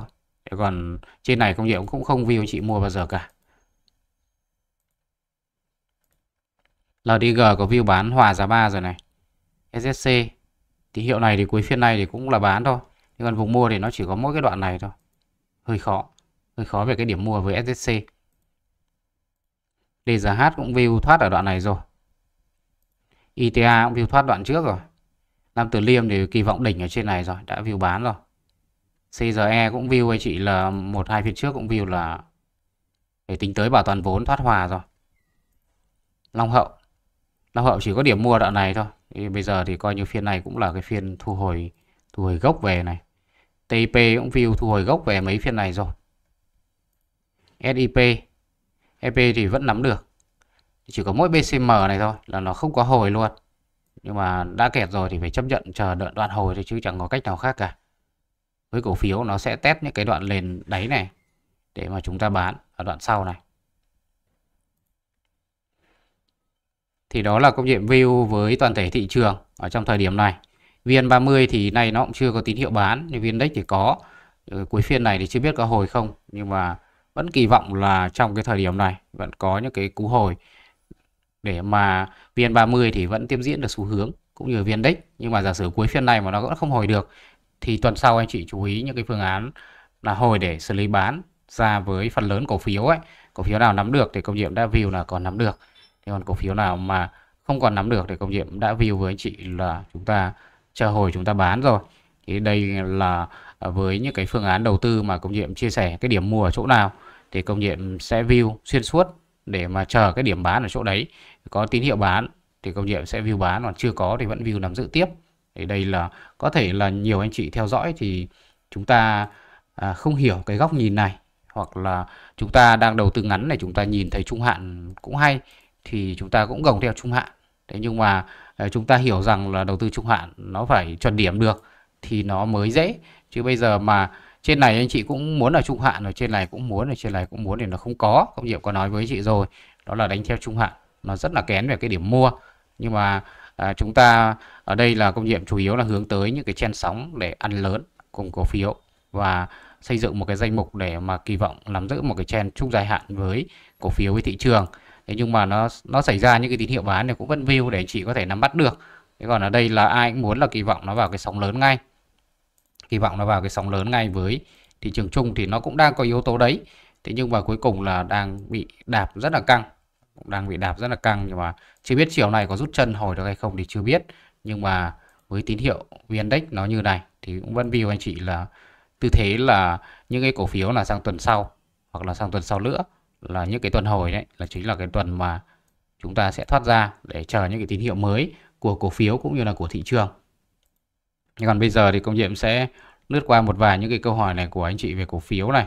còn trên này công nghiệp cũng không view anh chị mua bao giờ cả LDG có view bán hòa giá 3 rồi này. SSC tín hiệu này thì cuối phiên này thì cũng là bán thôi. Nhưng còn vùng mua thì nó chỉ có mỗi cái đoạn này thôi. Hơi khó. Hơi khó về cái điểm mua với SSC. DGH cũng view thoát ở đoạn này rồi. ITA e cũng view thoát đoạn trước rồi. Nam Tử Liêm thì kỳ vọng đỉnh ở trên này rồi, đã view bán rồi. CRE cũng view anh chị là một hai phiên trước cũng view là để tính tới bảo toàn vốn thoát hòa rồi. Long Hậu là hậu chỉ có điểm mua đoạn này thôi thì bây giờ thì coi như phiên này cũng là cái phiên thu hồi thu hồi gốc về này TIP cũng view thu hồi gốc về mấy phiên này rồi SIP EP thì vẫn nắm được chỉ có mỗi BCM này thôi là nó không có hồi luôn nhưng mà đã kẹt rồi thì phải chấp nhận chờ đợi đoạn hồi thôi chứ chẳng có cách nào khác cả với cổ phiếu nó sẽ test những cái đoạn lên đáy này để mà chúng ta bán ở đoạn sau này thì đó là công diện view với toàn thể thị trường ở trong thời điểm này. VN30 thì nay nó cũng chưa có tín hiệu bán nhưng vn thì có. Ờ, cuối phiên này thì chưa biết có hồi không nhưng mà vẫn kỳ vọng là trong cái thời điểm này vẫn có những cái cú hồi để mà VN30 thì vẫn tiếp diễn được xu hướng cũng như vn nhưng mà giả sử cuối phiên này mà nó vẫn không hồi được thì tuần sau anh chị chú ý những cái phương án là hồi để xử lý bán ra với phần lớn cổ phiếu ấy cổ phiếu nào nắm được thì công nhiệm đã view là còn nắm được Thế còn cổ phiếu nào mà không còn nắm được thì công nhiệm đã view với anh chị là chúng ta chờ hồi chúng ta bán rồi. Thì đây là với những cái phương án đầu tư mà công nhiệm chia sẻ cái điểm mua ở chỗ nào thì công nhiệm sẽ view xuyên suốt để mà chờ cái điểm bán ở chỗ đấy. Có tín hiệu bán thì công nhiệm sẽ view bán còn chưa có thì vẫn view nắm giữ tiếp. Thì đây là có thể là nhiều anh chị theo dõi thì chúng ta à, không hiểu cái góc nhìn này hoặc là chúng ta đang đầu tư ngắn này chúng ta nhìn thấy trung hạn cũng hay thì chúng ta cũng gồng theo trung hạn thế nhưng mà ờ, chúng ta hiểu rằng là đầu tư trung hạn nó phải chuẩn điểm được thì nó mới dễ chứ bây giờ mà trên này anh chị cũng muốn là trung hạn rồi trên này cũng muốn rồi trên này cũng muốn thì nó không có công nghiệp có nói với chị rồi đó là đánh theo trung hạn nó rất là kén về cái điểm mua nhưng mà à, chúng ta ở đây là công nghiệp chủ yếu là hướng tới những cái chen sóng để ăn lớn cùng cổ phiếu và xây dựng một cái danh mục để mà kỳ vọng nắm giữ một cái chen chung dài hạn với cổ phiếu với thị trường thế nhưng mà nó nó xảy ra những cái tín hiệu bán thì cũng vẫn view để anh chị có thể nắm bắt được thế còn ở đây là ai cũng muốn là kỳ vọng nó vào cái sóng lớn ngay kỳ vọng nó vào cái sóng lớn ngay với thị trường chung thì nó cũng đang có yếu tố đấy thế nhưng mà cuối cùng là đang bị đạp rất là căng cũng đang bị đạp rất là căng nhưng mà chưa biết chiều này có rút chân hồi được hay không thì chưa biết nhưng mà với tín hiệu VN-Index nó như này thì cũng vẫn view anh chị là tư thế là những cái cổ phiếu là sang tuần sau hoặc là sang tuần sau nữa là những cái tuần hồi đấy là chính là cái tuần mà chúng ta sẽ thoát ra để chờ những cái tín hiệu mới của cổ phiếu cũng như là của thị trường. Nhưng còn bây giờ thì công diệm sẽ lướt qua một vài những cái câu hỏi này của anh chị về cổ phiếu này.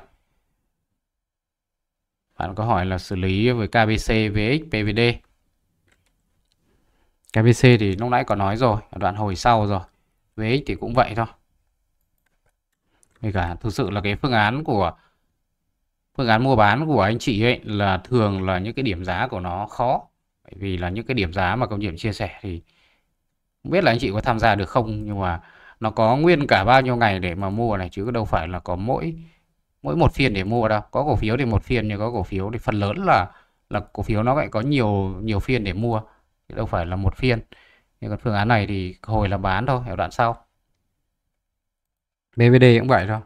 Bạn có hỏi là xử lý với KBC, VX, PVD. KBC thì lúc nãy có nói rồi, đoạn hồi sau rồi. VX thì cũng vậy thôi. Vì cả thực sự là cái phương án của phương án mua bán của anh chị ấy là thường là những cái điểm giá của nó khó bởi vì là những cái điểm giá mà công điểm chia sẻ thì không biết là anh chị có tham gia được không nhưng mà nó có nguyên cả bao nhiêu ngày để mà mua này chứ đâu phải là có mỗi mỗi một phiên để mua đâu có cổ phiếu thì một phiên nhưng có cổ phiếu thì phần lớn là là cổ phiếu nó lại có nhiều nhiều phiên để mua chứ đâu phải là một phiên nhưng còn phương án này thì hồi là bán thôi ở đoạn sau BVD cũng vậy thôi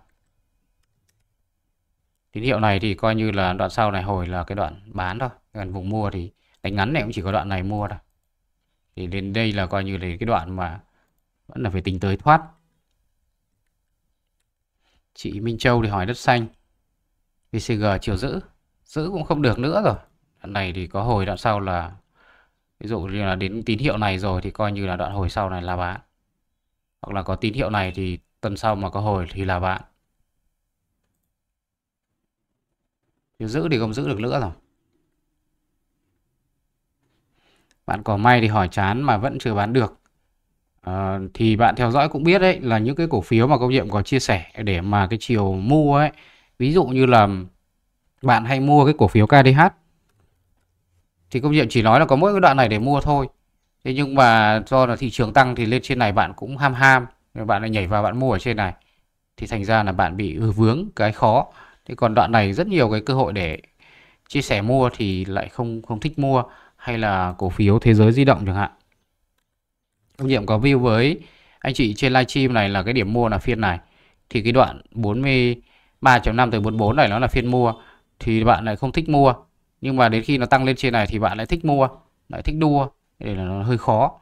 tín hiệu này thì coi như là đoạn sau này hồi là cái đoạn bán thôi còn vùng mua thì đánh ngắn này cũng chỉ có đoạn này mua thôi thì đến đây là coi như là cái đoạn mà vẫn là phải tính tới thoát chị Minh Châu thì hỏi đất xanh VCG chiều giữ giữ cũng không được nữa rồi đoạn này thì có hồi đoạn sau là ví dụ như là đến tín hiệu này rồi thì coi như là đoạn hồi sau này là bán hoặc là có tín hiệu này thì tuần sau mà có hồi thì là bạn Chứ giữ thì không giữ được nữa rồi Bạn có may thì hỏi chán mà vẫn chưa bán được à, Thì bạn theo dõi cũng biết đấy Là những cái cổ phiếu mà công nhiệm có chia sẻ Để mà cái chiều mua ấy Ví dụ như là bạn hay mua cái cổ phiếu KDH Thì công nhiệm chỉ nói là có mỗi cái đoạn này để mua thôi Thế nhưng mà do là thị trường tăng thì lên trên này bạn cũng ham ham bạn lại nhảy vào bạn mua ở trên này thì thành ra là bạn bị vướng cái khó Thế còn đoạn này rất nhiều cái cơ hội để chia sẻ mua thì lại không không thích mua hay là cổ phiếu thế giới di động chẳng hạn. Ông Nhiệm có view với anh chị trên livestream này là cái điểm mua là phiên này. Thì cái đoạn 43.5 tới 44 này nó là phiên mua thì bạn lại không thích mua. Nhưng mà đến khi nó tăng lên trên này thì bạn lại thích mua, lại thích đua để là nó hơi khó.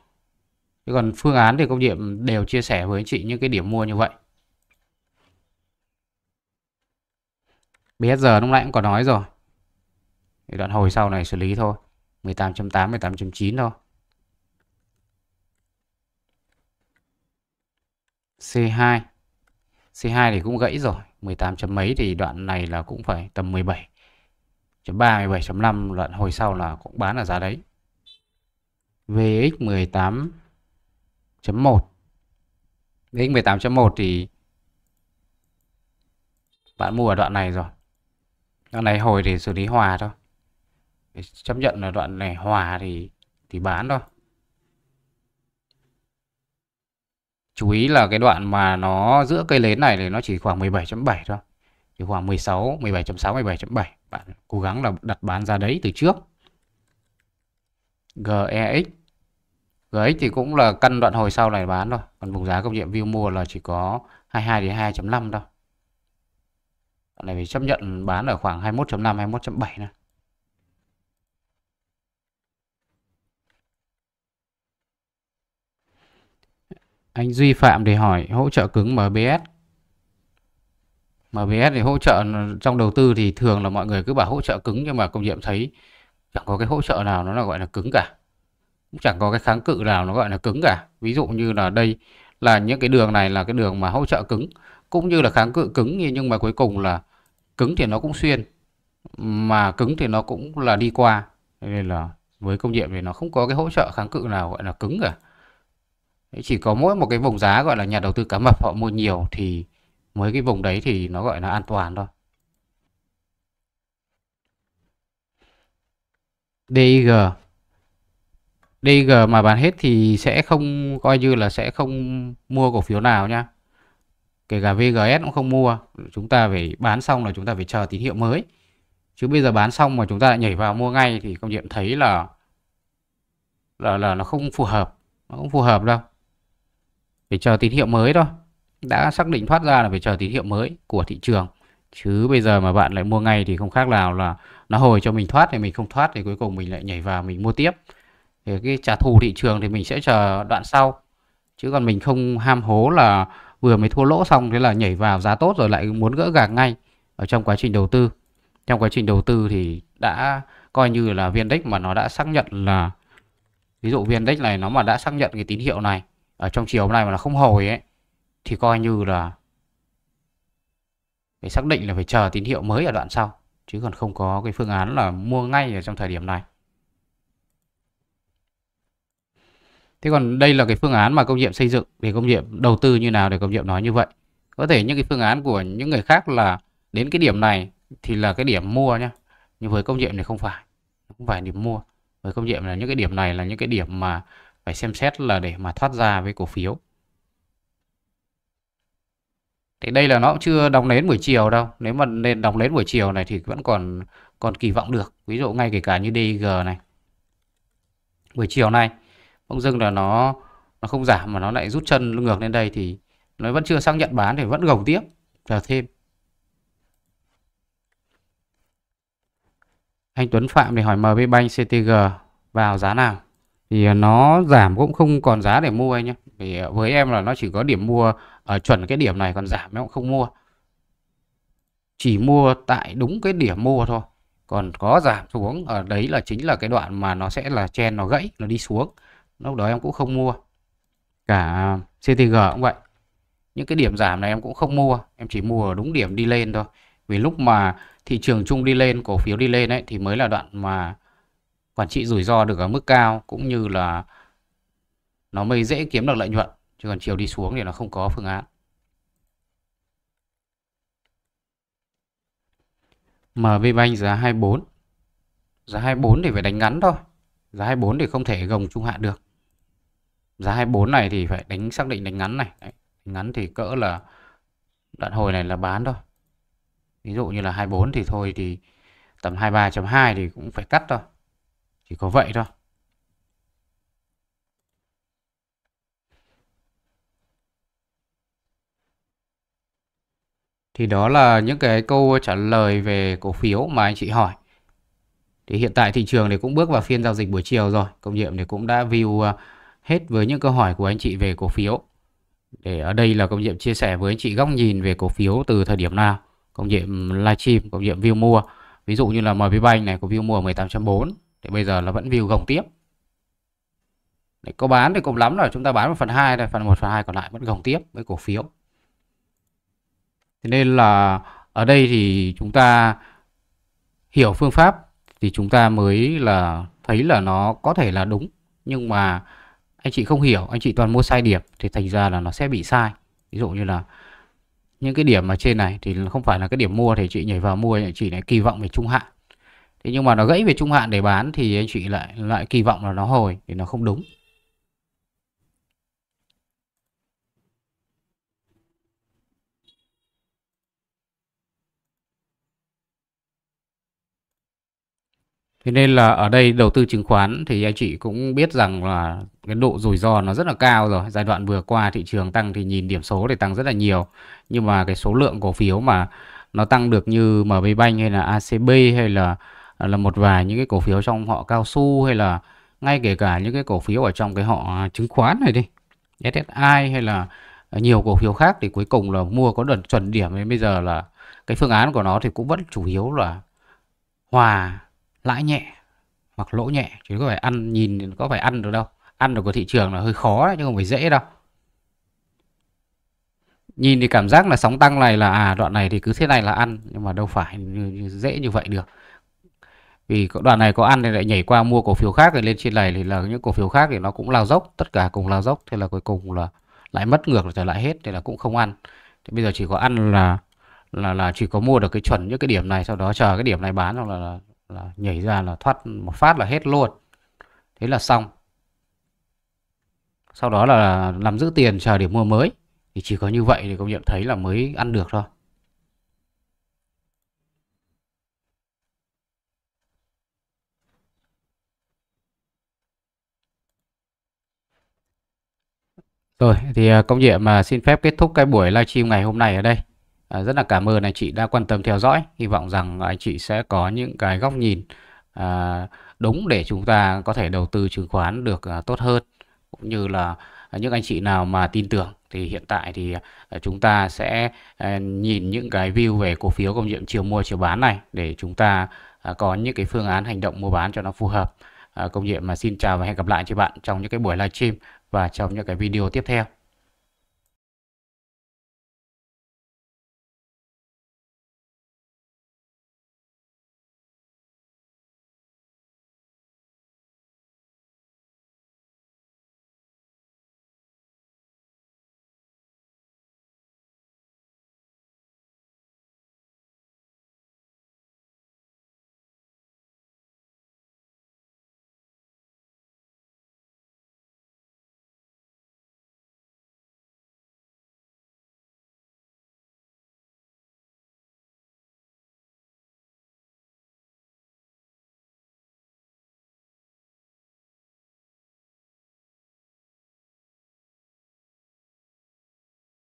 Thế còn phương án thì công điểm đều chia sẻ với anh chị những cái điểm mua như vậy. BSG lúc nãy cũng có nói rồi thì đoạn hồi sau này xử lý thôi 18.8 18.9 thôi C2 C2 thì cũng gãy rồi 18 chấm mấy thì đoạn này là cũng phải tầm 17 chấm 17.5 đoạn hồi sau là cũng bán ở giá đấy VX 18 chấm 1 VX 18.1 thì bạn mua ở đoạn này rồi đoạn này hồi thì xử lý hòa thôi chấp nhận là đoạn này hòa thì thì bán thôi chú ý là cái đoạn mà nó giữa cây nến này thì nó chỉ khoảng 17.7 thôi chỉ khoảng 16 17.6 17.7 bạn cố gắng là đặt bán ra đấy từ trước GEX gex thì cũng là căn đoạn hồi sau này bán thôi còn vùng giá công nghiệm view mua là chỉ có 22 đến 2.5 thôi này mình chấp nhận bán ở khoảng 21.5 21.7 này. Anh Duy Phạm để hỏi hỗ trợ cứng MBS. MBS thì hỗ trợ trong đầu tư thì thường là mọi người cứ bảo hỗ trợ cứng nhưng mà công nhiệm thấy chẳng có cái hỗ trợ nào nó là gọi là cứng cả. Cũng chẳng có cái kháng cự nào nó gọi là cứng cả. Ví dụ như là đây là những cái đường này là cái đường mà hỗ trợ cứng cũng như là kháng cự cứng nhưng mà cuối cùng là cứng thì nó cũng xuyên mà cứng thì nó cũng là đi qua nên là với công nhiệm thì nó không có cái hỗ trợ kháng cự nào gọi là cứng cả chỉ có mỗi một cái vùng giá gọi là nhà đầu tư cá mập họ mua nhiều thì mới cái vùng đấy thì nó gọi là an toàn thôi DIG DIG mà bán hết thì sẽ không coi như là sẽ không mua cổ phiếu nào nha kể cả VGS cũng không mua chúng ta phải bán xong là chúng ta phải chờ tín hiệu mới chứ bây giờ bán xong mà chúng ta lại nhảy vào mua ngay thì công nhận thấy là là là nó không phù hợp nó không phù hợp đâu phải chờ tín hiệu mới thôi đã xác định thoát ra là phải chờ tín hiệu mới của thị trường chứ bây giờ mà bạn lại mua ngay thì không khác nào là nó hồi cho mình thoát thì mình không thoát thì cuối cùng mình lại nhảy vào mình mua tiếp thì cái trả thù thị trường thì mình sẽ chờ đoạn sau chứ còn mình không ham hố là vừa mới thua lỗ xong thế là nhảy vào giá tốt rồi lại muốn gỡ gạc ngay ở trong quá trình đầu tư trong quá trình đầu tư thì đã coi như là viên dex mà nó đã xác nhận là ví dụ viên dex này nó mà đã xác nhận cái tín hiệu này ở trong chiều hôm nay mà nó không hồi ấy thì coi như là phải xác định là phải chờ tín hiệu mới ở đoạn sau chứ còn không có cái phương án là mua ngay ở trong thời điểm này Thế còn đây là cái phương án mà công nghiệp xây dựng để công nghiệp đầu tư như nào để công nghiệp nói như vậy. Có thể những cái phương án của những người khác là đến cái điểm này thì là cái điểm mua nhá. Nhưng với công nghiệp này không phải, không phải điểm mua. Với công nghiệp là những cái điểm này là những cái điểm mà phải xem xét là để mà thoát ra với cổ phiếu. Thì đây là nó cũng chưa đóng nến buổi chiều đâu. Nếu mà nên đóng nến buổi chiều này thì vẫn còn còn kỳ vọng được. Ví dụ ngay kể cả như DG này. Buổi chiều này bỗng dưng là nó nó không giảm mà nó lại rút chân ngược lên đây thì nó vẫn chưa xác nhận bán thì vẫn gồng tiếp chờ thêm anh Tuấn Phạm thì hỏi MB Bank CTG vào giá nào thì nó giảm cũng không còn giá để mua anh nhé vì với em là nó chỉ có điểm mua ở chuẩn cái điểm này còn giảm em cũng không mua chỉ mua tại đúng cái điểm mua thôi còn có giảm xuống ở đấy là chính là cái đoạn mà nó sẽ là chen nó gãy nó đi xuống lúc đó em cũng không mua cả CTG cũng vậy những cái điểm giảm này em cũng không mua em chỉ mua ở đúng điểm đi lên thôi vì lúc mà thị trường chung đi lên cổ phiếu đi lên ấy thì mới là đoạn mà quản trị rủi ro được ở mức cao cũng như là nó mới dễ kiếm được lợi nhuận chứ còn chiều đi xuống thì nó không có phương án MB Bank giá 24 giá 24 thì phải đánh ngắn thôi giá 24 thì không thể gồng trung hạn được giá 24 này thì phải đánh xác định đánh ngắn này Đấy, đánh ngắn thì cỡ là đoạn hồi này là bán thôi ví dụ như là 24 thì thôi thì tầm 23.2 thì cũng phải cắt thôi chỉ có vậy thôi thì đó là những cái câu trả lời về cổ phiếu mà anh chị hỏi thì hiện tại thị trường thì cũng bước vào phiên giao dịch buổi chiều rồi công nhiệm thì cũng đã view hết với những câu hỏi của anh chị về cổ phiếu. Để ở đây là công nhiệm chia sẻ với anh chị góc nhìn về cổ phiếu từ thời điểm nào, công nhiệm livestream, công nhiệm view mua. Ví dụ như là MB Bank này có view mua 18.4 thì bây giờ nó vẫn view gồng tiếp. Để có bán thì cũng lắm là chúng ta bán một phần 2 này, phần 1 phần 2 còn lại vẫn gồng tiếp với cổ phiếu. Thế nên là ở đây thì chúng ta hiểu phương pháp thì chúng ta mới là thấy là nó có thể là đúng nhưng mà anh chị không hiểu anh chị toàn mua sai điểm thì thành ra là nó sẽ bị sai ví dụ như là những cái điểm mà trên này thì không phải là cái điểm mua thì chị nhảy vào mua thì chị lại kỳ vọng về trung hạn thế nhưng mà nó gãy về trung hạn để bán thì anh chị lại lại kỳ vọng là nó hồi thì nó không đúng Thế nên là ở đây đầu tư chứng khoán thì anh chị cũng biết rằng là cái độ rủi ro nó rất là cao rồi. Giai đoạn vừa qua thị trường tăng thì nhìn điểm số thì tăng rất là nhiều. Nhưng mà cái số lượng cổ phiếu mà nó tăng được như MB Bank hay là ACB hay là là một vài những cái cổ phiếu trong họ cao su hay là ngay kể cả những cái cổ phiếu ở trong cái họ chứng khoán này đi SSI hay là nhiều cổ phiếu khác thì cuối cùng là mua có đợt chuẩn điểm nên bây giờ là cái phương án của nó thì cũng vẫn chủ yếu là hòa lãi nhẹ hoặc lỗ nhẹ chứ có phải ăn nhìn có phải ăn được đâu ăn được của thị trường là hơi khó đấy, chứ không phải dễ đâu nhìn thì cảm giác là sóng tăng này là à đoạn này thì cứ thế này là ăn nhưng mà đâu phải như, như, dễ như vậy được vì đoạn này có ăn thì lại nhảy qua mua cổ phiếu khác rồi lên trên này thì là những cổ phiếu khác thì nó cũng lao dốc tất cả cùng lao dốc thế là cuối cùng là lại mất ngược trở lại hết thì là cũng không ăn thì bây giờ chỉ có ăn là là là chỉ có mua được cái chuẩn những cái điểm này sau đó chờ cái điểm này bán xong là, là là nhảy ra là thoát một phát là hết luôn thế là xong sau đó là làm giữ tiền chờ điểm mua mới thì chỉ có như vậy thì công nhận thấy là mới ăn được thôi Rồi thì à, công việc mà xin phép kết thúc cái buổi livestream ngày hôm nay ở đây. À, rất là cảm ơn anh chị đã quan tâm theo dõi. Hy vọng rằng anh chị sẽ có những cái góc nhìn à, đúng để chúng ta có thể đầu tư chứng khoán được à, tốt hơn. Cũng như là những anh chị nào mà tin tưởng thì hiện tại thì chúng ta sẽ nhìn những cái view về cổ phiếu công nhiệm chiều mua chiều bán này để chúng ta có những cái phương án hành động mua bán cho nó phù hợp. Công nhiệm mà xin chào và hẹn gặp lại chị bạn trong những cái buổi livestream và trong những cái video tiếp theo.